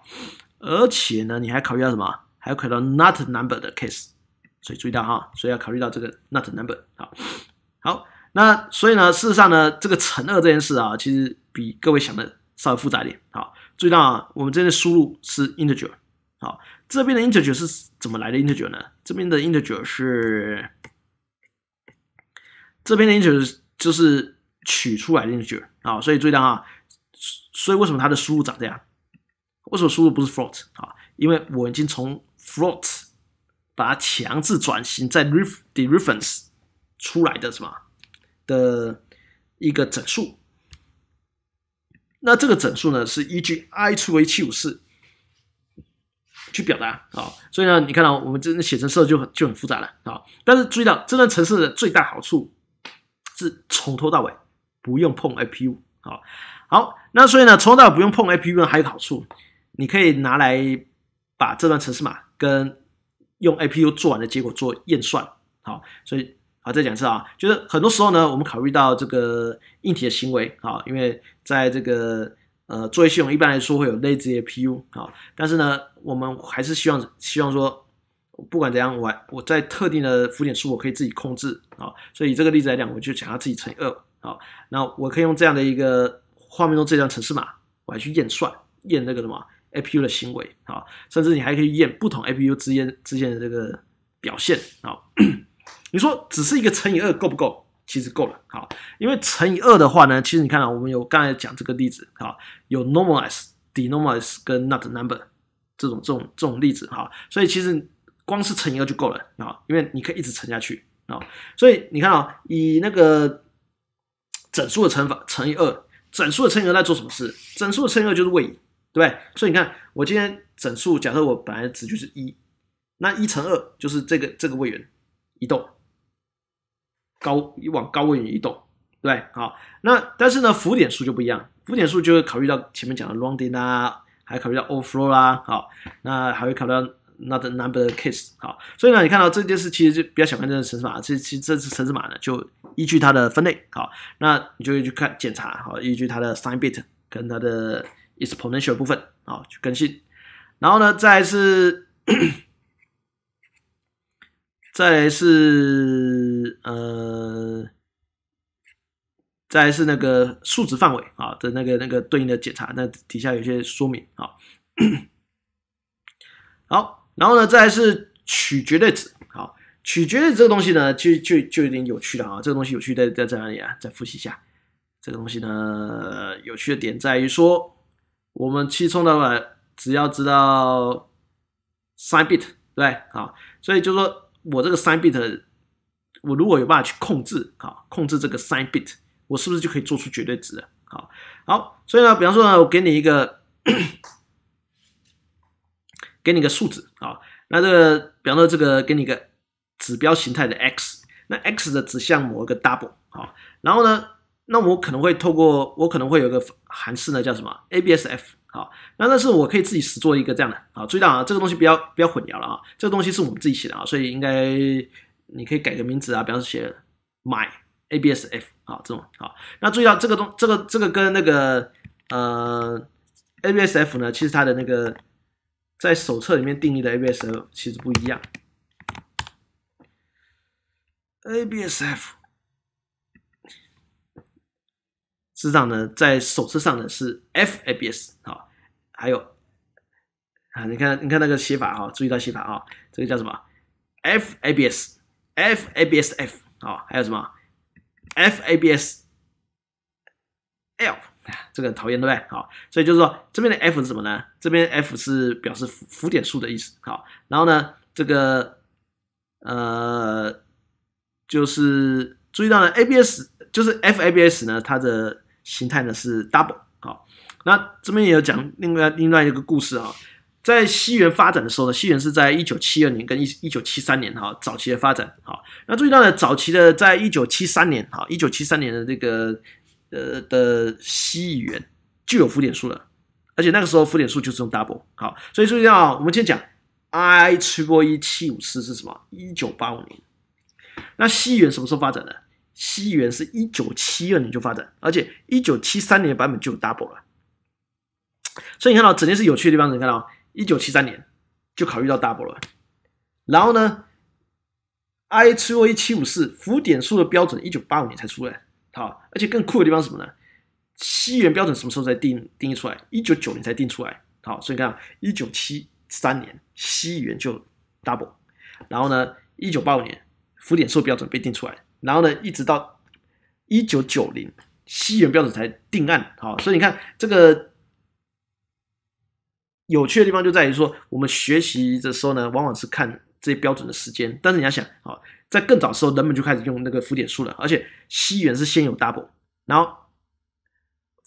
S1: 而且呢，你还考虑到什么？还要考虑到 not number 的 case。所以注意到哈，所以要考虑到这个 n o t number，好，好，那所以呢，事实上呢，这个乘二这件事啊，其实比各位想的稍微复杂一点，好，注意到啊，我们这边的输入是 integer，好，这边的 integer 是怎么来的 integer 呢？这边的 integer 是，这边的 integer 就是取出来的 integer 啊，所以注意到啊，所以为什么它的输入长这样？为什么输入不是 float 啊？因为我已经从 float 把它强制转型，在 reference 出来的什么的一个整数，那这个整数呢是依据 i 除以七五四去表达啊，所以呢，你看到我们这写成色就很就很复杂了啊。但是注意到这段程市的最大好处是从头到尾不用碰 a p u 啊。好，那所以呢，从头到尾不用碰 a p u 呢还有好处，你可以拿来把这段程式码跟用 APU 做完的结果做验算，好，所以好再讲一次啊，就是很多时候呢，我们考虑到这个硬体的行为啊，因为在这个呃作业系统一般来说会有内置的 P U 啊，但是呢，我们还是希望希望说不管怎样，我我在特定的浮点数我可以自己控制啊，所以这个例子来讲，我就讲它自己乘以二啊，那我可以用这样的一个画面中这段程式码，我还去验算验那个什么。Apu 的行为啊，甚至你还可以验不同 Apu 之间之间的这个表现啊。你说只是一个乘以二够不够？其实够了，好，因为乘以二的话呢，其实你看啊，我们有刚才讲这个例子啊，有 normalize、denormalize 跟 not number 这种这种这种例子哈，所以其实光是乘以二就够了啊，因为你可以一直乘下去啊。所以你看啊，以那个整数的乘法乘以二，整数的乘以二在做什么事？整数的乘以二就是位移。对不对？所以你看，我今天整数，假设我本来的值就是一，那一乘二就是这个这个位元移动高，往高位元移动，对不对？好，那但是呢，浮点数就不一样，浮点数就会考虑到前面讲的 rounding 啊，还考虑到 overflow 啦，好，那还会考虑到 o t h e number case 好，所以呢，你看到这件事其实就比较小看这个乘码，这其实这次市码呢就依据它的分类好，那你就会去看检查好，依据它的 sign bit 跟它的 exponential 部分啊，去更新，然后呢，再来是再来是呃，再来是那个数值范围啊的那个那个对应的检查，那底下有些说明啊。好，然后呢，再是取绝对值，好，取绝对值这个东西呢，就就就有点有趣了啊。这个东西有趣在在在哪里啊？再复习一下这个东西呢，有趣的点在于说。我们去冲的话，只要知道 s i n bit，对，好，所以就说我这个 s i n bit，我如果有办法去控制，好，控制这个 s i n bit，我是不是就可以做出绝对值了？好，好，所以呢，比方说呢，我给你一个，给你个数字，啊，那这个，比方说这个给你个指标形态的 x，那 x 的指向某一个 double，好，然后呢？那我可能会透过，我可能会有个函数呢，叫什么 ABSF 好，那但是我可以自己实做一个这样的啊。注意啊，这个东西不要不要混淆了啊。这个东西是我们自己写的啊，所以应该你可以改个名字啊，比方说写 MyABSF 啊，这种好，那注意到这个东这个这个跟那个呃 ABSF 呢，其实它的那个在手册里面定义的 ABSF 其实不一样，ABSF。实际上呢，在手册上呢是 FABS 啊，还有啊，你看，你看那个写法啊，注意到写法啊，这个叫什么？FABS，FABSF 啊，还有什么？FABS，L，这个很讨厌，对不对？好，所以就是说，这边的 F 是什么呢？这边 F 是表示浮浮点数的意思。好，然后呢，这个呃，就是注意到了 ABS，就是 FABS 呢，它的。形态呢是 double 好，那这边也有讲另外另外一个故事啊，在西元发展的时候呢，西元是在一九七二年跟一一九七三年哈早期的发展好，那注意到呢早期的在一九七三年哈一九七三年的这个呃的西元就有浮点数了，而且那个时候浮点数就是用 double 好，所以注意到我们先讲 i triple 一七五四是什么一九八五年，那西元什么时候发展的？西元是一九七二年就发展，而且一九七三年的版本就 double 了。所以你看到，整里是有趣的地方。你看到，一九七三年就考虑到 double 了。然后呢，IEEE 七五四浮点数的标准一九八五年才出来。好，而且更酷的地方是什么呢？西元标准什么时候才定定义出来？一九九零才定出来。好，所以你看一九七三年西元就 double，然后呢，一九八五年浮点数标准被定出来。然后呢，一直到一九九零，西元标准才定案。好，所以你看这个有趣的地方就在于说，我们学习的时候呢，往往是看这些标准的时间。但是你要想，好，在更早时候，人们就开始用那个浮点数了。而且西元是先有 double，然后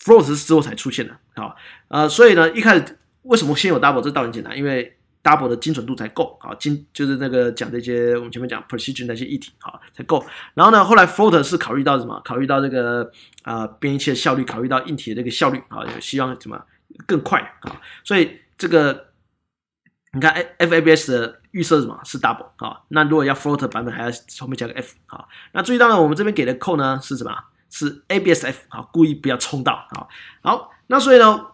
S1: f r o z t 之后才出现的。好，呃，所以呢，一开始为什么先有 double？这道理简单，因为 double 的精准度才够啊，精就是那个讲这些我们前面讲 precision 那些议题好才够。然后呢，后来 float 是考虑到什么？考虑到这个呃编译器的效率，考虑到硬体的这个效率啊，希望怎么更快啊？所以这个你看 fabs 的预设什么是 double 啊？那如果要 float 版本，还要后面加个 f 啊？那注意到了，我们这边给的 code 呢是什么？是 absf 啊，故意不要冲到啊。好，那所以呢？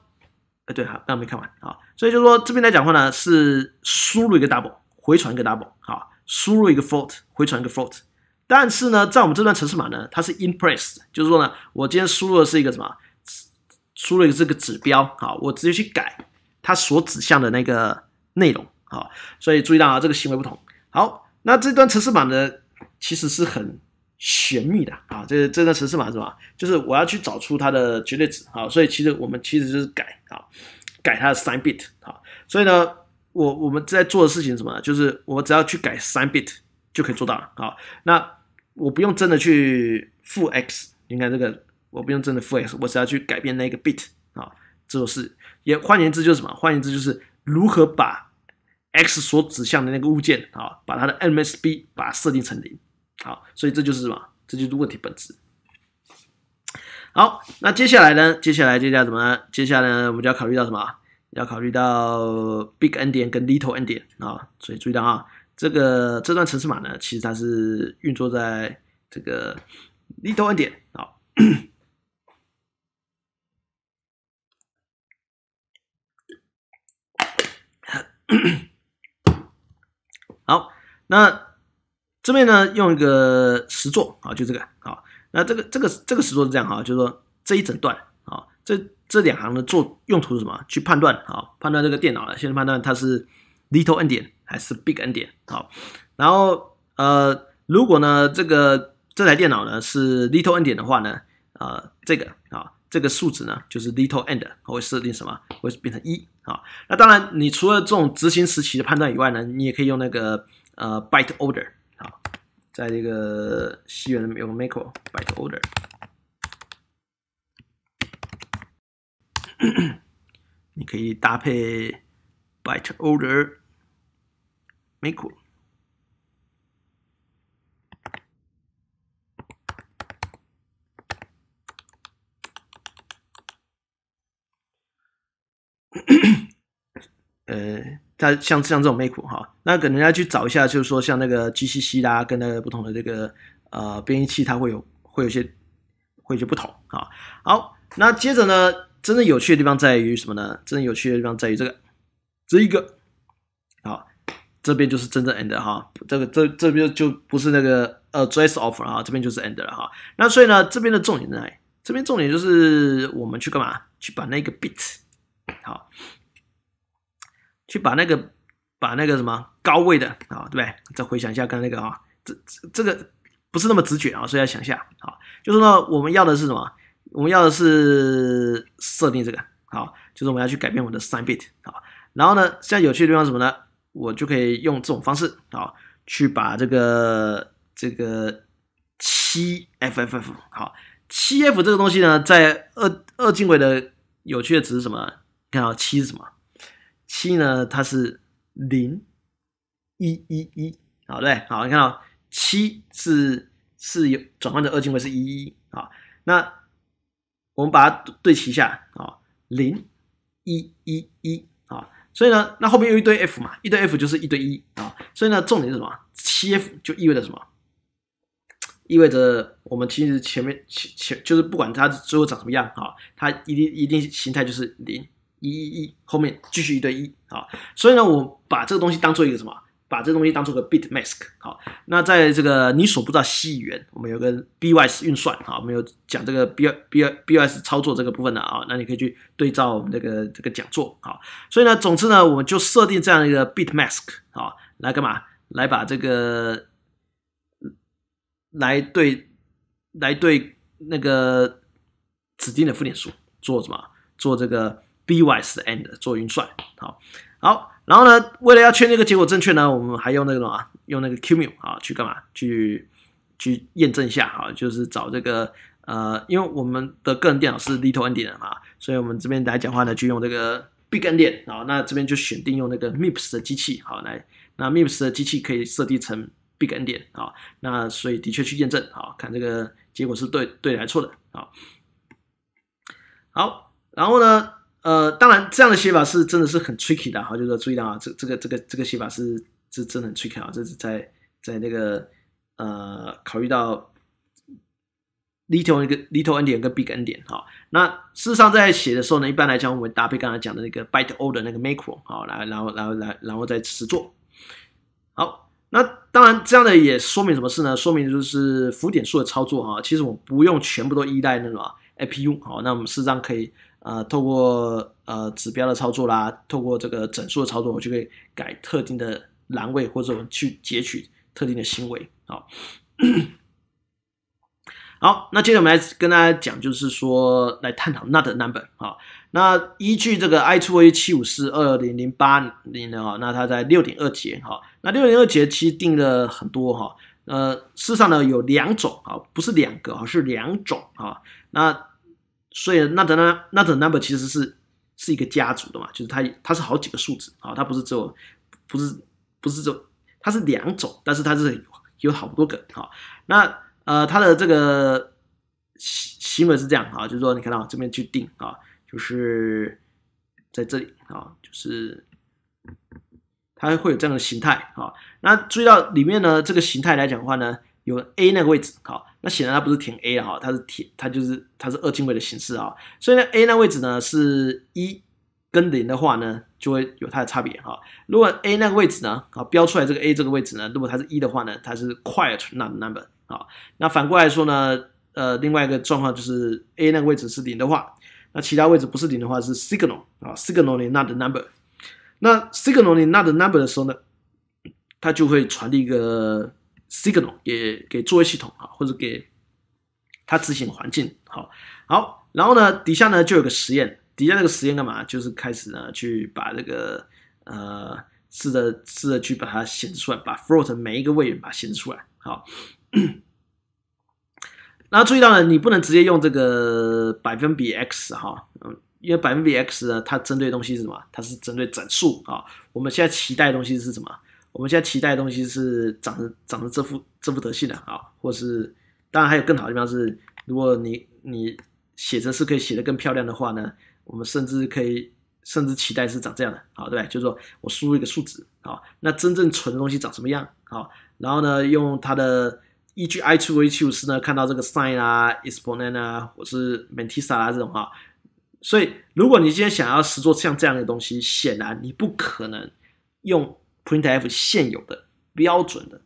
S1: 对，刚刚没看完啊，所以就是说这边来讲的话呢，是输入一个 double 回传一个 double 好，输入一个 float 回传一个 float，但是呢，在我们这段程式码呢，它是 i m p e s s e 就是说呢，我今天输入的是一个什么，输入一个这个指标好，我直接去改它所指向的那个内容好，所以注意到啊，这个行为不同。好，那这段程式码呢，其实是很。玄秘的啊，这这个十四码是吧？就是我要去找出它的绝对值啊，所以其实我们其实就是改啊，改它的 sign bit 啊，所以呢，我我们在做的事情什么呢？就是我只要去改 sign bit 就可以做到了啊。那我不用真的去负 x，你看这个我不用真的负 x，我只要去改变那个 bit 啊，就是也换言之就是什么？换言之就是如何把 x 所指向的那个物件啊，把它的 MSB 把它设定成零。好，所以这就是什么？这就是问题本质。好，那接下来呢？接下来接下来怎么？接下来我们就要考虑到什么？要考虑到 big n 点跟 little n 点啊。所以注意到啊，这个这段程式码呢，其实它是运作在这个 little n 点。好，好，那。这边呢，用一个十座啊，就这个啊。那这个这个这个十座是这样哈，就是说这一整段啊，这这两行的做用途是什么？去判断啊，判断这个电脑，现在判断它是 little end 还是 big end 好。然后呃，如果呢这个这台电脑呢是 little end 的话呢，呃，这个啊这个数值呢就是 little end，它会设定什么？会变成一啊。那当然，你除了这种执行时期的判断以外呢，你也可以用那个呃 byte order。在这个西元有个 m a k e u byte order，你可以搭配 byte order makeup，呃。那像像这种 make 哈，那可能要去找一下，就是说像那个 GCC 啦，跟那个不同的这个呃编译器，它会有会有些会有些不同啊。好，那接着呢，真正有趣的地方在于什么呢？真正有趣的地方在于这个这一个好，这边就是真正 end 哈，这个这这边就不是那个 a dress d offer 了哈，这边就是 end 了哈。那所以呢，这边的重点在，这边重点就是我们去干嘛？去把那个 bit 好。去把那个，把那个什么高位的啊，对不对？再回想一下刚才那个啊，这这个不是那么直觉啊，所以要想一下啊。就是说我们要的是什么？我们要的是设定这个好，就是我们要去改变我们的三 bit 啊。然后呢，现在有趣的地方什么呢？我就可以用这种方式啊，去把这个这个七 FFF 好七 F 这个东西呢，在二二进位的有趣的值是什么？看到七是什么？七呢？它是零一一一，好对，好，你看到七是是有转换的二进位是一一啊。那我们把它对齐一下啊，零一一一啊。所以呢，那后面有一堆 F 嘛，一堆 F 就是一堆一啊。所以呢，重点是什么？七 F 就意味着什么？意味着我们其实前面前就是不管它最后长什么样啊，它一定一定形态就是零。一一一后面继续一对一啊，所以呢，我把这个东西当做一个什么？把这个东西当做个 bit mask 好，那在这个你所不知道 c 语言，我们有个 bys 运算啊，们有讲这个 b b b y s 操作这个部分的啊，那你可以去对照我们这个这个讲座啊。所以呢，总之呢，我们就设定这样一个 bit mask 啊，来干嘛？来把这个，来对，来对那个指定的浮点数做什么？做这个。device and 做运算，好好，然后呢，为了要确定这个结果正确呢，我们还用那个什么，用那个 q m u 啊去干嘛？去去验证一下啊，就是找这个呃，因为我们的个人电脑是 little endian 啊，所以我们这边来讲话呢，就用这个 big endian 啊。那这边就选定用那个 MIPS 的机器，好来，那 MIPS 的机器可以设定成 big endian 啊。那所以的确去验证啊，看这个结果是对对是错的啊。好，然后呢？呃，当然，这样的写法是真的是很 tricky 的哈，就是说，注意到啊，这这个这个这个写法是这真的很 tricky 啊，这是在在那个呃考虑到 little 一个 little n 点跟 big n 点哈。那事实上，在写的时候呢，一般来讲，我们搭配刚才讲的那个 byte o 的那个 macro 好，来然后然后来然后再实做。好，那当然这样的也说明什么事呢？说明就是浮点数的操作哈，其实我们不用全部都依赖那个 APU 好，那我们事实上可以。呃，透过呃指标的操作啦，透过这个整数的操作，我就可以改特定的栏位，或者我们去截取特定的行为。好，好，那接着我们来跟大家讲，就是说来探讨 n o t Number 啊。那依据这个 Itoa 七五四二零零八零的啊，那它在六点二节哈，那六点二节其实定了很多哈。呃，事实上呢有两种啊，不是两个啊，是两种啊。那所以，那的那那的 number 其实是是一个家族的嘛，就是它它是好几个数字啊，它不是只有，不是不是这它是两种，但是它是有好多个啊。那呃，它的这个行行为是这样啊，就是说你看到这边去定啊，就是在这里啊，就是它会有这样的形态啊。那注意到里面呢，这个形态来讲的话呢，有 A 那个位置好。那显然它不是填 A 啊，它是填它就是它是二进位的形式啊，所以呢 A 那位置呢是一跟零的话呢，就会有它的差别哈。如果 A 那个位置呢啊标出来这个 A 这个位置呢，如果它是一的话呢，它是 quiet not number 啊。那反过来说呢，呃另外一个状况就是 A 那个位置是零的话，那其他位置不是零的话是 signal 啊 signal not number。那 signal not number 的时候呢，它就会传递一个。signal 也给作业系统啊，或者给它执行环境。好好，然后呢，底下呢就有个实验，底下那个实验干嘛？就是开始呢去把这个呃试着试着去把它显示出来，把 float 每一个位元把它显示出来。好，那注意到呢，你不能直接用这个百分比 x 哈，嗯，因为百分比 x 呢它针对东西是什么？它是针对整数啊。我们现在期待的东西是什么？我们现在期待的东西是长得长得这副这副德性的啊，或是当然还有更好的地方是，如果你你写字是可以写的更漂亮的话呢，我们甚至可以甚至期待是长这样的好对就是说我输入一个数值好，那真正存的东西长什么样好，然后呢，用它的依据 i two h o 是呢，看到这个 sign 啊，exponent 啊，或是 mantissa 啊这种啊，所以如果你今天想要实做像这样的东西，显然你不可能用。printf 现有的标准的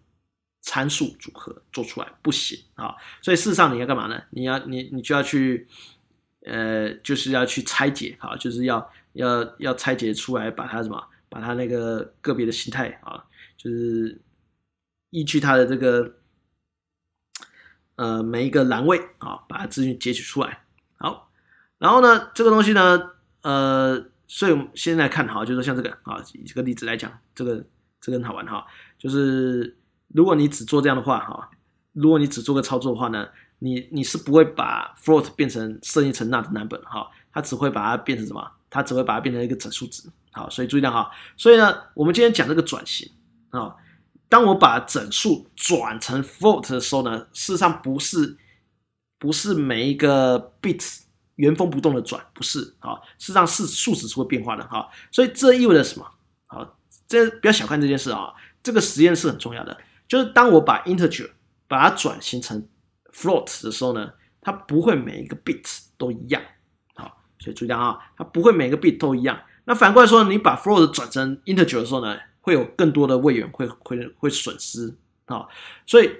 S1: 参数组合做出来不行啊，所以事实上你要干嘛呢？你要你你就要去呃，就是要去拆解啊，就是要要要拆解出来，把它什么，把它那个个别的形态啊，就是依据它的这个呃每一个栏位啊，把它资讯截取出来。好，然后呢，这个东西呢，呃。所以我们现在看哈，就是像这个啊，这个例子来讲，这个这个很好玩哈。就是如果你只做这样的话哈，如果你只做个操作的话呢，你你是不会把 float 变成设定成 n t n r 哈，它只会把它变成什么？它只会把它变成一个整数值。好，所以注意到哈，所以呢，我们今天讲这个转型啊，当我把整数转成 float 的时候呢，事实上不是不是每一个 bits。原封不动的转不是啊，是让上是数值是会变化的哈，所以这意味着什么啊？这不要小看这件事啊，这个实验是很重要的。就是当我把 integer 把它转型成 float 的时候呢，它不会每一个 bit 都一样啊，所以注意啊，它不会每一个 bit 都一样。那反过来说，你把 float 转成 integer 的时候呢，会有更多的位元会会会损失啊，所以。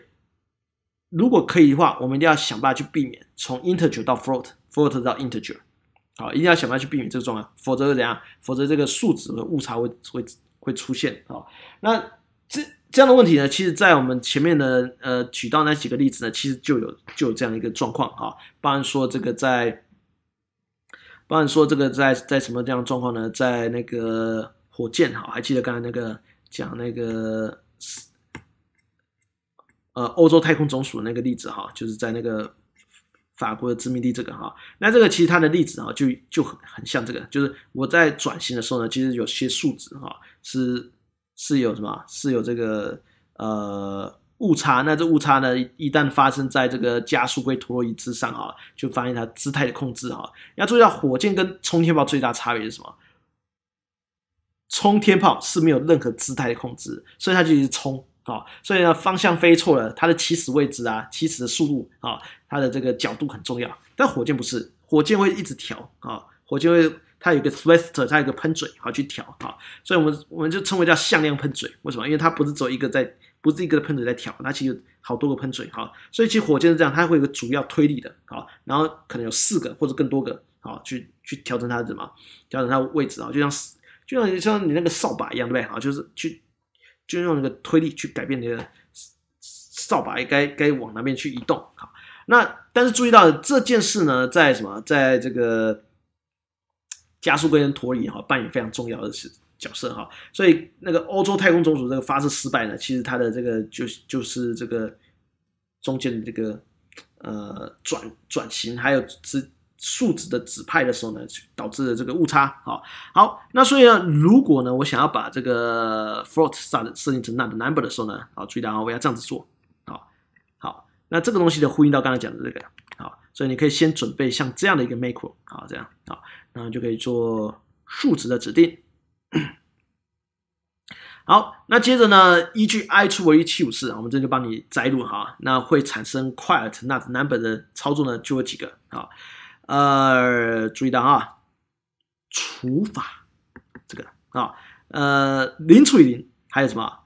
S1: 如果可以的话，我们一定要想办法去避免从 integer 到 float，float 到 integer，好，一定要想办法去避免这个状况，否则怎样？否则这个数值的误差会会会出现啊。那这这样的问题呢，其实在我们前面的呃举到那几个例子呢，其实就有就有这样一个状况啊。不然说这个在，不然说这个在在什么这样状况呢？在那个火箭哈，还记得刚才那个讲那个。呃，欧洲太空总署那个例子哈，就是在那个法国的殖民地这个哈，那这个其实它的例子哈，就就很很像这个，就是我在转型的时候呢，其实有些数值哈是是有什么是有这个呃误差，那这误差呢一旦发生在这个加速归陀螺仪之上啊，就发现它姿态的控制哈。要注意到火箭跟冲天炮最大差别是什么？冲天炮是没有任何姿态的控制，所以它就是冲。啊，所以呢，方向飞错了，它的起始位置啊，起始的速度啊，它的这个角度很重要。但火箭不是，火箭会一直调啊，火箭会它有个 thruster，它有个喷嘴，好去调啊。所以，我们我们就称为叫向量喷嘴。为什么？因为它不是走一个在，不是一个喷嘴在调，它其实好多个喷嘴哈。所以，其实火箭是这样，它会有个主要推力的，好，然后可能有四个或者更多个，好去去调整它的什么调整它位置啊，就像就像像你那个扫把一样，对不对？好，就是去。就用那个推力去改变那个扫把该该往哪边去移动好，那但是注意到这件事呢，在什么，在这个加速跟陀图哈，扮演非常重要的角色哈。所以那个欧洲太空总署这个发射失败呢，其实它的这个就就是这个中间的这个呃转转型还有是。数值的指派的时候呢，导致的这个误差。好，好，那所以呢，如果呢，我想要把这个 float 设设定成那的 number 的时候呢，好，注意啊，我要这样子做。好，好，那这个东西的呼应到刚才讲的这个。好，所以你可以先准备像这样的一个 macro。啊，这样，然那就可以做数值的指定。好，那接着呢，依据 i 等于七五四，我们这就帮你摘录哈。那会产生 quiet number 的操作呢，就有几个。啊。呃，注意到啊，除法这个啊，呃，零除以零还有什么？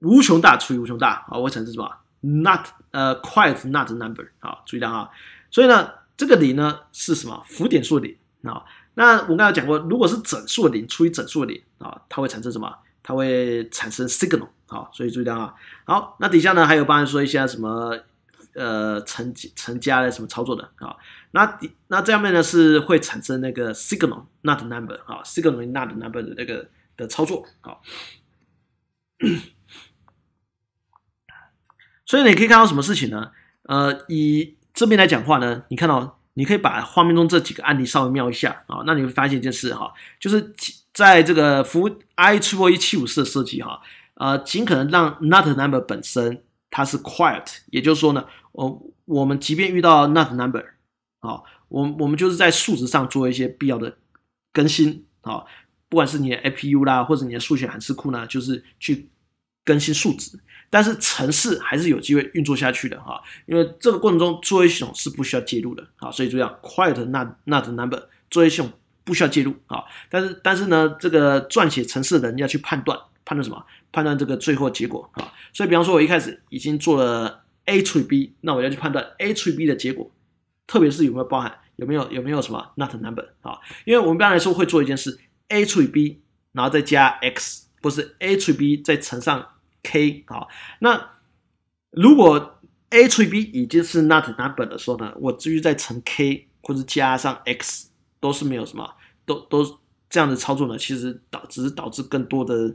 S1: 无穷大除以无穷大啊，会产生什么？Not 呃，quite not number 啊，注意到啊。所以呢，这个零呢是什么？浮点数零啊。那我刚才讲过，如果是整数零除以整数零啊，它会产生什么？它会产生 signal 啊。所以注意到啊。好，那底下呢还有帮人说一些什么？呃，成成家的什么操作的啊？那那这样面呢是会产生那个 signal not number 啊，signal not number 的那个的操作啊。所以你可以看到什么事情呢？呃，以这边来讲话呢，你看到你可以把画面中这几个案例稍微瞄一下啊，那你会发现一件事哈，就是在这个服 I Triple 七五四的设计哈，呃，尽可能让 not number 本身它是 quiet，也就是说呢。哦，我们即便遇到 not number，啊，我我们就是在数值上做一些必要的更新啊，不管是你的 APU 啦，或者你的数学函数库呢，就是去更新数值。但是程式还是有机会运作下去的哈，因为这个过程中作业系统是不需要介入的啊，所以注意啊，quiet not not number，作业系统不需要介入啊。但是但是呢，这个撰写程式的人要去判断判断什么？判断这个最后结果啊。所以比方说，我一开始已经做了。a 除以 b，那我要去判断 a 除以 b 的结果，特别是有没有包含有没有有没有什么 not number 啊？因为我们一般来说会做一件事，a 除以 b，然后再加 x，不是 a 除以 b 再乘上 k 啊？那如果 a 除以 b 已经是 not number 的时候呢，我至于再乘 k 或者加上 x，都是没有什么，都都这样的操作呢，其实导只是导致更多的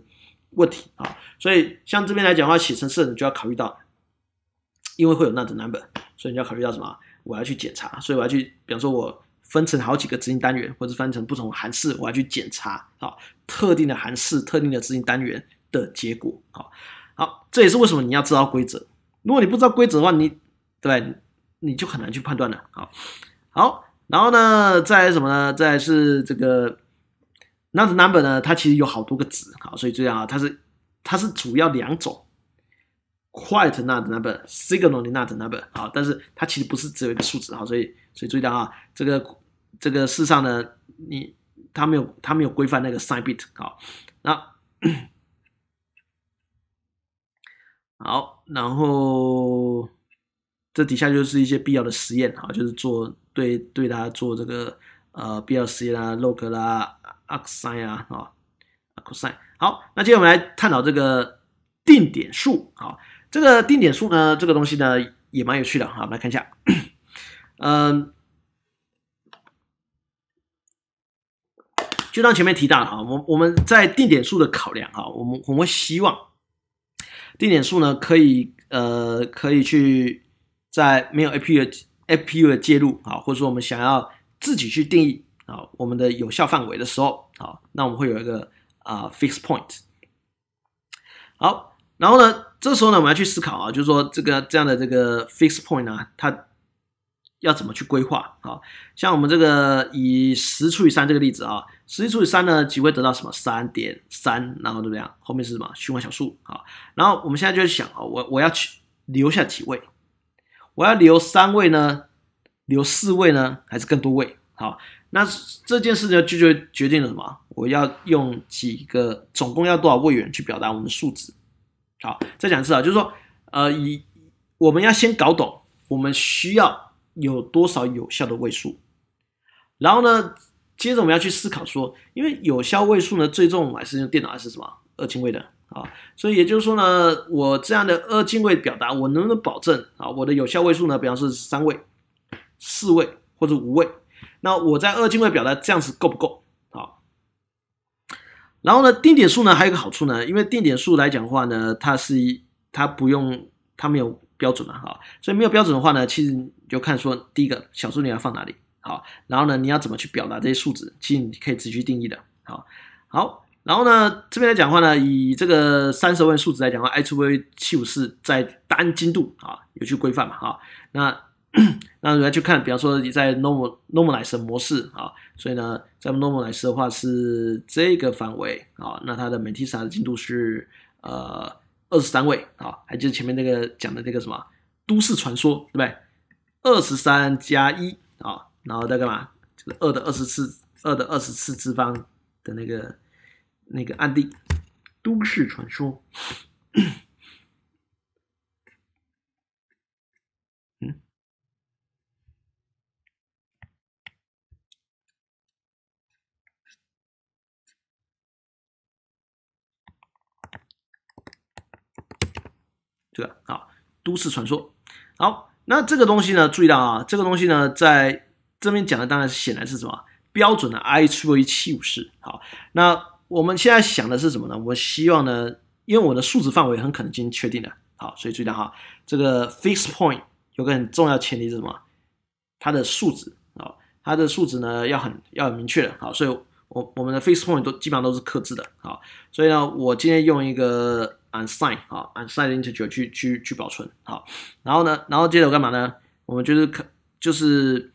S1: 问题啊。所以像这边来讲的话，写程式你就要考虑到。因为会有 NaN number，所以你要考虑到什么？我要去检查，所以我要去，比方说我分成好几个执行单元，或者分成不同函数，我要去检查啊特定的函数、特定的执行单元的结果好，好，这也是为什么你要知道规则。如果你不知道规则的话，你对，你就很难去判断了。好，好，然后呢，再什么呢？再是这个 NaN number 呢？它其实有好多个值，好，所以这样啊，它是它是主要两种。Quite number, signal number，not 好，但是它其实不是只有一个数值，好，所以所以注意到啊，这个这个世上呢，你它没有它没有规范那个 sign bit，好，那 好，然后这底下就是一些必要的实验，好，就是做对对它做这个呃必要实验啦，log 啦，cosine 啊啊，cosine，好，那接下来我们来探讨这个定点数，好。这个定点数呢，这个东西呢也蛮有趣的哈。我们来看一下，嗯，就当前面提到啊，我我们在定点数的考量啊，我们我们希望定点数呢可以呃可以去在没有 A P U A P U 的介入啊，或者说我们想要自己去定义啊我们的有效范围的时候，好，那我们会有一个啊 fix point。好，然后呢？这时候呢，我们要去思考啊，就是说这个这样的这个 f i x point 啊，它要怎么去规划啊？像我们这个以十除以三这个例子啊，十除以三呢，就会得到什么？三点三，然后怎么样？后面是什么循环小数啊？然后我们现在就想啊，我我要去留下几位？我要留三位呢？留四位呢？还是更多位？好，那这件事呢，就就决定了什么？我要用几个，总共要多少位元去表达我们的数值？好，再讲一次啊，就是说，呃，以我们要先搞懂我们需要有多少有效的位数，然后呢，接着我们要去思考说，因为有效位数呢，最终我们还是用电脑还是什么二进位的啊，所以也就是说呢，我这样的二进位表达，我能不能保证啊，我的有效位数呢，比方是三位、四位或者五位，那我在二进位表达这样子够不够？然后呢，定点数呢还有一个好处呢，因为定点数来讲的话呢，它是它不用它没有标准嘛，哈，所以没有标准的话呢，其实你就看说第一个小数点要放哪里，好，然后呢，你要怎么去表达这些数值，其实你可以自己去定义的，好，好，然后呢，这边来讲的话呢，以这个三十位数字来讲的话，H V 七五四在单精度啊有去规范嘛，哈，那。那你要去看，比方说你在 normal n o r m a l i z e 模式啊，所以呢，在 n o r m a l i z e 的话是这个范围啊，那它的每体沙的精度是呃二十三位啊，还记得前面那个讲的那个什么都市传说对不对？二十三加一啊，然后再干嘛？就是二的二十次二的二十次方的那个那个案例，都市传说。这个啊，都市传说。好，那这个东西呢，注意到啊，这个东西呢，在这边讲的当然是显然是什么标准的 I 型75式。好，那我们现在想的是什么呢？我希望呢，因为我的数值范围很可能已经确定了。好，所以注意到哈，这个 fix point 有个很重要前提是什么？它的数值啊，它的数值呢要很要很明确。的。好，所以我我们的 fix point 都基本上都是刻字的。好，所以呢，我今天用一个。按 sin 啊，按 sin 的 r 去去去保存好，然后呢，然后接着我干嘛呢？我们就是可就是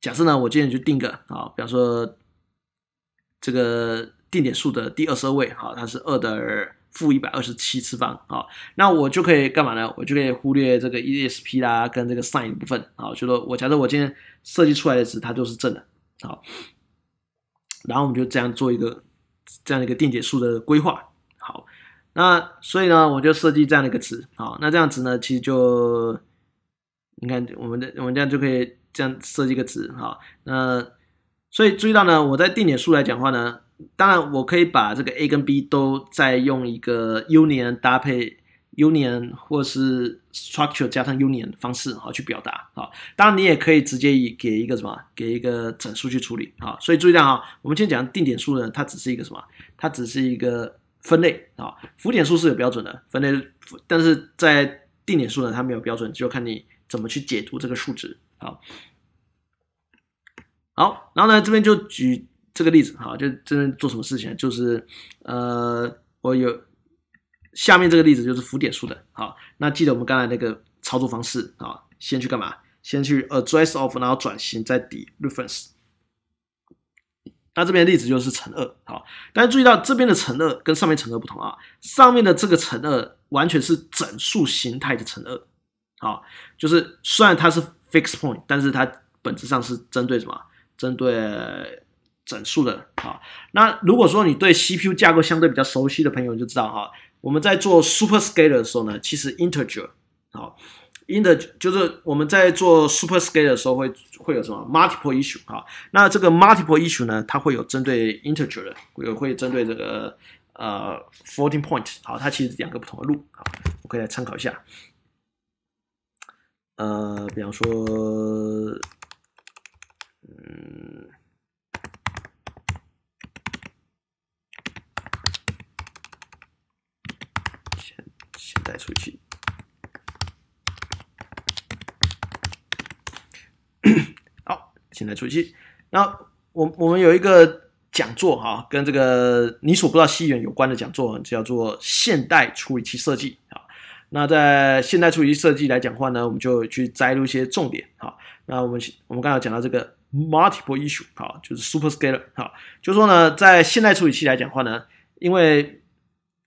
S1: 假设呢，我今天就定个啊，比方说这个定点数的第二十二位，好，它是二的负一百二十七次方啊，那我就可以干嘛呢？我就可以忽略这个 ESP 啦跟这个 sin 部分啊，就说我假设我今天设计出来的值它就是正的，好，然后我们就这样做一个这样的一个电解数的规划。那所以呢，我就设计这样的一个词，好，那这样子呢，其实就，你看我们的我们这样就可以这样设计一个词，好，那所以注意到呢，我在定点数来讲话呢，当然我可以把这个 A 跟 B 都在用一个 Union 搭配 Union 或是 Structure 加上 Union 的方式好去表达，好，当然你也可以直接以给一个什么给一个整数去处理，好，所以注意到啊，我们先讲定点数呢，它只是一个什么，它只是一个。分类啊，浮点数是有标准的分类，但是在定点数呢，它没有标准，就看你怎么去解读这个数值好，好，然后呢，这边就举这个例子哈，就这边做什么事情，就是呃，我有下面这个例子就是浮点数的好，那记得我们刚才那个操作方式啊，先去干嘛？先去 address of，然后转型再抵 reference。那这边的例子就是乘二，好，大家注意到这边的乘二跟上面乘二不同啊，上面的这个乘二完全是整数形态的乘二，好，就是虽然它是 fixed point，但是它本质上是针对什么？针对整数的，好，那如果说你对 CPU 架构相对比较熟悉的朋友就知道哈，我们在做 superscalar 的时候呢，其实 integer 好。in the 就是我们在做 super scale 的时候，会会有什么 multiple issue 啊？那这个 multiple issue 呢，它会有针对 i n t e g e r 的，会有会针对这个呃 fourteen point，好，它其实两个不同的路好，我可以来参考一下。呃，比方说，嗯，先先带出去。处理器，那我我们有一个讲座哈，跟这个你所不知道西元有关的讲座叫做现代处理器设计啊。那在现代处理器设计来讲话呢，我们就去摘录一些重点哈。那我们我们刚才讲到这个 multiple issue 好，就是 super scalar 好，就说呢，在现代处理器来讲话呢，因为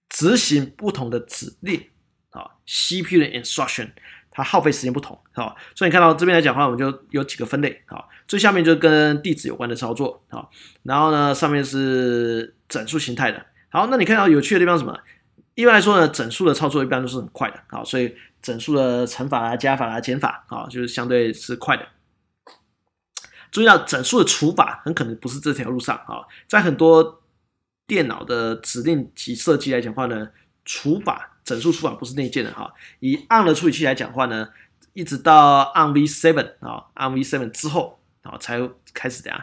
S1: 执行不同的指令啊，CPU 的 instruction。它耗费时间不同，好，所以你看到这边来讲的话，我们就有几个分类，好，最下面就是跟地址有关的操作，好，然后呢上面是整数形态的，好，那你看到有趣的地方是什么？一般来说呢，整数的操作一般都是很快的，好，所以整数的乘法啊、加法啊、减法啊，就是相对是快的。注意到整数的除法很可能不是这条路上，好，在很多电脑的指令及设计来讲的话呢，除法。整数除法不是内建的哈，以 ARM 的处理器来讲话呢，一直到 ARMv7 啊，ARMv7 之后啊才开始怎样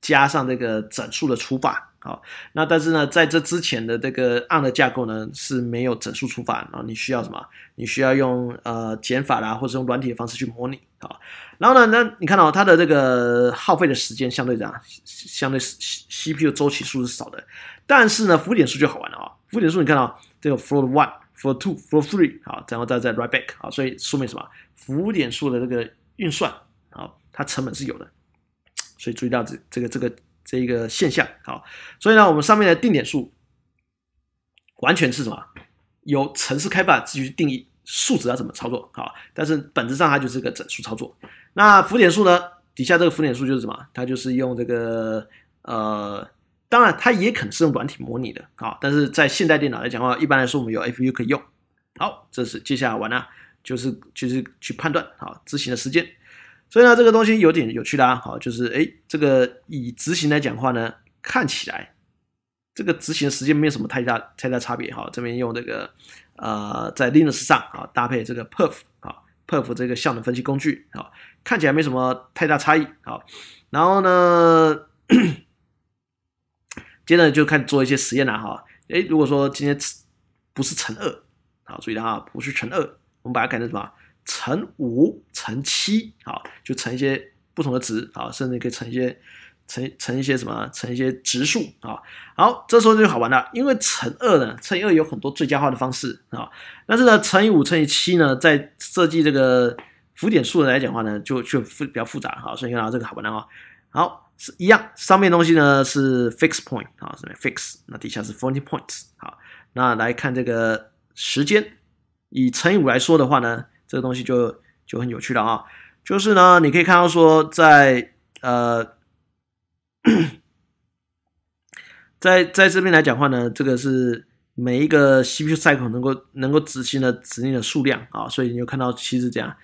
S1: 加上这个整数的除法啊。那但是呢，在这之前的这个 ARM 的架构呢是没有整数除法啊，你需要什么？你需要用呃减法啦，或者用软体的方式去模拟啊。然后呢，那你看到它的这个耗费的时间相对怎样？相对 C C P U 周期数是少的。但是呢，浮点数就好玩了啊，浮点数你看到这个 float one。for two for three 好，然后再再 right back 好，所以说明什么？浮点数的这个运算好，它成本是有的，所以注意到这这个这个这一个现象好，所以呢，我们上面的定点数完全是什么？由城市开发自己定义数值要怎么操作好，但是本质上它就是个整数操作。那浮点数呢？底下这个浮点数就是什么？它就是用这个呃。当然，它也可能是用软体模拟的啊。但是在现代电脑来讲的话，一般来说我们有 f u 可以用。好，这是接下来完了，就是就是去判断啊执行的时间。所以呢，这个东西有点有趣的啊。好，就是哎，这个以执行来讲话呢，看起来这个执行的时间没有什么太大太大差别。好，这边用这个呃，在 Linux 上啊，搭配这个 perf 啊，perf 这个效能分析工具啊，看起来没什么太大差异。好，然后呢？接着就看做一些实验了哈，哎，如果说今天不是乘二，好注意了哈，不是乘二，我们把它改成什么？乘五、乘七，好，就乘一些不同的值啊，甚至可以乘一些乘乘一些什么？乘一些值数啊。好，这时候就好玩了，因为乘二呢，乘二有很多最佳化的方式啊，但是呢，乘以五、乘以七呢，在设计这个浮点数的来讲的话呢，就就复比较复杂哈，所以到这个好玩的哈。好。是一样，上面东西呢是 fixed point 啊，上面 f i x 那底下是 f o r t y point s 好，那来看这个时间，以乘以五来说的话呢，这个东西就就很有趣了啊，就是呢你可以看到说在呃，在在这边来讲话呢，这个是每一个 CPU cycle 能够能够执行的指令的数量啊，所以你就看到其实这样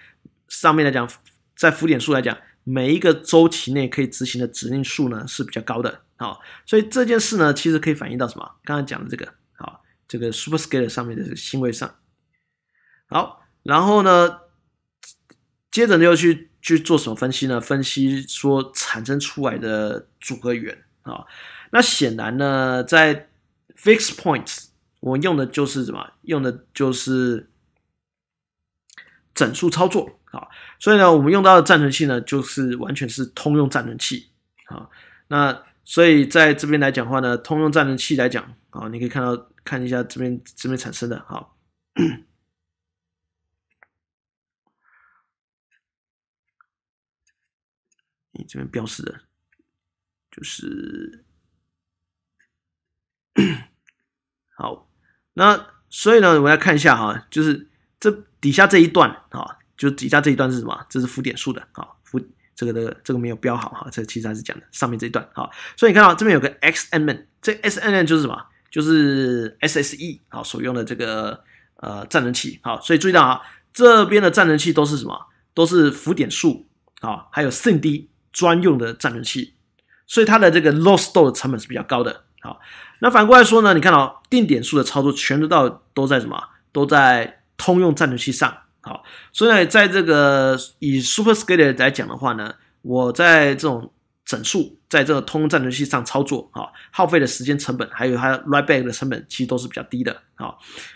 S1: 上面来讲，在浮点数来讲。每一个周期内可以执行的指令数呢是比较高的啊，所以这件事呢其实可以反映到什么？刚才讲的这个啊，这个 superscalar 上面的行为上。好，然后呢，接着又去去做什么分析呢？分析说产生出来的组合元啊，那显然呢，在 fixed points 我用的就是什么？用的就是整数操作。好，所以呢，我们用到的暂存器呢，就是完全是通用暂存器啊。那所以在这边来讲话呢，通用暂存器来讲啊，你可以看到看一下这边这边产生的好，你这边标示的就是好。那所以呢，我们来看一下哈，就是这底下这一段啊。就底下这一段是什么？这是浮点数的，啊，浮这个的这个没有标好哈。这其实还是讲的上面这一段，好，所以你看到这边有个 xnn，这 xnn 就是什么？就是 sse 啊，所用的这个呃战争器，好，所以注意到啊，这边的战争器都是什么？都是浮点数，啊，还有 CD 专用的战争器，所以它的这个 l o s store 的成本是比较高的，好，那反过来说呢，你看到定点数的操作全都到都在什么？都在通用战争器上。好，所以呢，在这个以 Super Scalar 来讲的话呢，我在这种整数在这个通用战神器上操作啊，耗费的时间成本，还有它 Write Back 的成本，其实都是比较低的啊。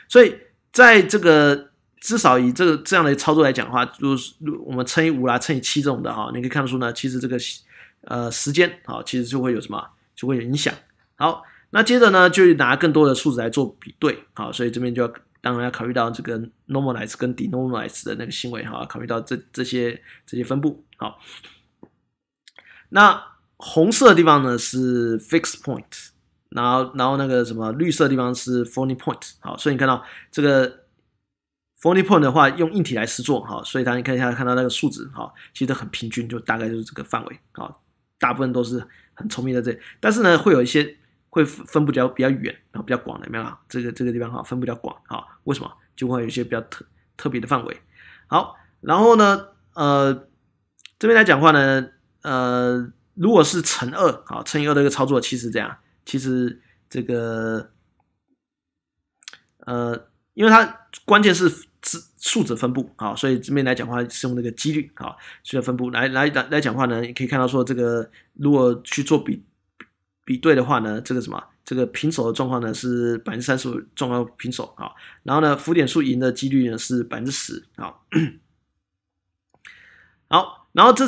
S1: 所以在这个至少以这个这样的操作来讲的话，就是我们乘以五啦、乘以七这种的哈，你可以看得出呢，其实这个呃时间啊，其实就会有什么，就会有影响。好，那接着呢，就拿更多的数字来做比对。好，所以这边就要。当然要考虑到这个 normalize 跟 denormalize 的那个行为哈，考虑到这这些这些分布好。那红色地方呢是 fixed point，然后然后那个什么绿色地方是 funny point 好，所以你看到这个 funny point 的话，用硬体来试做哈，所以大家看一下看到那个数值哈，其实很平均，就大概就是这个范围啊，大部分都是很聪明的这，但是呢会有一些。会分布比较比较远，然后比较广的，没有啦。这个这个地方哈，分布比较广啊。为什么？就会有一些比较特特别的范围。好，然后呢，呃，这边来讲话呢，呃，如果是乘二啊，乘以二的一个操作，其实这样，其实这个，呃，因为它关键是指数值分布啊，所以这边来讲话是用那个几率啊，数学分布来来来来讲话呢，你可以看到说这个如果去做比。比对的话呢，这个什么，这个平手的状况呢是百分之三十五，状况平手啊。然后呢，浮点数赢的几率呢是百分之十啊。好，然后这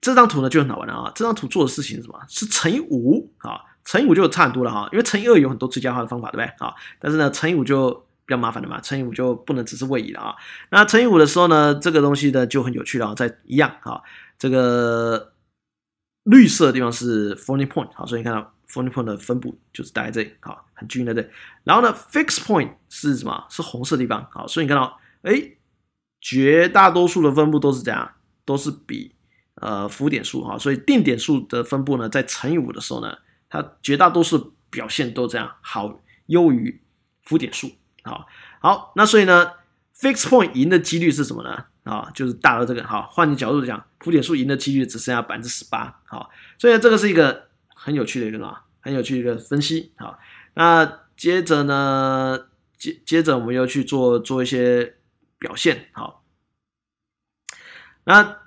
S1: 这张图呢就很好玩了啊。这张图做的事情是什么？是乘以五啊，乘以五就差很多了哈。因为乘以二有很多最佳化的方法，对不对啊？但是呢，乘以五就比较麻烦的嘛，乘以五就不能只是位移了啊。那乘以五的时候呢，这个东西呢就很有趣了，在一样啊，这个。绿色的地方是 f u o t n y point 好，所以你看到 f u o t n y point 的分布就是大概这，里，好，很均匀在这。然后呢，fixed point 是什么？是红色地方，好，所以你看到，哎，绝大多数的分布都是这样，都是比呃浮点数哈，所以定点数的分布呢，在乘以五的时候呢，它绝大多数表现都这样，好优于浮点数，好，好，那所以呢，fixed point 赢的几率是什么呢？啊，就是大的这个哈，换个角度讲，浮点数赢的几率只剩下百分之十八，好，所以这个是一个很有趣的一个啊，很有趣的一个分析，好，那接着呢，接接着我们又去做做一些表现，好，那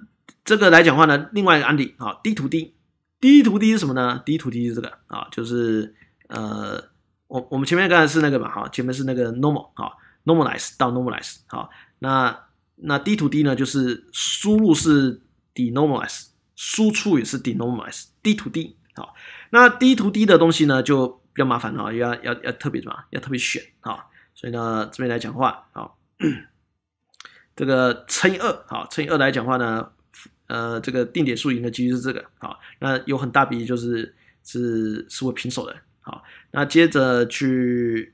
S1: 这个来讲话呢，另外一个案例好，低图低，低图低是什么呢？低图低是这个啊，就是呃，我我们前面刚才是那个嘛哈，前面是那个 normal 哈。n o r m a l i z e 到 normalize 好，那。那 D to D 呢？就是输入是 d e n o r m a l i z e 输出也是 denormalized。to D 好，那 D to D 的东西呢，就比较麻烦了，要要要特别什么？要特别选啊。所以呢，这边来讲话啊，这个乘以二，好，乘以二来讲话呢，呃，这个定点数赢的几率是这个啊。那有很大比例就是是是会平手的好，那接着去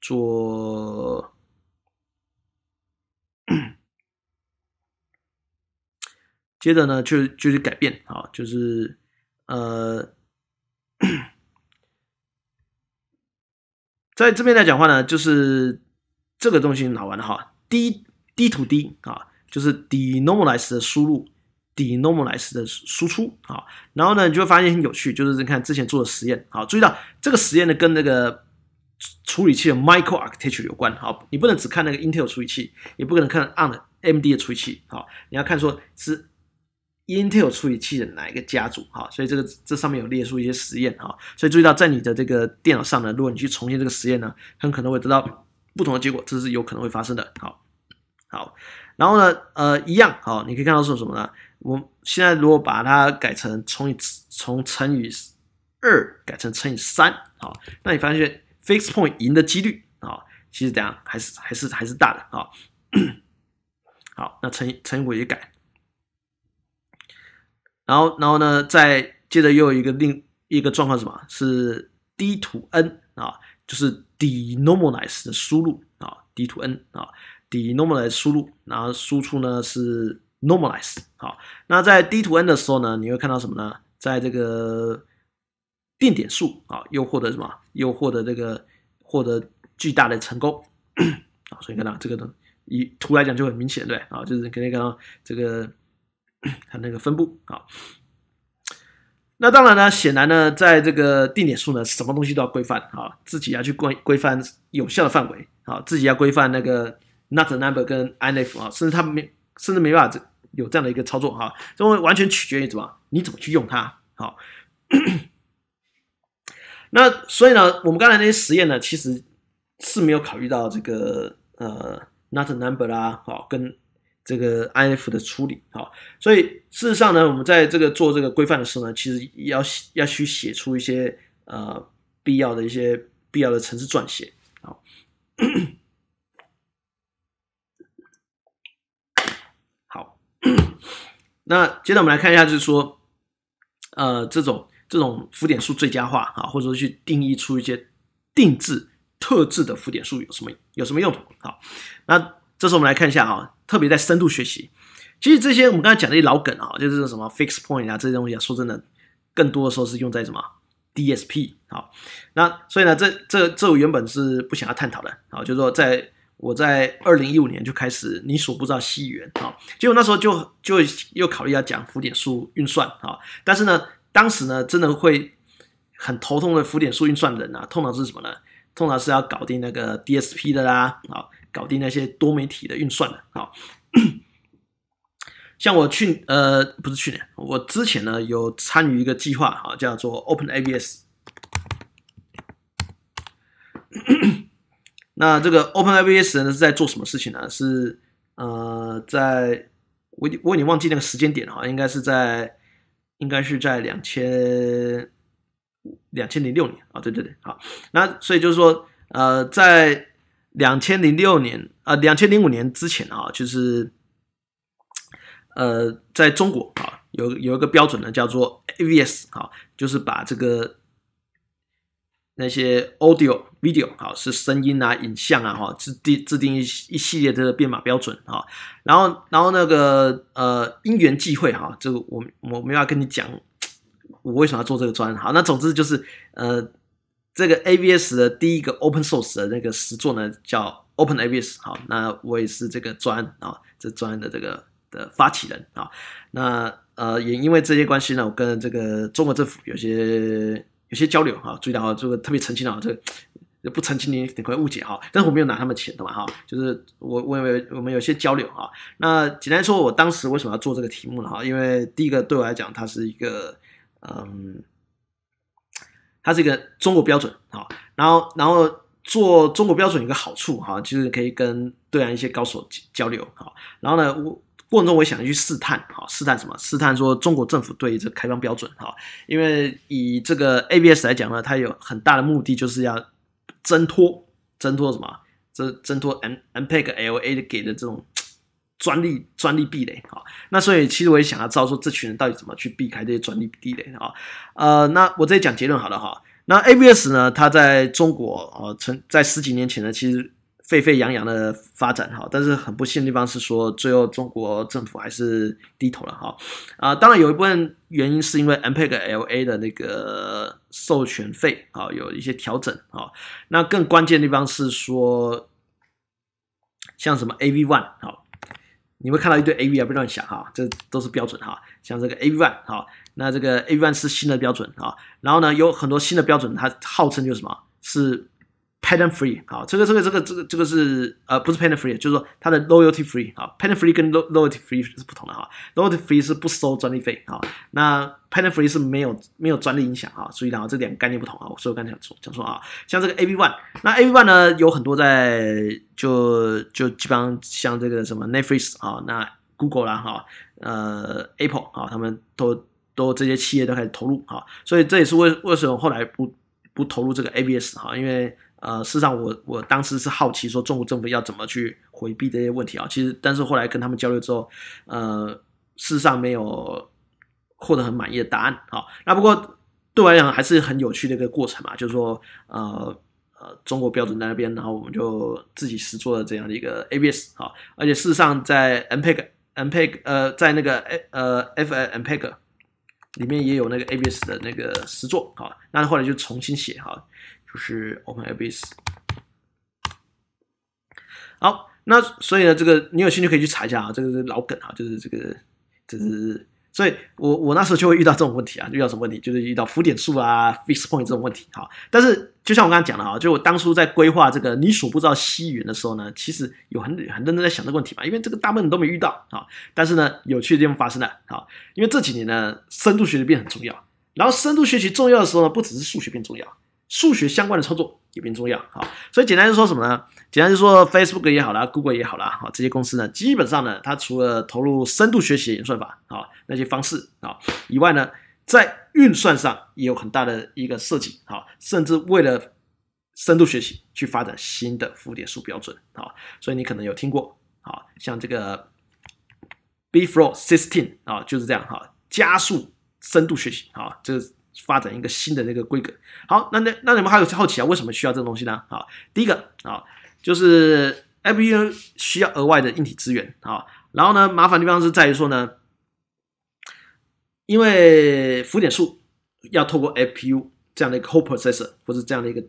S1: 做。接着呢，就就是改变啊，就是呃，在这边来讲话呢，就是这个东西好玩的哈，D D to D 啊，就是 DeNormalize 的输入，DeNormalize 的输出啊，然后呢，你就会发现很有趣，就是你看之前做的实验好，注意到这个实验呢跟那个处理器的 Micro Architecture 有关好，你不能只看那个 Intel 处理器，也不可能看 AMD 的处理器好，你要看说是。Intel 处理器的哪一个家族？哈，所以这个这上面有列出一些实验，哈，所以注意到在你的这个电脑上呢，如果你去重现这个实验呢，很可能会得到不同的结果，这是有可能会发生的。好，好，然后呢，呃，一样，好，你可以看到是什么呢？我现在如果把它改成乘以从乘以二改成乘以三，好，那你发现 f i x point 赢的几率，啊，其实怎样还是还是还是大的，啊，好，那乘乘以也改。然后，然后呢？再接着又有一个另一个状况，什么是 t 图 n 啊？就是 de normalize 的输入啊，t 图 n 啊，de normalize 输入，然后输出呢是 normalize 好，那在 t 图 n 的时候呢，你会看到什么呢？在这个定点数啊，又获得什么？又获得这个获得巨大的成功啊！所以看到这个的以图来讲就很明显，对啊？就是可以看到这个。它那个分布啊。那当然呢，显然呢，在这个定点数呢，什么东西都要规范啊，自己要去规规范有效的范围啊，自己要规范那个 not number 跟 inf 啊，甚至它没，甚至没办法这有这样的一个操作哈，这会完全取决于什么，你怎么去用它好。那所以呢，我们刚才那些实验呢，其实是没有考虑到这个呃 not number 啊，好跟。这个 inf 的处理啊，所以事实上呢，我们在这个做这个规范的时候呢，其实要要去写出一些呃必要的一些必要的层次撰写啊。好，那接着我们来看一下，就是说，呃，这种这种浮点数最佳化啊，或者说去定义出一些定制特制的浮点数有什么有什么用途好，那。这候我们来看一下啊，特别在深度学习，其实这些我们刚才讲的一些老梗啊，就是什么 f i x point 啊，这些东西啊，说真的，更多的时候是用在什么 DSP 好，那所以呢，这这这我原本是不想要探讨的啊，就是说在我在二零一五年就开始，你所不知道西元啊，结果那时候就就又考虑要讲浮点数运算啊，但是呢，当时呢，真的会很头痛的浮点数运算的啊，通常是什么呢？通常是要搞定那个 DSP 的啦，好。搞定那些多媒体的运算的，啊。像我去呃，不是去年，我之前呢有参与一个计划哈，叫做 Open ABS。那这个 Open ABS 呢是在做什么事情呢？是呃，在我我已经忘记那个时间点哈，应该是在应该是在两千两千零六年啊，对对对，好，那所以就是说呃在。两千零六年啊，两千零五年之前啊，就是呃，在中国啊，有有一个标准呢，叫做 AVS 啊，就是把这个那些 audio、video 啊，是声音啊、影像啊，哈，制定制定一一系列这个编码标准啊，然后，然后那个呃，因缘际会哈，这个我我们要跟你讲我为什么要做这个专好，那总之就是呃。这个 ABS 的第一个 Open Source 的那个实作呢，叫 Open ABS。好，那我也是这个专啊，这专的这个的发起人啊。那呃，也因为这些关系呢，我跟这个中国政府有些有些交流啊。注意到这个特别澄清啊，这个不澄清你可能会误解哈。但是我没有拿他们钱的嘛哈，就是我我有我们有些交流哈。那简单说，我当时为什么要做这个题目呢？哈，因为第一个对我来讲，它是一个嗯。它是一个中国标准啊，然后然后做中国标准有个好处哈，就是可以跟对岸一些高手交流啊。然后呢，我过程中我想去试探哈，试探什么？试探说中国政府对这开放标准哈，因为以这个 ABS 来讲呢，它有很大的目的就是要挣脱挣脱什么？挣挣脱 M MPEL A 的给的这种。专利专利壁垒啊，那所以其实我也想要知道说这群人到底怎么去避开这些专利壁垒啊？呃，那我直接讲结论好了哈。那 ABS 呢，它在中国呃，曾在十几年前呢，其实沸沸扬扬的发展哈，但是很不幸的地方是说，最后中国政府还是低头了哈。啊，当然有一部分原因是因为 MPA LA 的那个授权费啊有一些调整啊。那更关键的地方是说，像什么 AV One 啊。你会看到一堆 AV 也不乱想哈，这都是标准哈。像这个 a v One 哈，那这个 a v One 是新的标准啊。然后呢，有很多新的标准，它号称就是什么是？Patent free，好，这个这个这个这个这个是呃不是 Patent free，就是说它的 Loyalty free，啊，Patent free 跟 Loyalty free 是不同的哈，Loyalty free 是不收专利费啊，那 Patent free 是没有没有专利影响啊，所以然后这点概念不同啊，我所以我刚才讲讲错啊，像这个 AV One，那 AV One 呢有很多在就就基本上像这个什么 Netflix 啊，那 Google 啦哈，呃 Apple 啊，他们都都这些企业都开始投入啊，所以这也是为为什么后来不不投入这个 ABS 哈，因为。呃，事实上，我我当时是好奇说，中国政府要怎么去回避这些问题啊？其实，但是后来跟他们交流之后，呃，事实上没有获得很满意的答案。好，那不过对我来讲还是很有趣的一个过程嘛，就是说，呃呃，中国标准在那边，然后我们就自己实做了这样的一个 ABS 啊，而且事实上在 NPEG NPEG 呃，在那个呃 F m p e g 里面也有那个 ABS 的那个实作啊，那后来就重新写哈。就是 o p e n a Base。好，那所以呢，这个你有兴趣可以去查一下啊，这个是老梗啊，就是这个，这是，所以我我那时候就会遇到这种问题啊，遇到什么问题，就是遇到浮点数啊，fix point 这种问题哈。但是就像我刚刚讲的啊，就我当初在规划这个你所不知道西元的时候呢，其实有很很多人在想这个问题嘛，因为这个大部分都没遇到啊。但是呢，有趣的地方发生了啊，因为这几年呢，深度学习变很重要，然后深度学习重要的时候呢，不只是数学变重要。数学相关的操作也变重要啊，所以简单就说什么呢？简单就说 Facebook 也好了，Google 也好了啊，这些公司呢，基本上呢，它除了投入深度学习算法啊那些方式啊以外呢，在运算上也有很大的一个设计啊，甚至为了深度学习去发展新的浮点数标准啊，所以你可能有听过啊，像这个 b f l o x t 1 6啊，就是这样哈，加速深度学习啊，这。发展一个新的那个规格。好，那那那你们还有好奇啊？为什么需要这个东西呢？好，第一个啊，就是 F P U 需要额外的硬体资源啊。然后呢，麻烦地方是在于说呢，因为浮点数要透过 F P U 这样的一个 w h o l e processor 或是这样的一个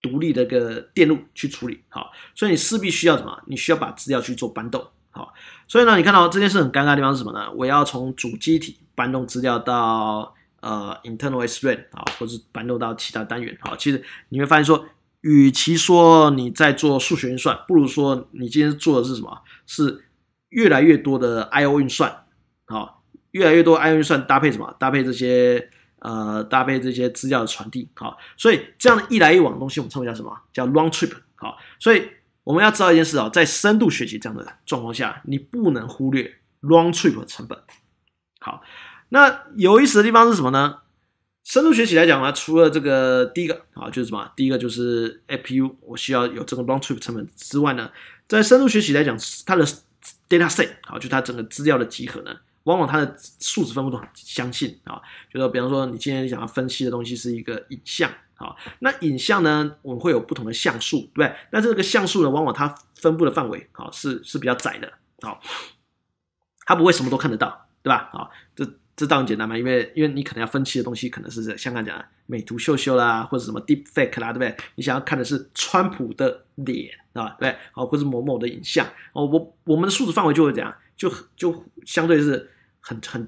S1: 独立的一个电路去处理好，所以你势必需要什么？你需要把资料去做搬动好，所以呢，你看到这件事很尴尬的地方是什么呢？我要从主机体搬动资料到。呃，internal s h r e a d 啊，或者搬到到其他单元啊，其实你会发现说，与其说你在做数学运算，不如说你今天做的是什么？是越来越多的 I/O 运算，好，越来越多 I/O 运算搭配什么？搭配这些呃，搭配这些资料的传递，好，所以这样的一来一往的东西，我们称为叫什么叫 round trip？好，所以我们要知道一件事哦，在深度学习这样的状况下，你不能忽略 round trip 成本，好。那有意思的地方是什么呢？深度学习来讲呢，除了这个第一个啊，就是什么？第一个就是 APU，我需要有这个 long trip 成本之外呢，在深度学习来讲，它的 data set 啊，就它整个资料的集合呢，往往它的数值分布都很相信啊。就说，比方说你今天想要分析的东西是一个影像啊，那影像呢，我们会有不同的像素，对不对？那这个像素呢，往往它分布的范围啊，是是比较窄的，好，它不会什么都看得到，对吧？啊，这。这当然简单嘛，因为因为你可能要分析的东西，可能是像刚才讲的美图秀秀啦，或者什么 Deepfake 啦，对不对？你想要看的是川普的脸，对吧？对，好，或是某某的影像哦。我我们的数值范围就会怎样，就就相对是很很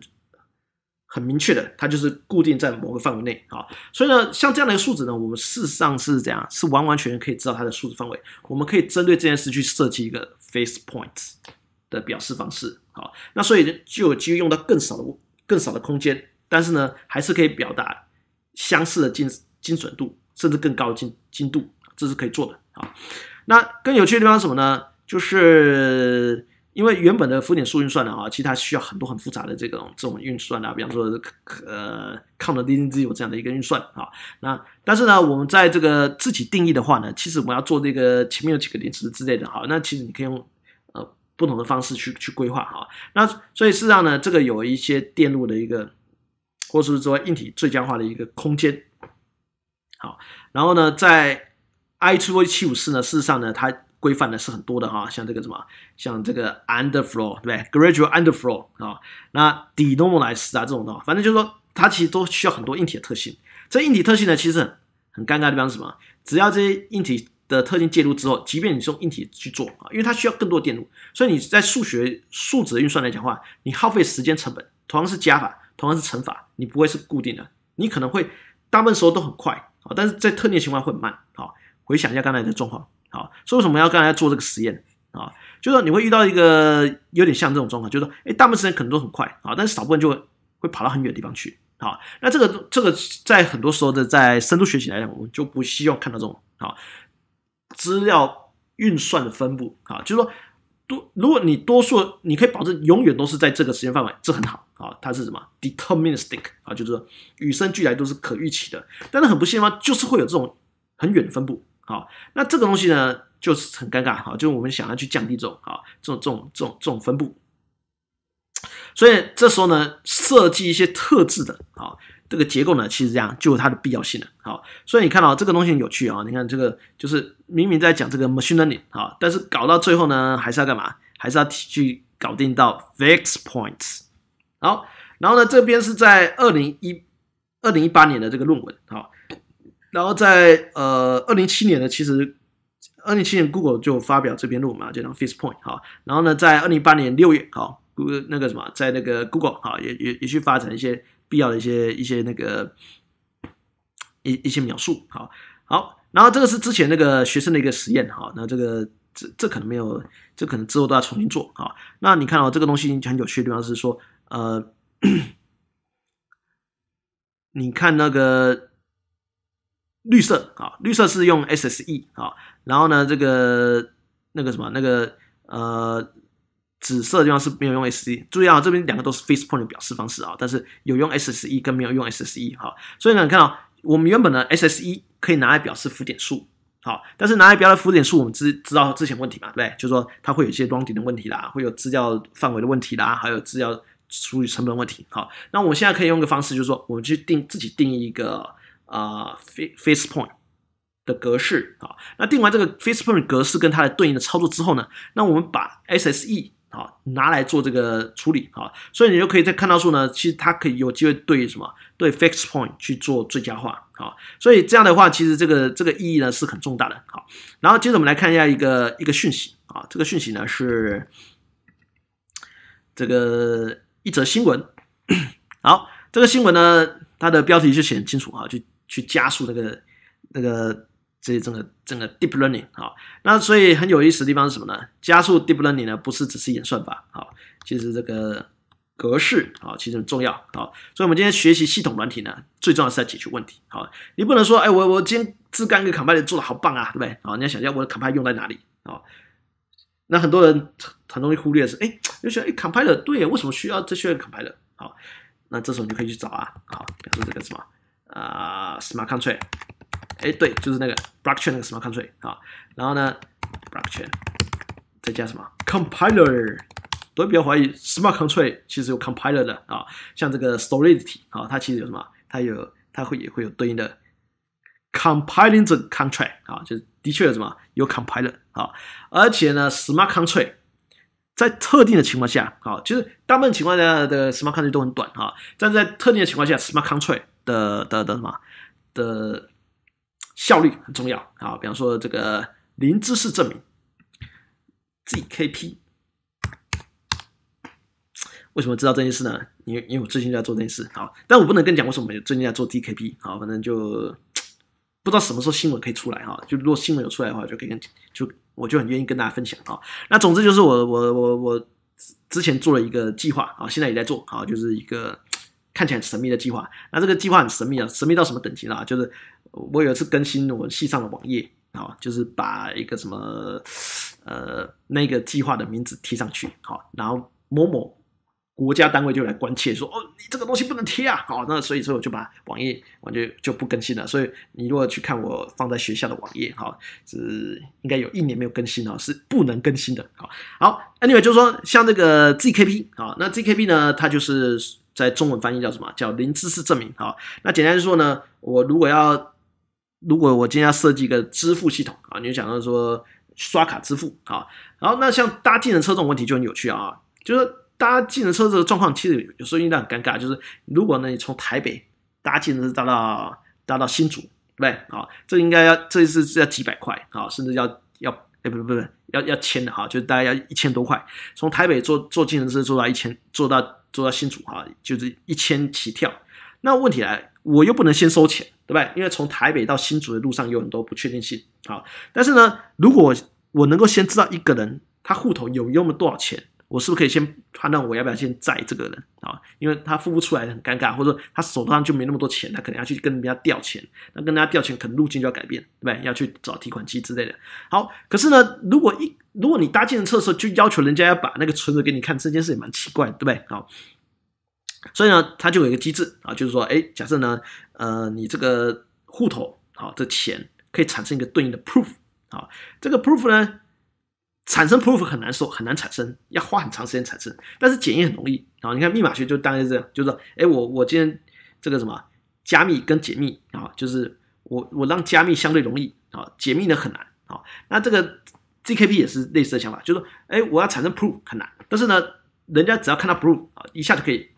S1: 很明确的，它就是固定在某个范围内啊。所以呢，像这样的一个数值呢，我们事实上是怎样，是完完全全可以知道它的数值范围。我们可以针对这件事去设计一个 Face Point 的表示方式好，那所以就有机会用到更少的。更少的空间，但是呢，还是可以表达相似的精精准度，甚至更高的精精度，这是可以做的啊。那更有趣的地方什么呢？就是因为原本的浮点数运算呢啊，其实它需要很多很复杂的这种这种运算啊，比方说呃抗的低精有这样的一个运算啊。那但是呢，我们在这个自己定义的话呢，其实我们要做这个前面有几个零值之类的，哈，那其实你可以用。不同的方式去去规划哈，那所以事实上呢，这个有一些电路的一个，或是说硬体最佳化的一个空间，好，然后呢，在 i two v 七五四呢，事实上呢，它规范的是很多的哈，像这个什么，像这个 underflow 对不对？gradual underflow 啊，那 de-normalize 啊这种的，反正就是说它其实都需要很多硬体的特性。这硬体特性呢，其实很很尴尬的地方是什么，只要这些硬体。的特性介入之后，即便你是用硬体去做啊，因为它需要更多电路，所以你在数学数的运算来讲话，你耗费时间成本，同样是加法，同样是乘法，你不会是固定的，你可能会大部分时候都很快啊，但是在特定的情况会很慢啊。回想一下刚才的状况啊，所以为什么要刚才做这个实验啊，就是你会遇到一个有点像这种状况，就是说，哎，大部分时间可能都很快啊，但是少部分就会跑到很远的地方去啊。那这个这个在很多时候的在深度学习来讲，我们就不希望看到这种啊。资料运算的分布啊，就是说多，如果你多数，你可以保证永远都是在这个时间范围，这很好啊。它是什么 deterministic 啊？就是说与生俱来都是可预期的。但是很不幸话，就是会有这种很远的分布啊。那这个东西呢，就是很尴尬哈。就是我们想要去降低这种啊这种这种这种这种分布，所以这时候呢，设计一些特质的啊。这个结构呢，其实这样就有它的必要性了。好，所以你看到这个东西很有趣啊？你看这个就是明明在讲这个 machine learning 啊，但是搞到最后呢，还是要干嘛？还是要去搞定到 f i x points。好，然后呢，这边是在二零一二零一八年的这个论文。好，然后在呃二零七年呢，其实二零七年 Google 就发表这篇论文，就叫 f i x e point。好，然后呢，在二零一八年六月，好，Google 那个什么，在那个 Google 好，也也也去发展一些。必要的一些一些那个一一些描述，好好，然后这个是之前那个学生的一个实验，哈，那这个这这可能没有，这可能之后都要重新做，好，那你看到这个东西很有趣的地方是说，呃，你看那个绿色，啊，绿色是用 SSE，啊，然后呢，这个那个什么，那个呃。紫色的地方是没有用 SSE，注意啊，这边两个都是 face point 的表示方式啊，但是有用 SSE 跟没有用 SSE 哈，所以呢，你看啊，我们原本的 SSE 可以拿来表示浮点数，好，但是拿来表示浮点数，我们知知道之前问题嘛，对不对？就是说它会有一些 rounding 的问题啦，会有资料范围的问题啦，还有资料处理成本问题。好，那我们现在可以用个方式，就是说我们去定自己定义一个啊 face point 的格式啊，那定完这个 face point 格式跟它的对应的操作之后呢，那我们把 SSE 啊，拿来做这个处理啊，所以你就可以在看到说呢，其实它可以有机会对什么对 f i x point 去做最佳化啊，所以这样的话，其实这个这个意义呢是很重大的。好，然后接着我们来看一下一个一个讯息啊，这个讯息呢是这个一则新闻。好，这个新闻呢，它的标题就写清楚啊，去去加速这个那个。这些整个整个 deep learning 好，那所以很有意思的地方是什么呢？加速 deep learning 呢，不是只是演算法，好，其实这个格式啊其实很重要，好，所以我们今天学习系统软体呢，最重要是在解决问题，好，你不能说，哎，我我今天自干一个 compiler 做的好棒啊，对不对？好，你要想一下我的 compiler 用在哪里，好，那很多人很容易忽略是，哎，就觉得哎 compiler 对，为什么需要这需要 compiler 好，那这时候你就可以去找啊，好，说这个什么啊 smart country。哎，对，就是那个 blockchain 那个 smart contract 啊，然后呢，blockchain 再加什么 compiler，我比较怀疑 smart contract 其实有 compiler 的啊，像这个 solidity 啊，它其实有什么？它有，它会也会有对应的 compiling the contract 啊，就的确有什么有 compiler 啊，而且呢，smart contract 在特定的情况下啊，就是大部分情况下的 smart contract 都很短啊，但是在特定的情况下，smart contract 的的的什么的效率很重要啊，比方说这个零知识证明，ZKP。为什么知道这件事呢？因为因为我最近就在做这件事啊，但我不能跟你讲为什么最近在做 d k p 啊，反正就不知道什么时候新闻可以出来啊，就如果新闻有出来的话，就可以跟就我就很愿意跟大家分享啊。那总之就是我我我我之前做了一个计划啊，现在也在做啊，就是一个。看起来神秘的计划，那这个计划很神秘啊，神秘到什么等级呢？就是我有一次更新我系上的网页啊，就是把一个什么呃那个计划的名字贴上去，好，然后某某国家单位就来关切说：“哦，你这个东西不能贴啊！”好，那所以说我就把网页我就就不更新了。所以你如果去看我放在学校的网页，哈，是应该有一年没有更新了，是不能更新的。好，好，Anyway，就是说像这个 ZKP 啊，那 ZKP 呢，它就是。在中文翻译叫什么叫零知识证明？好，那简单说呢，我如果要，如果我今天要设计一个支付系统啊，你就想到说刷卡支付啊，然后那像搭计程车这种问题就很有趣啊，就是搭计程车这个状况，其实有时候应该很尴尬，就是如果呢你从台北搭计程车到搭到新竹，对不对？啊，这应该要这一次是要几百块啊，甚至要要。哎，不不不，要要签的哈，就大概要一千多块，从台北坐坐计程车做到一千，做到做到新竹哈，就是一千起跳。那问题来，我又不能先收钱，对不对？因为从台北到新竹的路上有很多不确定性，啊。但是呢，如果我能够先知道一个人他户头有用了多少钱。我是不是可以先判断我要不要先载这个人啊？因为他付不出来很尴尬，或者说他手上就没那么多钱，他可能要去跟人家调钱。那跟人家调钱，可能路径就要改变，对不对？要去找提款机之类的。好，可是呢，如果一如果你搭建的测试就要求人家要把那个存折给你看，这件事也蛮奇怪，对不对？好，所以呢，它就有一个机制啊，就是说，哎，假设呢，呃，你这个户头好，这钱可以产生一个对应的 proof 啊，这个 proof 呢。产生 proof 很难说，很难产生，要花很长时间产生。但是检验很容易啊。你看密码学就大概是这样，就是说，哎，我我今天这个什么加密跟解密啊，就是我我让加密相对容易啊，解密呢很难啊。那这个 zkp 也是类似的想法，就是说，哎，我要产生 proof 很难，但是呢，人家只要看到 proof 啊，一下就可以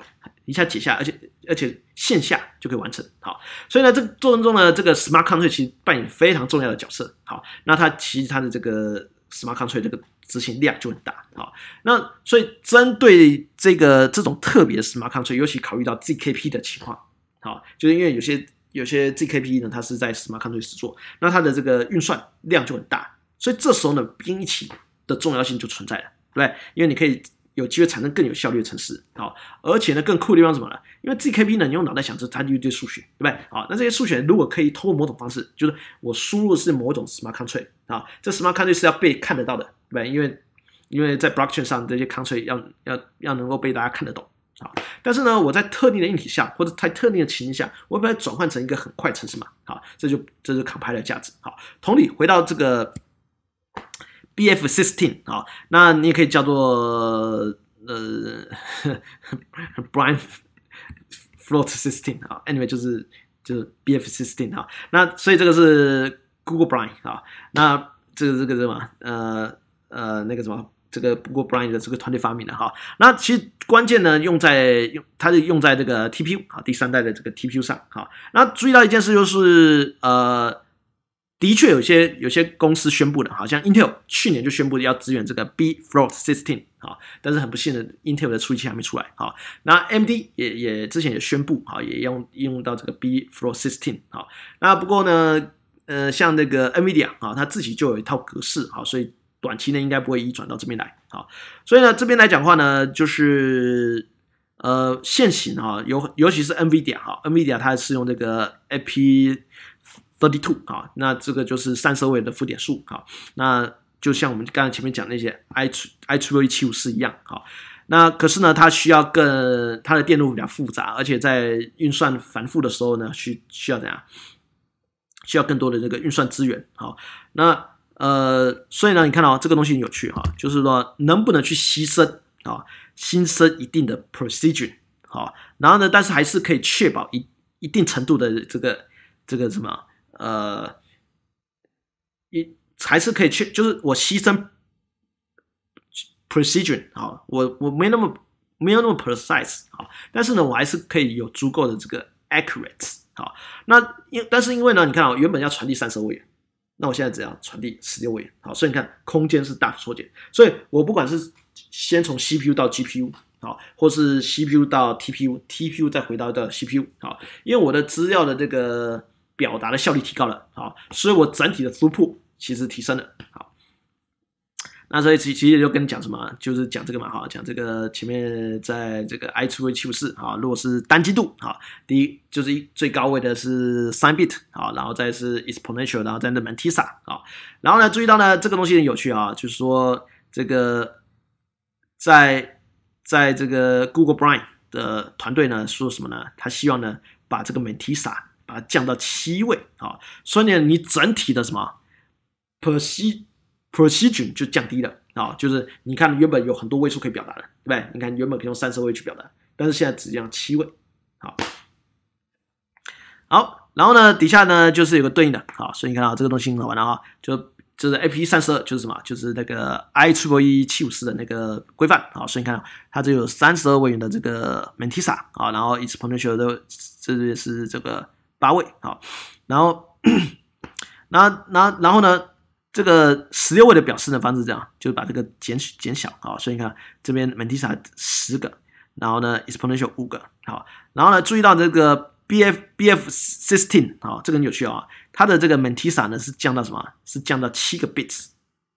S1: 一下解下，而且而且线下就可以完成好。所以呢，这个过程中呢，这个 smart contract 其实扮演非常重要的角色。好，那它其实它的这个。Smart Contract 这个执行量就很大啊，那所以针对这个这种特别的 Smart Contract，尤其考虑到 ZKP 的情况啊，就是因为有些有些 ZKP 呢，它是在 Smart Contract 做，那它的这个运算量就很大，所以这时候呢，编译的重要性就存在了，对，因为你可以。有机会产生更有效率的城市，好，而且呢，更酷的地方是什么呢？因为 GKP 呢，你用脑袋想是它一堆数学，对不对？好，那这些数学如果可以通过某种方式，就是我输入是某种 smart contract 啊，这 smart contract 是要被看得到的，对不对？因为因为在 blockchain 上这些 contract 要要要能够被大家看得懂好，但是呢，我在特定的硬体下或者在特定的情形下，我把它转换成一个很快程式码，好，这就这是 compile 的价值。好，同理回到这个。b f s i x t e e n 啊，那你也可以叫做呃 b r i a n f l o a t sixteen 啊，Anyway 就是就是 b f s i x t e e n 啊，那所以这个是 Google b r a n 啊，那这个这个什么呃呃那个什么这个 Google b r a n 的这个团队发明的哈，那其实关键呢用在用它是用在这个 TPU 啊第三代的这个 TPU 上哈。那注意到一件事就是呃。的确，有些有些公司宣布的，好像 Intel 去年就宣布要支援这个 B Float Sixteen 啊，但是很不幸的，Intel 的处理器还没出来啊。那 m d 也也之前也宣布啊，也用应用到这个 B Float Sixteen 啊。那不过呢，呃，像那个 NVIDIA 啊，它自己就有一套格式啊，所以短期内应该不会移转到这边来啊。所以呢，这边来讲的话呢，就是呃，现行啊，尤尤其是 NVIDIA 哈，NVIDIA 它是用这个 AP。thirty two，好，那这个就是三十二位的负点数，好，那就像我们刚才前面讲那些 i i t v 七五四一样，好，那可是呢，它需要更它的电路比较复杂，而且在运算繁复的时候呢，需需要怎样？需要更多的这个运算资源，好，那呃，所以呢，你看到这个东西很有趣哈，就是说能不能去牺牲啊，牺牲一定的 precision，好，然后呢，但是还是可以确保一一定程度的这个这个什么？呃，一还是可以去，就是我牺牲 precision 啊，我我没那么没有那么 precise 啊，但是呢，我还是可以有足够的这个 a c c u r a t e 啊。那因但是因为呢，你看啊，原本要传递三十位元，那我现在只要传递十六位元，好，所以你看空间是大幅缩减。所以我不管是先从 CPU 到 GPU 好，或是 CPU 到 TPU，TPU 再回到到 CPU 好，因为我的资料的这个。表达的效率提高了，好，所以我整体的突破其实提升了，好，那所以其其实就跟你讲什么，就是讲这个嘛，哈，讲这个前面在这个 H2H54 啊，如果是单季度，哈，第一就是一最高位的是 sin bit，啊，然后再是 exponential，然后再是 mantissa，啊，然后呢注意到呢这个东西很有趣啊，就是说这个在在这个 Google Brain 的团队呢说什么呢？他希望呢把这个 mantissa 把它降到七位啊，所以呢，你整体的什么 per 息 per n 菌就降低了啊，就是你看原本有很多位数可以表达的，对不对？你看原本可以用三十位去表达，但是现在只降七位，好，好，然后呢，底下呢就是有个对应的啊，所以你看啊，这个东西很完的啊，就就是 A P 三十二就是什么？就是那个 I 七五 E 七五四的那个规范啊，所以你看它这有三十二位元的这个 m a n t i s a 啊，然后一次 s p o e n t i a l 的这也是这个。八位好，然后，然 后，然后，然后呢？这个十六位的表示呢，方式这样，就是把这个减减小啊。所以你看，这边 mantissa 十个，然后呢，exponential 五个，好，然后呢，注意到这个 bf bf sixteen 好，这个很有趣啊，它的这个 mantissa 呢是降到什么？是降到七个 bits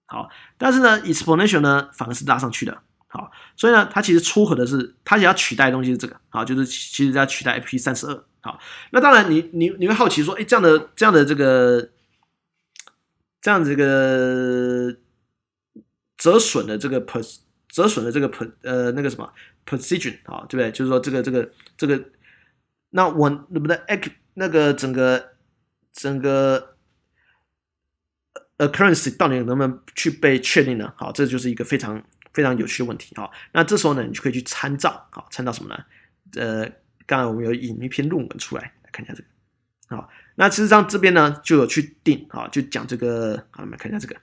S1: 好，但是呢，exponential 呢反而是拉上去的。好，所以呢，它其实出核的是，它要取代的东西是这个，好，就是其实要取代 f p 三十二，好，那当然，你你你会好奇说，哎，这样的这样的这个这样子一个折损的这个 p e r 折损的这个 p e r 呃那个什么 precision，好，对不对？就是说这个这个这个，那我能不能 act 那个整个整个 occurrence 到底能不能去被确定呢？好，这就是一个非常。非常有趣的问题啊！那这时候呢，你就可以去参照啊，参照什么呢？呃，刚才我们有引一篇论文出来，来看一下这个好，那事实上这边呢就有去定啊，就讲这个啊，我们看一下这个。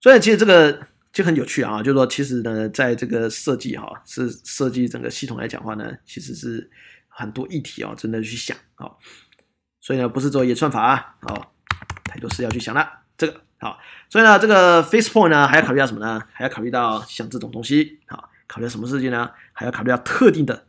S1: 所以其实这个就很有趣啊，就是说其实呢，在这个设计哈，是设计整个系统来讲话呢，其实是很多议题哦，真的去想哦。所以呢，不是做演算法啊，哦，太多事要去想了，这个。好，所以呢，这个 face point 呢，还要考虑到什么呢？还要考虑到像这种东西，好，考虑什么事情呢？还要考虑到特定的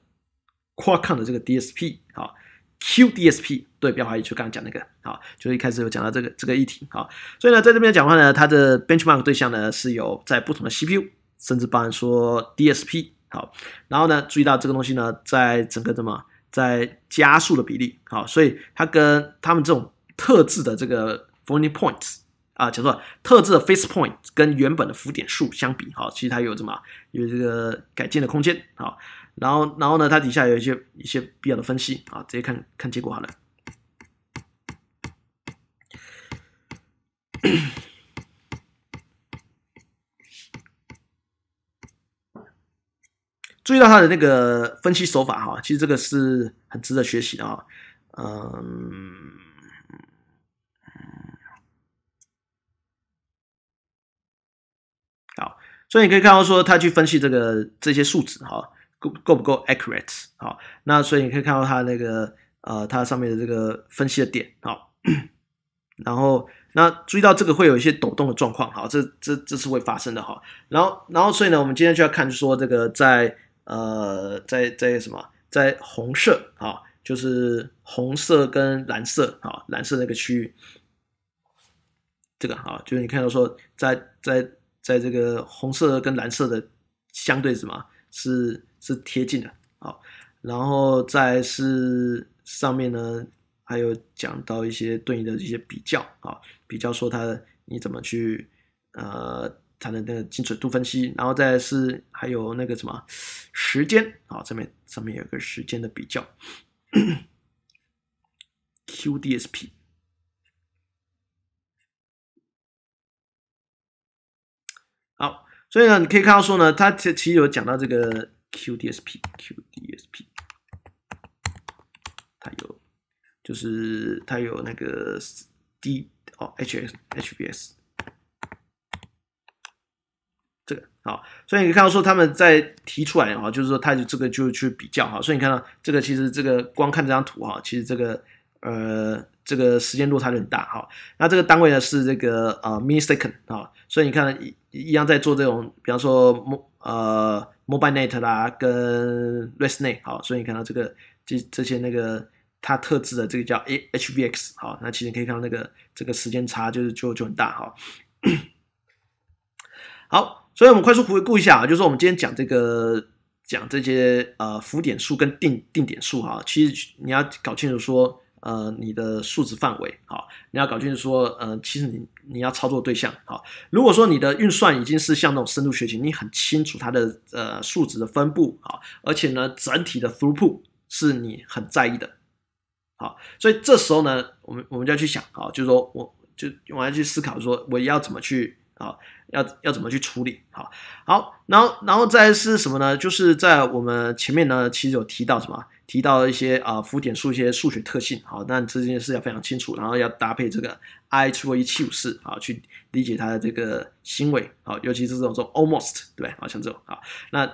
S1: Qualcomm 的这个 DSP，好，Q DSP，对，不要怀疑，就刚刚讲那个，好，就是一开始有讲到这个这个议题，好，所以呢，在这边讲话呢，它的 benchmark 对象呢是有在不同的 CPU，甚至包含说 DSP，好，然后呢，注意到这个东西呢，在整个什么在加速的比例，好，所以它跟他们这种特制的这个 funny points。啊，讲错了，特制的 face point 跟原本的浮点数相比，哦，其实它有什么有这个改进的空间啊？然后，然后呢，它底下有一些一些必要的分析啊，直接看看结果好了。注意到它的那个分析手法哈，其实这个是很值得学习的啊，嗯。所以你可以看到说，他去分析这个这些数值哈，够够不够 accurate 好，那所以你可以看到他那个呃，它上面的这个分析的点哈。然后那注意到这个会有一些抖动的状况哈，这这这是会发生的哈。然后然后所以呢，我们今天就要看说这个在呃在在什么在红色啊，就是红色跟蓝色啊，蓝色那个区域，这个哈，就是你看到说在在。在这个红色跟蓝色的相对什么是是贴近的。哦，然后再是上面呢，还有讲到一些对应的一些比较啊，比较说它你怎么去呃，它的那个精准度分析，然后再是还有那个什么时间啊，上面上面有个时间的比较，QDSP。所以呢，你可以看到说呢，它其其实有讲到这个 QDSP，QDSP，它有就是它有那个 D 哦，HS，HBS，这个好，所以你看到说他们在提出来哈，就是说它这个就去比较哈，所以你看到这个其实这个光看这张图哈，其实这个呃。这个时间落差就很大哈，那这个单位呢是这个呃 millisecond 啊，所以你看一一样在做这种，比方说呃 MobileNet 啦跟 ResNet 好，所以你看到这个这这些那个它特制的这个叫 HvX 好，那其实可以看到那个这个时间差就是就就很大哈。好，所以我们快速回顾一下啊，就是我们今天讲这个讲这些呃浮点数跟定定点数哈，其实你要搞清楚说。呃，你的数值范围好，你要搞清楚说，呃，其实你你要操作对象好。如果说你的运算已经是像那种深度学习，你很清楚它的呃数值的分布好，而且呢，整体的 throughput 是你很在意的，好，所以这时候呢，我们我们就要去想啊，就是说我就我要去思考说我要怎么去啊，要要怎么去处理好。好，然后然后再是什么呢？就是在我们前面呢，其实有提到什么？提到一些啊浮点数一些数学特性好，那这件事要非常清楚，然后要搭配这个 i 2一七五四啊去理解它的这个行为好，尤其是这种说 almost 对好像这种啊，那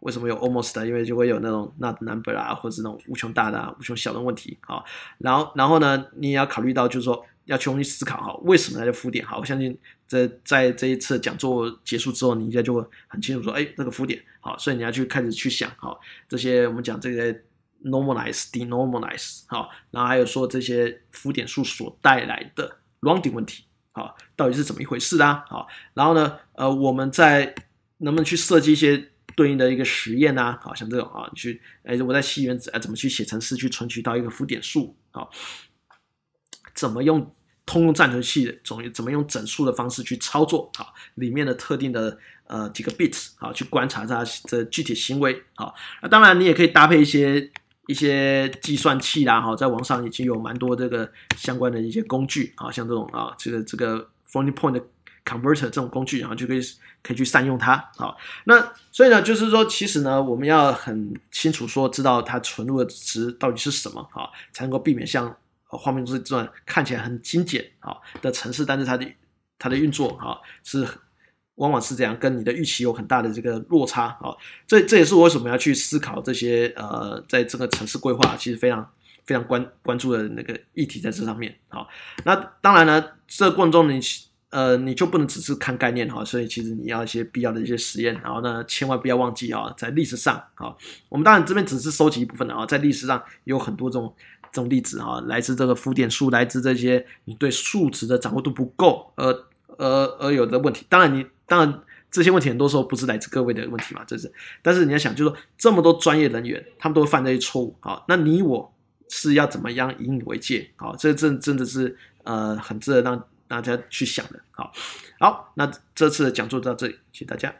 S1: 为什么有 almost？呢？因为就会有那种 not number 啊，或者那种无穷大啊、无穷小的问题好，然后然后呢，你也要考虑到，就是说要去用心思考哈，为什么它叫浮点？好，我相信这在这一次讲座结束之后，你应该就会很清楚说，哎，那个浮点好，所以你要去开始去想好这些我们讲这些。Normalize、Denormalize，好，然后还有说这些浮点数所带来的 Rounding 问题，好，到底是怎么一回事啊？好，然后呢，呃，我们在能不能去设计一些对应的一个实验呢？好，像这种啊，去，哎，如果在西原子，啊、怎么去写程式去存取到一个浮点数？好，怎么用通用暂存器，怎么怎么用整数的方式去操作？好，里面的特定的呃几个 bits，好，去观察它的具体行为。好，那当然你也可以搭配一些。一些计算器啦，哈，在网上已经有蛮多这个相关的一些工具啊，像这种啊，这个这个 funny point converter 这种工具，然后就可以可以去善用它啊。那所以呢，就是说，其实呢，我们要很清楚说，知道它存入的值到底是什么啊，才能够避免像画面中这段看起来很精简啊的程式，但是它的它的运作啊是。往往是这样，跟你的预期有很大的这个落差啊。这这也是我为什么要去思考这些呃，在这个城市规划其实非常非常关关注的那个议题在这上面哦，那当然呢，这过程中你呃你就不能只是看概念哈，所以其实你要一些必要的一些实验。然后呢，千万不要忘记啊，在历史上啊，我们当然这边只是收集一部分的啊，在历史上有很多这种这种例子哈，来自这个浮点数，来自这些你对数值的掌握度不够，呃呃而有的问题。当然你。当然，这些问题很多时候不是来自各位的问题嘛，这是。但是你要想，就说这么多专业人员，他们都会犯这些错误，啊。那你我是要怎么样引以为戒？啊？这真真的是呃，很值得让大家去想的。好，好，那这次的讲座到这里，谢谢大家。